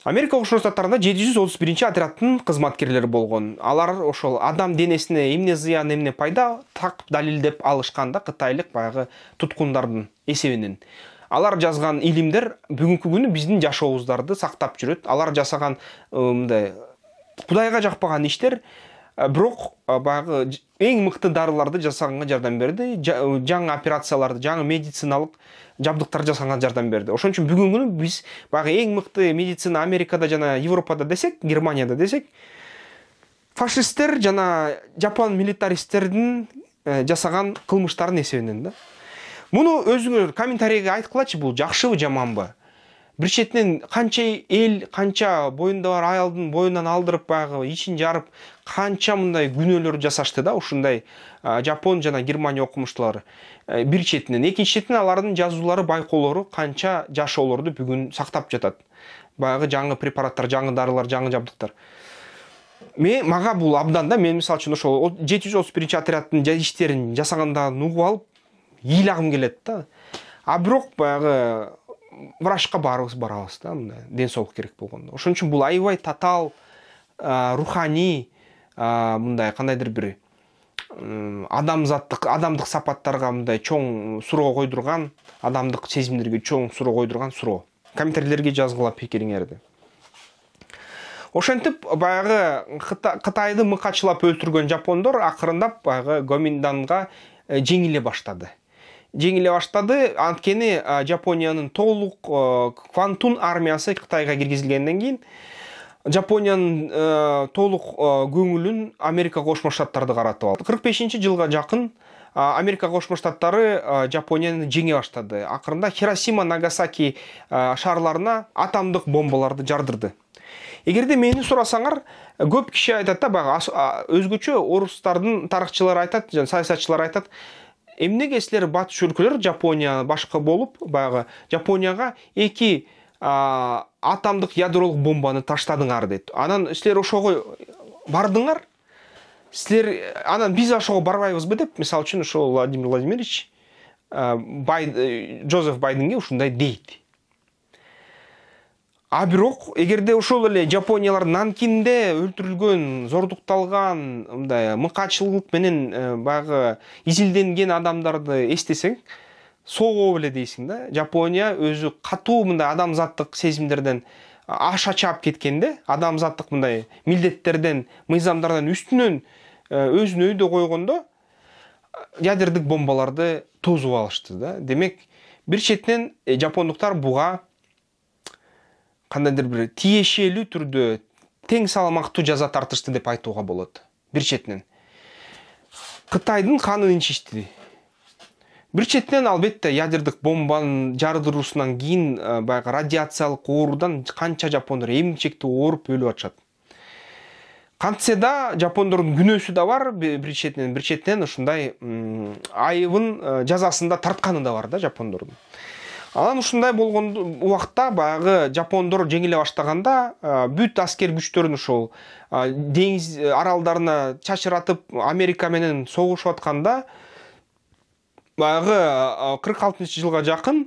америка кошо штаттарында жети жүз отуз биринчи болгон алар ошол адам денесіне эмне зыян эмне пайда так дәлелдеп, алышқанда қытайлық кытайлык баягы туткундардын алар жазған илимдер бүгүнкү күнү біздің жашообуздарды сақтап жүрөт алар жасаған мындай жақпаған жакпаган Э, бирок э, баягы эң мыкты дарыларды жасаганга жардам берди э, жаңы операцияларды жаңы медициналык жабдыктар жасаганга жардам берди ошон үчүн бүгүнкү күнү биз баягы эң мыкты медицина америкада жана европада десек германияда десек фашисттер жана жапон милитаристтердин жасаган кылмыштарынын эсебинен да муну өзүңөр комментарийге айткылачы бул жакшыбы жаманбы бір шетінен қанша ел қанша бойында бар аялдың бойынан алдырып баяғы ішін жарып қанша мындай күнөөлөрдү жасашты да ушундай жапон жана германия окумуштуулары э, бир четинен экинчи четинен алардын жазуулары байкоолору канча жашоолорду бүгүн сактап жатат баягы жаңы препараттар жаңы дарылар жаңы жабдыктар мен мага бул абдан да мен мисалы үчүн ошол жети жүз отуз биринчи отрядтын иштерин жасагандагын угуп алып ыйлагым келет да а бирок баягы врачка барыбыз барабыз да мына денсаулық керек болғанда ошон үчүн бул аябай татаал руханий мындай кандайдыр бир адамзаттык адамдык сапаттарга мындай чоң суроо койдурган адамдык сезимдерге чоң суроо койдурган суроо комментарийлерге жазгыла пикириңерди ошентип баягы кытайды мыкачылап өлтүргөн жапондор акырындап баягы гоминданга э, жеңиле баштады жеңіле анткени жапониянын толук квантун армиясы кытайга киргизилгенден кийин жапониянын толук көңүлүн америка кошмо штаттары каратып алды кырк бешинчи жылга жакын америка кошмо штаттары жапонияны жеңе баштады Ақырында хиросима нагасаки шарларына атомдук бомбаларды жардырды эгерде мени сурасаңар көп киши айтат да баягы өзгөчө орустардын тарыхчылары айтат жана саясатчылар айтат силер батыш өлкөлөр жапония башка болуп баягы жапонияга эки атомдук ядролук бомбаны таштадыңар дейт анан силер ошого бардыңар силер анан биз ошого барбайбызбы деп мисалы үчүн ошол владимир владимирович бай э, жозеф байденге ушундай дейт а бирок эгерде ошол эле жапониялар нанкинде өлтүрүлгөн зордукталган мындай мыкаачылык менен э, баягы изилденген адамдарды эстесең сого беле дейсиң да жапония өзү катуу мындай адамзаттык сезимдерден аша чаап кеткенде адамзаттык мындай милдеттерден мыйзамдардан үстүнөн э, өзүн өйдө койгондо э, ядердик бомбаларды тосуп алышты да демек бир четинен жапондуктар буга қандайдыр бір, тиешелүү түрдө тең салмактуу жаза тартышты деп айтууга болот бир Қытайдың кытайдын канын ичишти бир четинен албетте ядердик бомбанын жардыруусунан кийин баягы радиациялык оорудан канча жапондар эмчекти ооруп өлүп атышат кантсе да жапондордун күнөөсү да бар бир четинен бир четинен ушундай айыбын жазасын да тартканы да бар да жапондордун анан ушундай болгон убакта баягы жапондор жеңиле баштаганда э, бүт аскер күчтөрүн ошол э, деңиз э, аралдарына чачыратып америка менен согушуп атканда баягы кырк алтынчы жылга жакын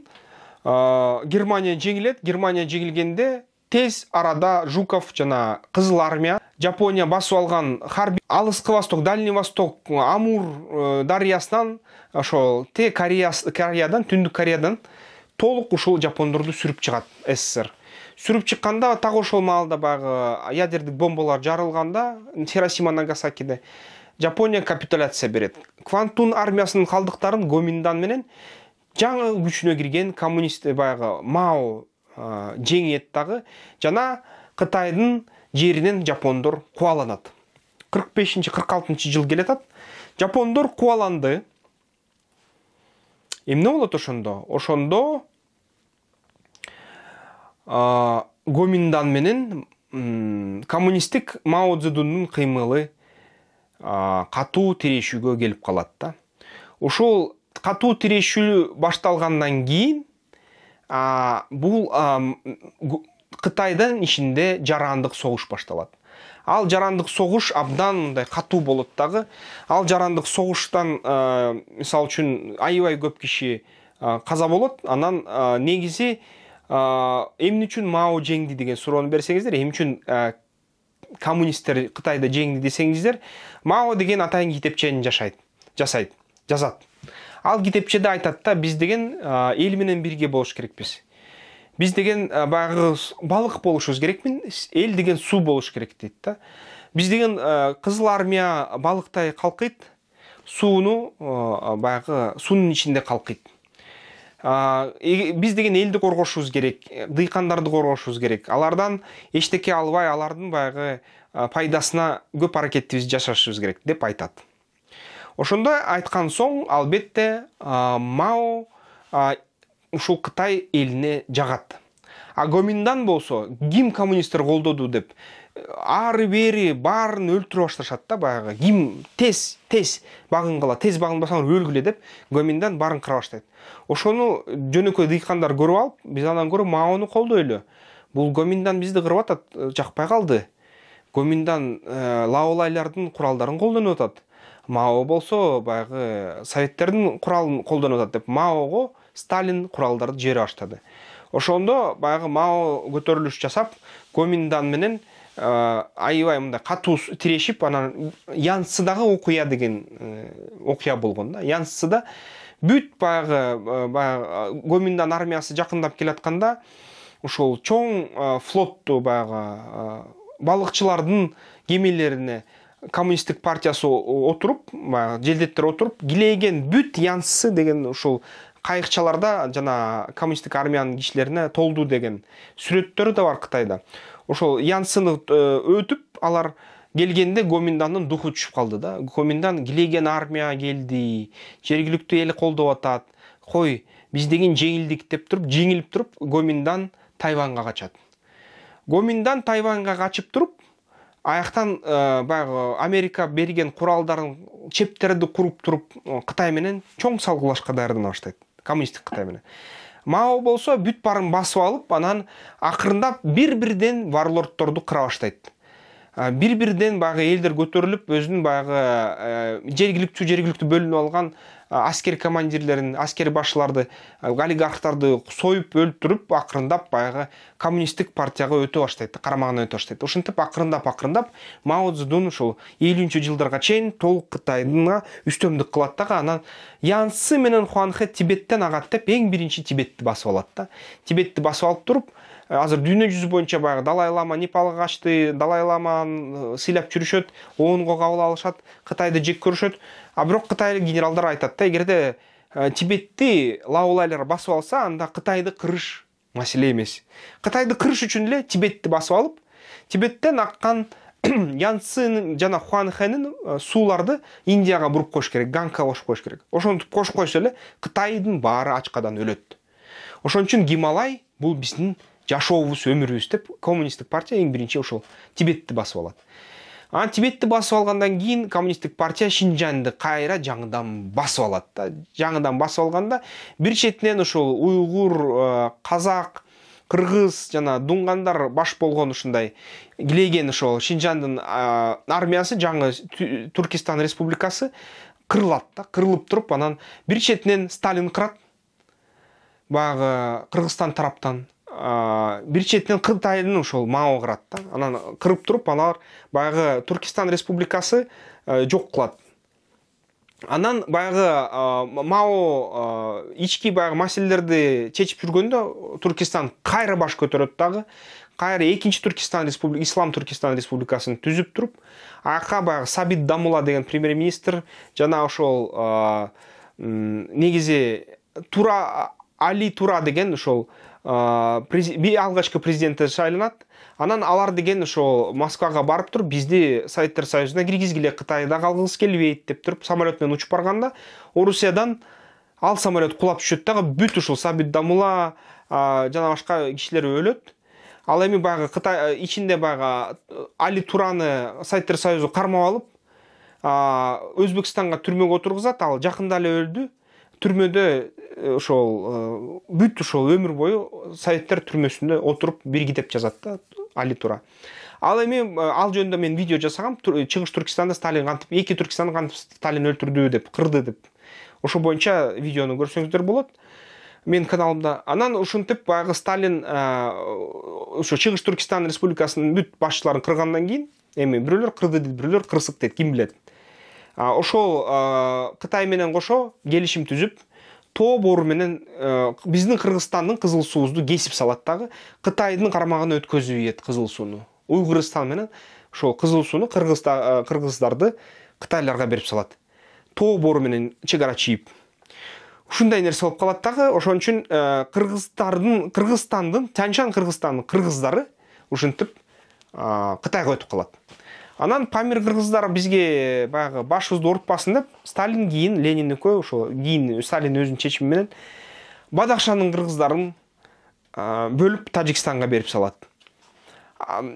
германия жеңилет германия жеңилгенде тез арада жуков жана кызыл армия жапония басып алган харби алыскы восток дальний восток амур дарыясынан ошол те кореядан түндүк кореядан толық ушул жапондорду сүрүп чыгат ссср сүрүп чыкканда так ошол маалда баягы ядердик бомбалар жарылганда хиросима нагасакиде жапония капитуляция берет квантун армиясынын калдыктарын гоминдан менен жаңы күчүнө кирген коммунист э, баягы мао э, жеңет дагы жана кытайдын жеринен жапондор кубаланат кырк бешинчи кырк алтынчы жыл келатат жапондор кубаланды эмне болот ошондо ошондо гоминдан менен коммунисттик мао цзидундун кыймылы катуу тирешүүгө келип калат да ошол катуу тирешүү башталгандан кийин бул кытайдын ичинде жарандык согуш башталат ал жарандық соғыш абдан мындай катуу болот дагы ал жарандык согуштан э, мисалы үчүн аябай көп киши э, каза болот анан э, негизи эмне үчүн мао жеңди деген суроону берсеңиздер эмне үчүн коммунисттер кытайды жеңди десеңиздер мао деген атайын китепчени жашайт жасайт жазат ал китепчеде айтат да биз деген эл менен бирге болуш керекпиз біз деген баяғы балық болушымыз керек мен ел деген су болуш керек дейді да біз деген қызыл армия балықтай қалқиды суыну баяғы суның ішінде қалқиды біз деген елді қорғошуымыз керек диқандарды қорғошуымыз керек алардан ештеке албай алардың баяғы пайдасына көп әрекетті біз жасашыбыз керек деп айтады ошондой айтқан соң албетте мао ушул кытай элине жагат а гоминдан болсо ким коммунисттер колдоду деп э, ары бери баарын өлтүрүп башташат да баягы ким тез тез багынгыла тез багынбасаңар өлгүлө деп гоминдан баарын кыра баштайт ошону жөнөкөй дыйкандар көрүп алып биз андан көрө маону колдойлу бул гоминдан бизди кырып атат э, жакпай калды гоминдан э, лаолайлардын куралдарын колдонуп атат мао болсо баягы советтердин куралын колдонуп атат деп маого сталин құралдарды жер аштады ошондо баягы мао көтөрүлүш жасап гоминдан менен э, аябай мындай катуу тирешип анан янцыдагы окуя деген э, окуя болгон да бүт баягы э, баягы гоминдан армиясы жакындап келатканда ушул чоң флотту баягы балыкчылардын кемелерине коммунисттик партиясы отуруп баягы желдеттер отуруп килейген бүт янсы деген ушул қайықшаларда жана коммунистік армияның кишилерине толду деген сүрөттөрү да бар кытайда ошол янсыны э, өтүп алар келгенде Гоминданның духу түшүп калды да гоминдан килеген армия келди жергиликтүү эл колдоп атат кой деген жеңилдик деп туруп жеңилип туруп гоминдан тайванга качат гоминдан тайванга качып туруп аяктан э, баягы америка берген куралдарын чептерди куруп туруп кытай менен чоң салгылашка даярдана баштайт коммунисттик кытай менен мао болсо бүт баарын басып алып анан акырындап бир бирден варлордторду кыра баштайт бир бирден баягы элдер көтөрүлүп өзүнүн баягы э, жергиликтүү жергиликтүү бөлүнүп алган Ә, әскер командирлерін әскер басшыларды ә, олигархтарды сойып өлтіріп, ақырындап баяғы коммунистік партияға өте бастайды қарамағына өте бастайды ошентип ақырындап акырындап мао цзедун ушул элүүнчү жылдарга чейин толук кытайга үстөмдүк кылат дагы анан янсы менен хуанхе тибеттен агат деп эң биринчи тибетти басып алат да тибетти басып алып туруп ә, азыр дүйнө жүзү боюнча баягы далай лама непалга качты далай ламаны сыйлап жүрүшөт оонго кабыл алышат кытайды жек көрүшөт а бірақ қытайлық генералдар айтады да эгерде тибетті лаулайлар басып алса анда қытайды қырыш мәселе емес қытайды қырыш үшін ле тибетті басып алып тибеттен аққан янсының жана хуанхэнин ә, суларды индияға бұрып қойыш керек гангқа кошуп қойыш керек ошентип кошуп қойса эле кытайдын баары ачкадан өлөт ошон үчүн гималай бул биздин жашообуз өмүрүбүз деп коммунисттик партия эң биринчи ошол тибетти басып алат ана тибетті басып алғандан кейін коммунистік партия шинжанды қайра жаңыдан басып алады да жаңадан басып алғанда бір шетінен ошол уйғур қазақ қырғыз жана дунгандар баш болгон ушундай килеген ошол шинжандын армиясы жаңы туркестан республикасы кырылат да кырылып туруп анан бир четинен сталин кырат баягы кыргызстан тараптан бир четинен кытайдын ошол мао кырат да анан кырып туруп алар баягы туркистан республикасы э, жок кылат анан баягы мао ички баягы маселелерди чечип жүргөндө туркестан кайра баш көтөрөт дагы кайра экинчи туркистан республика ислам туркистан республикасын түзүп туруп аяка баягы сабит дамула деген премьер министр жана ошол негизи тура али тура деген ошол алгачкы президенти шайланат анан алар деген ошол москвага барып туруп бизди советтер союзуна киргизгиле кытайда калгыбыз келбейт деп туруп самолет менен учуп барганда орусиядан ал самолет кулап түшөт дагы бүт ушул сабит дамула жана башка кишилер өлөт ал эми баягы кытай ичинде баягы али тураны советтер союзу кармап алып өзбекстанга түрмөгө отургузат ал жакында эле өлдү түрмөдө ошол э, э, бүт ошол өмүр бою советтер түрмөсүндө отуруп бир китеп жазат да али тура ал эми э, ал жөнүндө мен видео жасагам чыгыш түркистанда сталин кантип эки түркистан кантип сталин өлтүрдү деп кырды деп ошо боюнча видеону көрсөңүздөр болот менин каналымда анан ушинтип баягы сталин ошо чыгыш түркистан республикасынын бүт башчыларын кыргандан кийин эми бирөөлөр кырды дейт бирөөлөр кырсык дейт ким билет ошол кытай менен кошо келишим түзүп тоо боору менен биздин кыргызстандын кызыл суубузду кесип салат дагы кытайдын кармагына өткөзүп ийет кызыл сууну уйгурстан менен ошол кызыл сууну кыргыздарды кытайларга берип салат тоо боору менен чек ара чийип ушундай нерсе болуп калат дагы ошон үчүн кыргыздардын кыргызстандын тянь шань кыргызстандын кыргыздары ушинтип кытайга өтүп калат анан памир кыргыздар бизге баягы башыбызды оорутпасын деп сталин кийин ленин экөө ошо кийин сталин өзүнүн чечими менен бадахшандын кыргыздарын бөлүп тажикстанга берип салат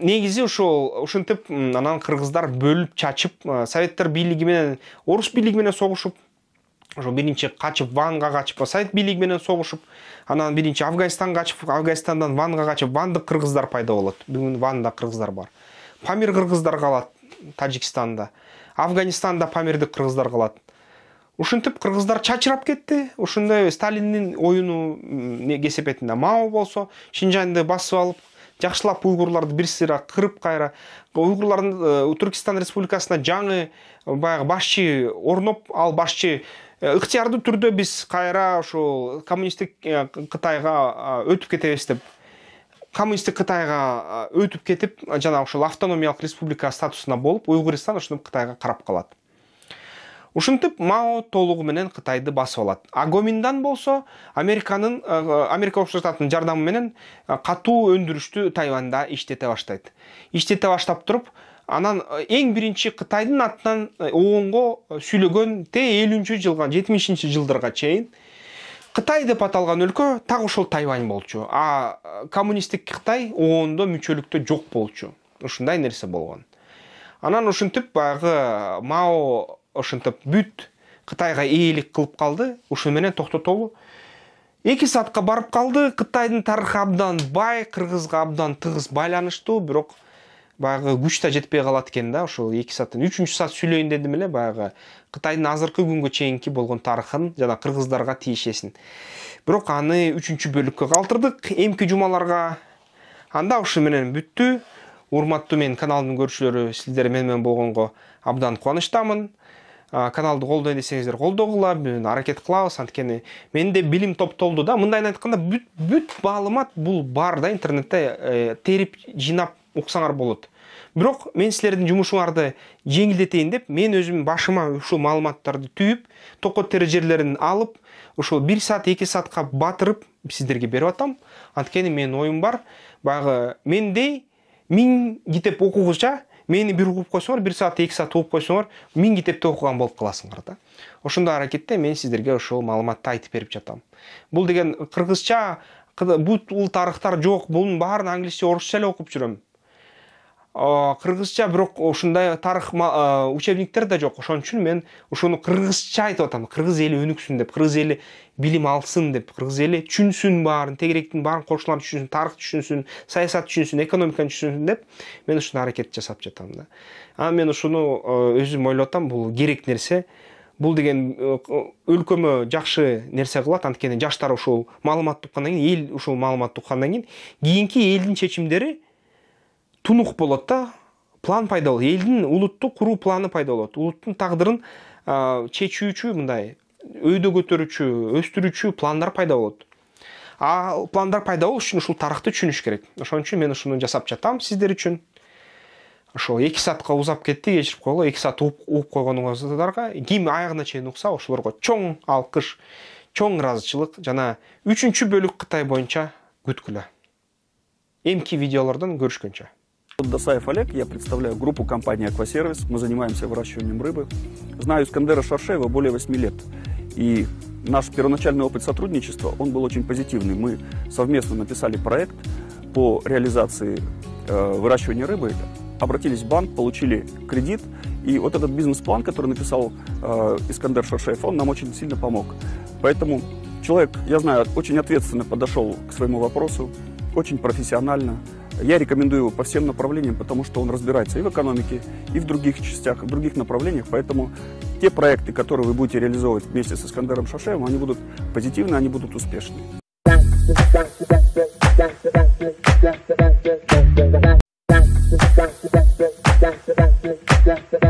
негизи ошол ушинтип анан кыргыздар бөлүп чачып советтер бийлиги менен орус бийлиги менен согушуп ошо биринчи качып ванга качып совет бийлиги менен согушуп анан биринчи афганистанга качып афганистандан ванга качып вандык кыргыздар пайда болот бүгүн ванда кыргыздар бар памир кыргыздар калат тажикстанда афганистанда памирдик кыргыздар калат ушинтип кыргыздар чачырап кетти ушундай сталиндин оюну кесепетинде мао болсо шинжанды басып алып жакшылап уйгурларды бир сыйра кырып кайра уйгурлардын э, туркистан республикасына жаңы э, баягы башчы орноп ал башчы э, ыктыярдуу түрдө биз кайра ушул коммунисттик кытайга өтүп кетебиз деп коммунисттик кытайга өтүп кетип жана ошол автономиялык республика статусунда болуп уйгуристан ошонтип кытайга карап калат ушинтип мао толугу менен кытайды басып алат а гоминдан болсо американын америка кошмо штатынын жардамы менен катуу өндүрүштү тайванда иштете баштайт иштете баштап туруп анан эң биринчи кытайдын атынан оонго сүйлөгөн теэ элүүнчү жылга жетимишинчи жылдарга чейин кытай деп аталган өлкө так ошол тайвань болчу а коммунисттик кытай оондо мүчөлүктө жок болчу ушундай нерсе болгон анан ушинтип баягы мао ушинтип бүт кытайга ээлик кылып калды ушуну менен токтотолу эки саатка барып калды кытайдын тарыхы абдан бай кыргызга абдан тыгыз байланыштуу бирок баягы күч да жетпей калат экен да ошол эки сааттан үчүнчү саат сүйлөйүн дедим эле баягы кытайдын азыркы күнгө чейинки болгон тарыхын жана кыргыздарга тиешесин бирок аны үчүнчү бөлүккө калтырдык эмки жумаларга анда ушу менен бүттү урматтуу менин каналымдын көрүүчүлөрү сиздер мени менен болгонго абдан кубанычтамын каналды колдой десеңиздер колдогула аракет кылабыз анткени менде билим топтолду да мындайын айтканда бүт бүт маалымат бул бар да интернетте э, терип жыйнап оқысаңар болады бірақ мен сіздердің жұмысыңарды жеңілдетейін деп мен өзім башыма ушул маалыматтарды түйіп тері жерлерін алып ушул бир саат эки сатқа батырып сіздерге берип атам анткени мен ойым бар баягы мендей миң китеп окугуча мени бир угуп койсоңор бир саат эки саат угуп койсоңор миң китепти окуган болуп каласыңар да ошондой аракетте мен сіздерге ошол маалыматты айтып берип жатам бул деген кыргызча бул тарыхтар жок бунун баарын англисче орусча эле окуп жүрөм кыргызча бирок ушундай тарых учебниктер да жок ошон үчүн мен ушуну кыргызча айтып атам кыргыз эли өнүксүн деп кыргыз эли билим алсын деп кыргыз эли түшүнсүн баарын тегеректин баарын кошуларын түшүнсүн тарых түшүнсүн саясат түшүнсүн экономиканы түшүнсүн деп мен ушундай аракет жасап жатам да анан мен ушуну өзүм ойлоп атам бул керек нерсе бул деген өлкөмө жакшы нерсе кылат анткени жаштар ушул маалыматты уккандан кийин эл ушул маалыматты уккандан кийин кийинки элдин чечимдери тунук болады да план пайда болады елдің ұлытты құру планы пайда болады ұлттың тағдырын ә, чечүүчү мындай өйдө көтөрүүчү өстүрүүчү пландар пайда болот ал пландар пайда болуш үчүн ушул тарыхты түшүнүш керек ошон үчүн мен ушуну жасап жатам сиздер үчүн ошо эки саатка узап кетти кечирип койгула эки саат угуп койгонуңуздарга ким аягына чейин укса ошолорго чоң алкыш чоң ыраазычылык жана үчүнчү бөлүк кытай боюнча күткүлө эмки видеолордон көрүшкөнчө Досаев Олег, я представляю группу компании «Аквасервис». Мы занимаемся выращиванием рыбы. Знаю Искандера Шаршеева более 8 лет. И наш первоначальный опыт сотрудничества, он был очень позитивный. Мы совместно написали проект по реализации э, выращивания рыбы, обратились в банк, получили кредит. И вот этот бизнес-план, который написал э, Искандер Шаршеев, он нам очень сильно помог. Поэтому человек, я знаю, очень ответственно подошел к своему вопросу, очень профессионально, я рекомендую его по всем направлениям, потому что он разбирается и в экономике, и в других частях, в других направлениях. Поэтому те проекты, которые вы будете реализовывать вместе с Искандером Шашеевым, они будут позитивны, они будут успешны. Just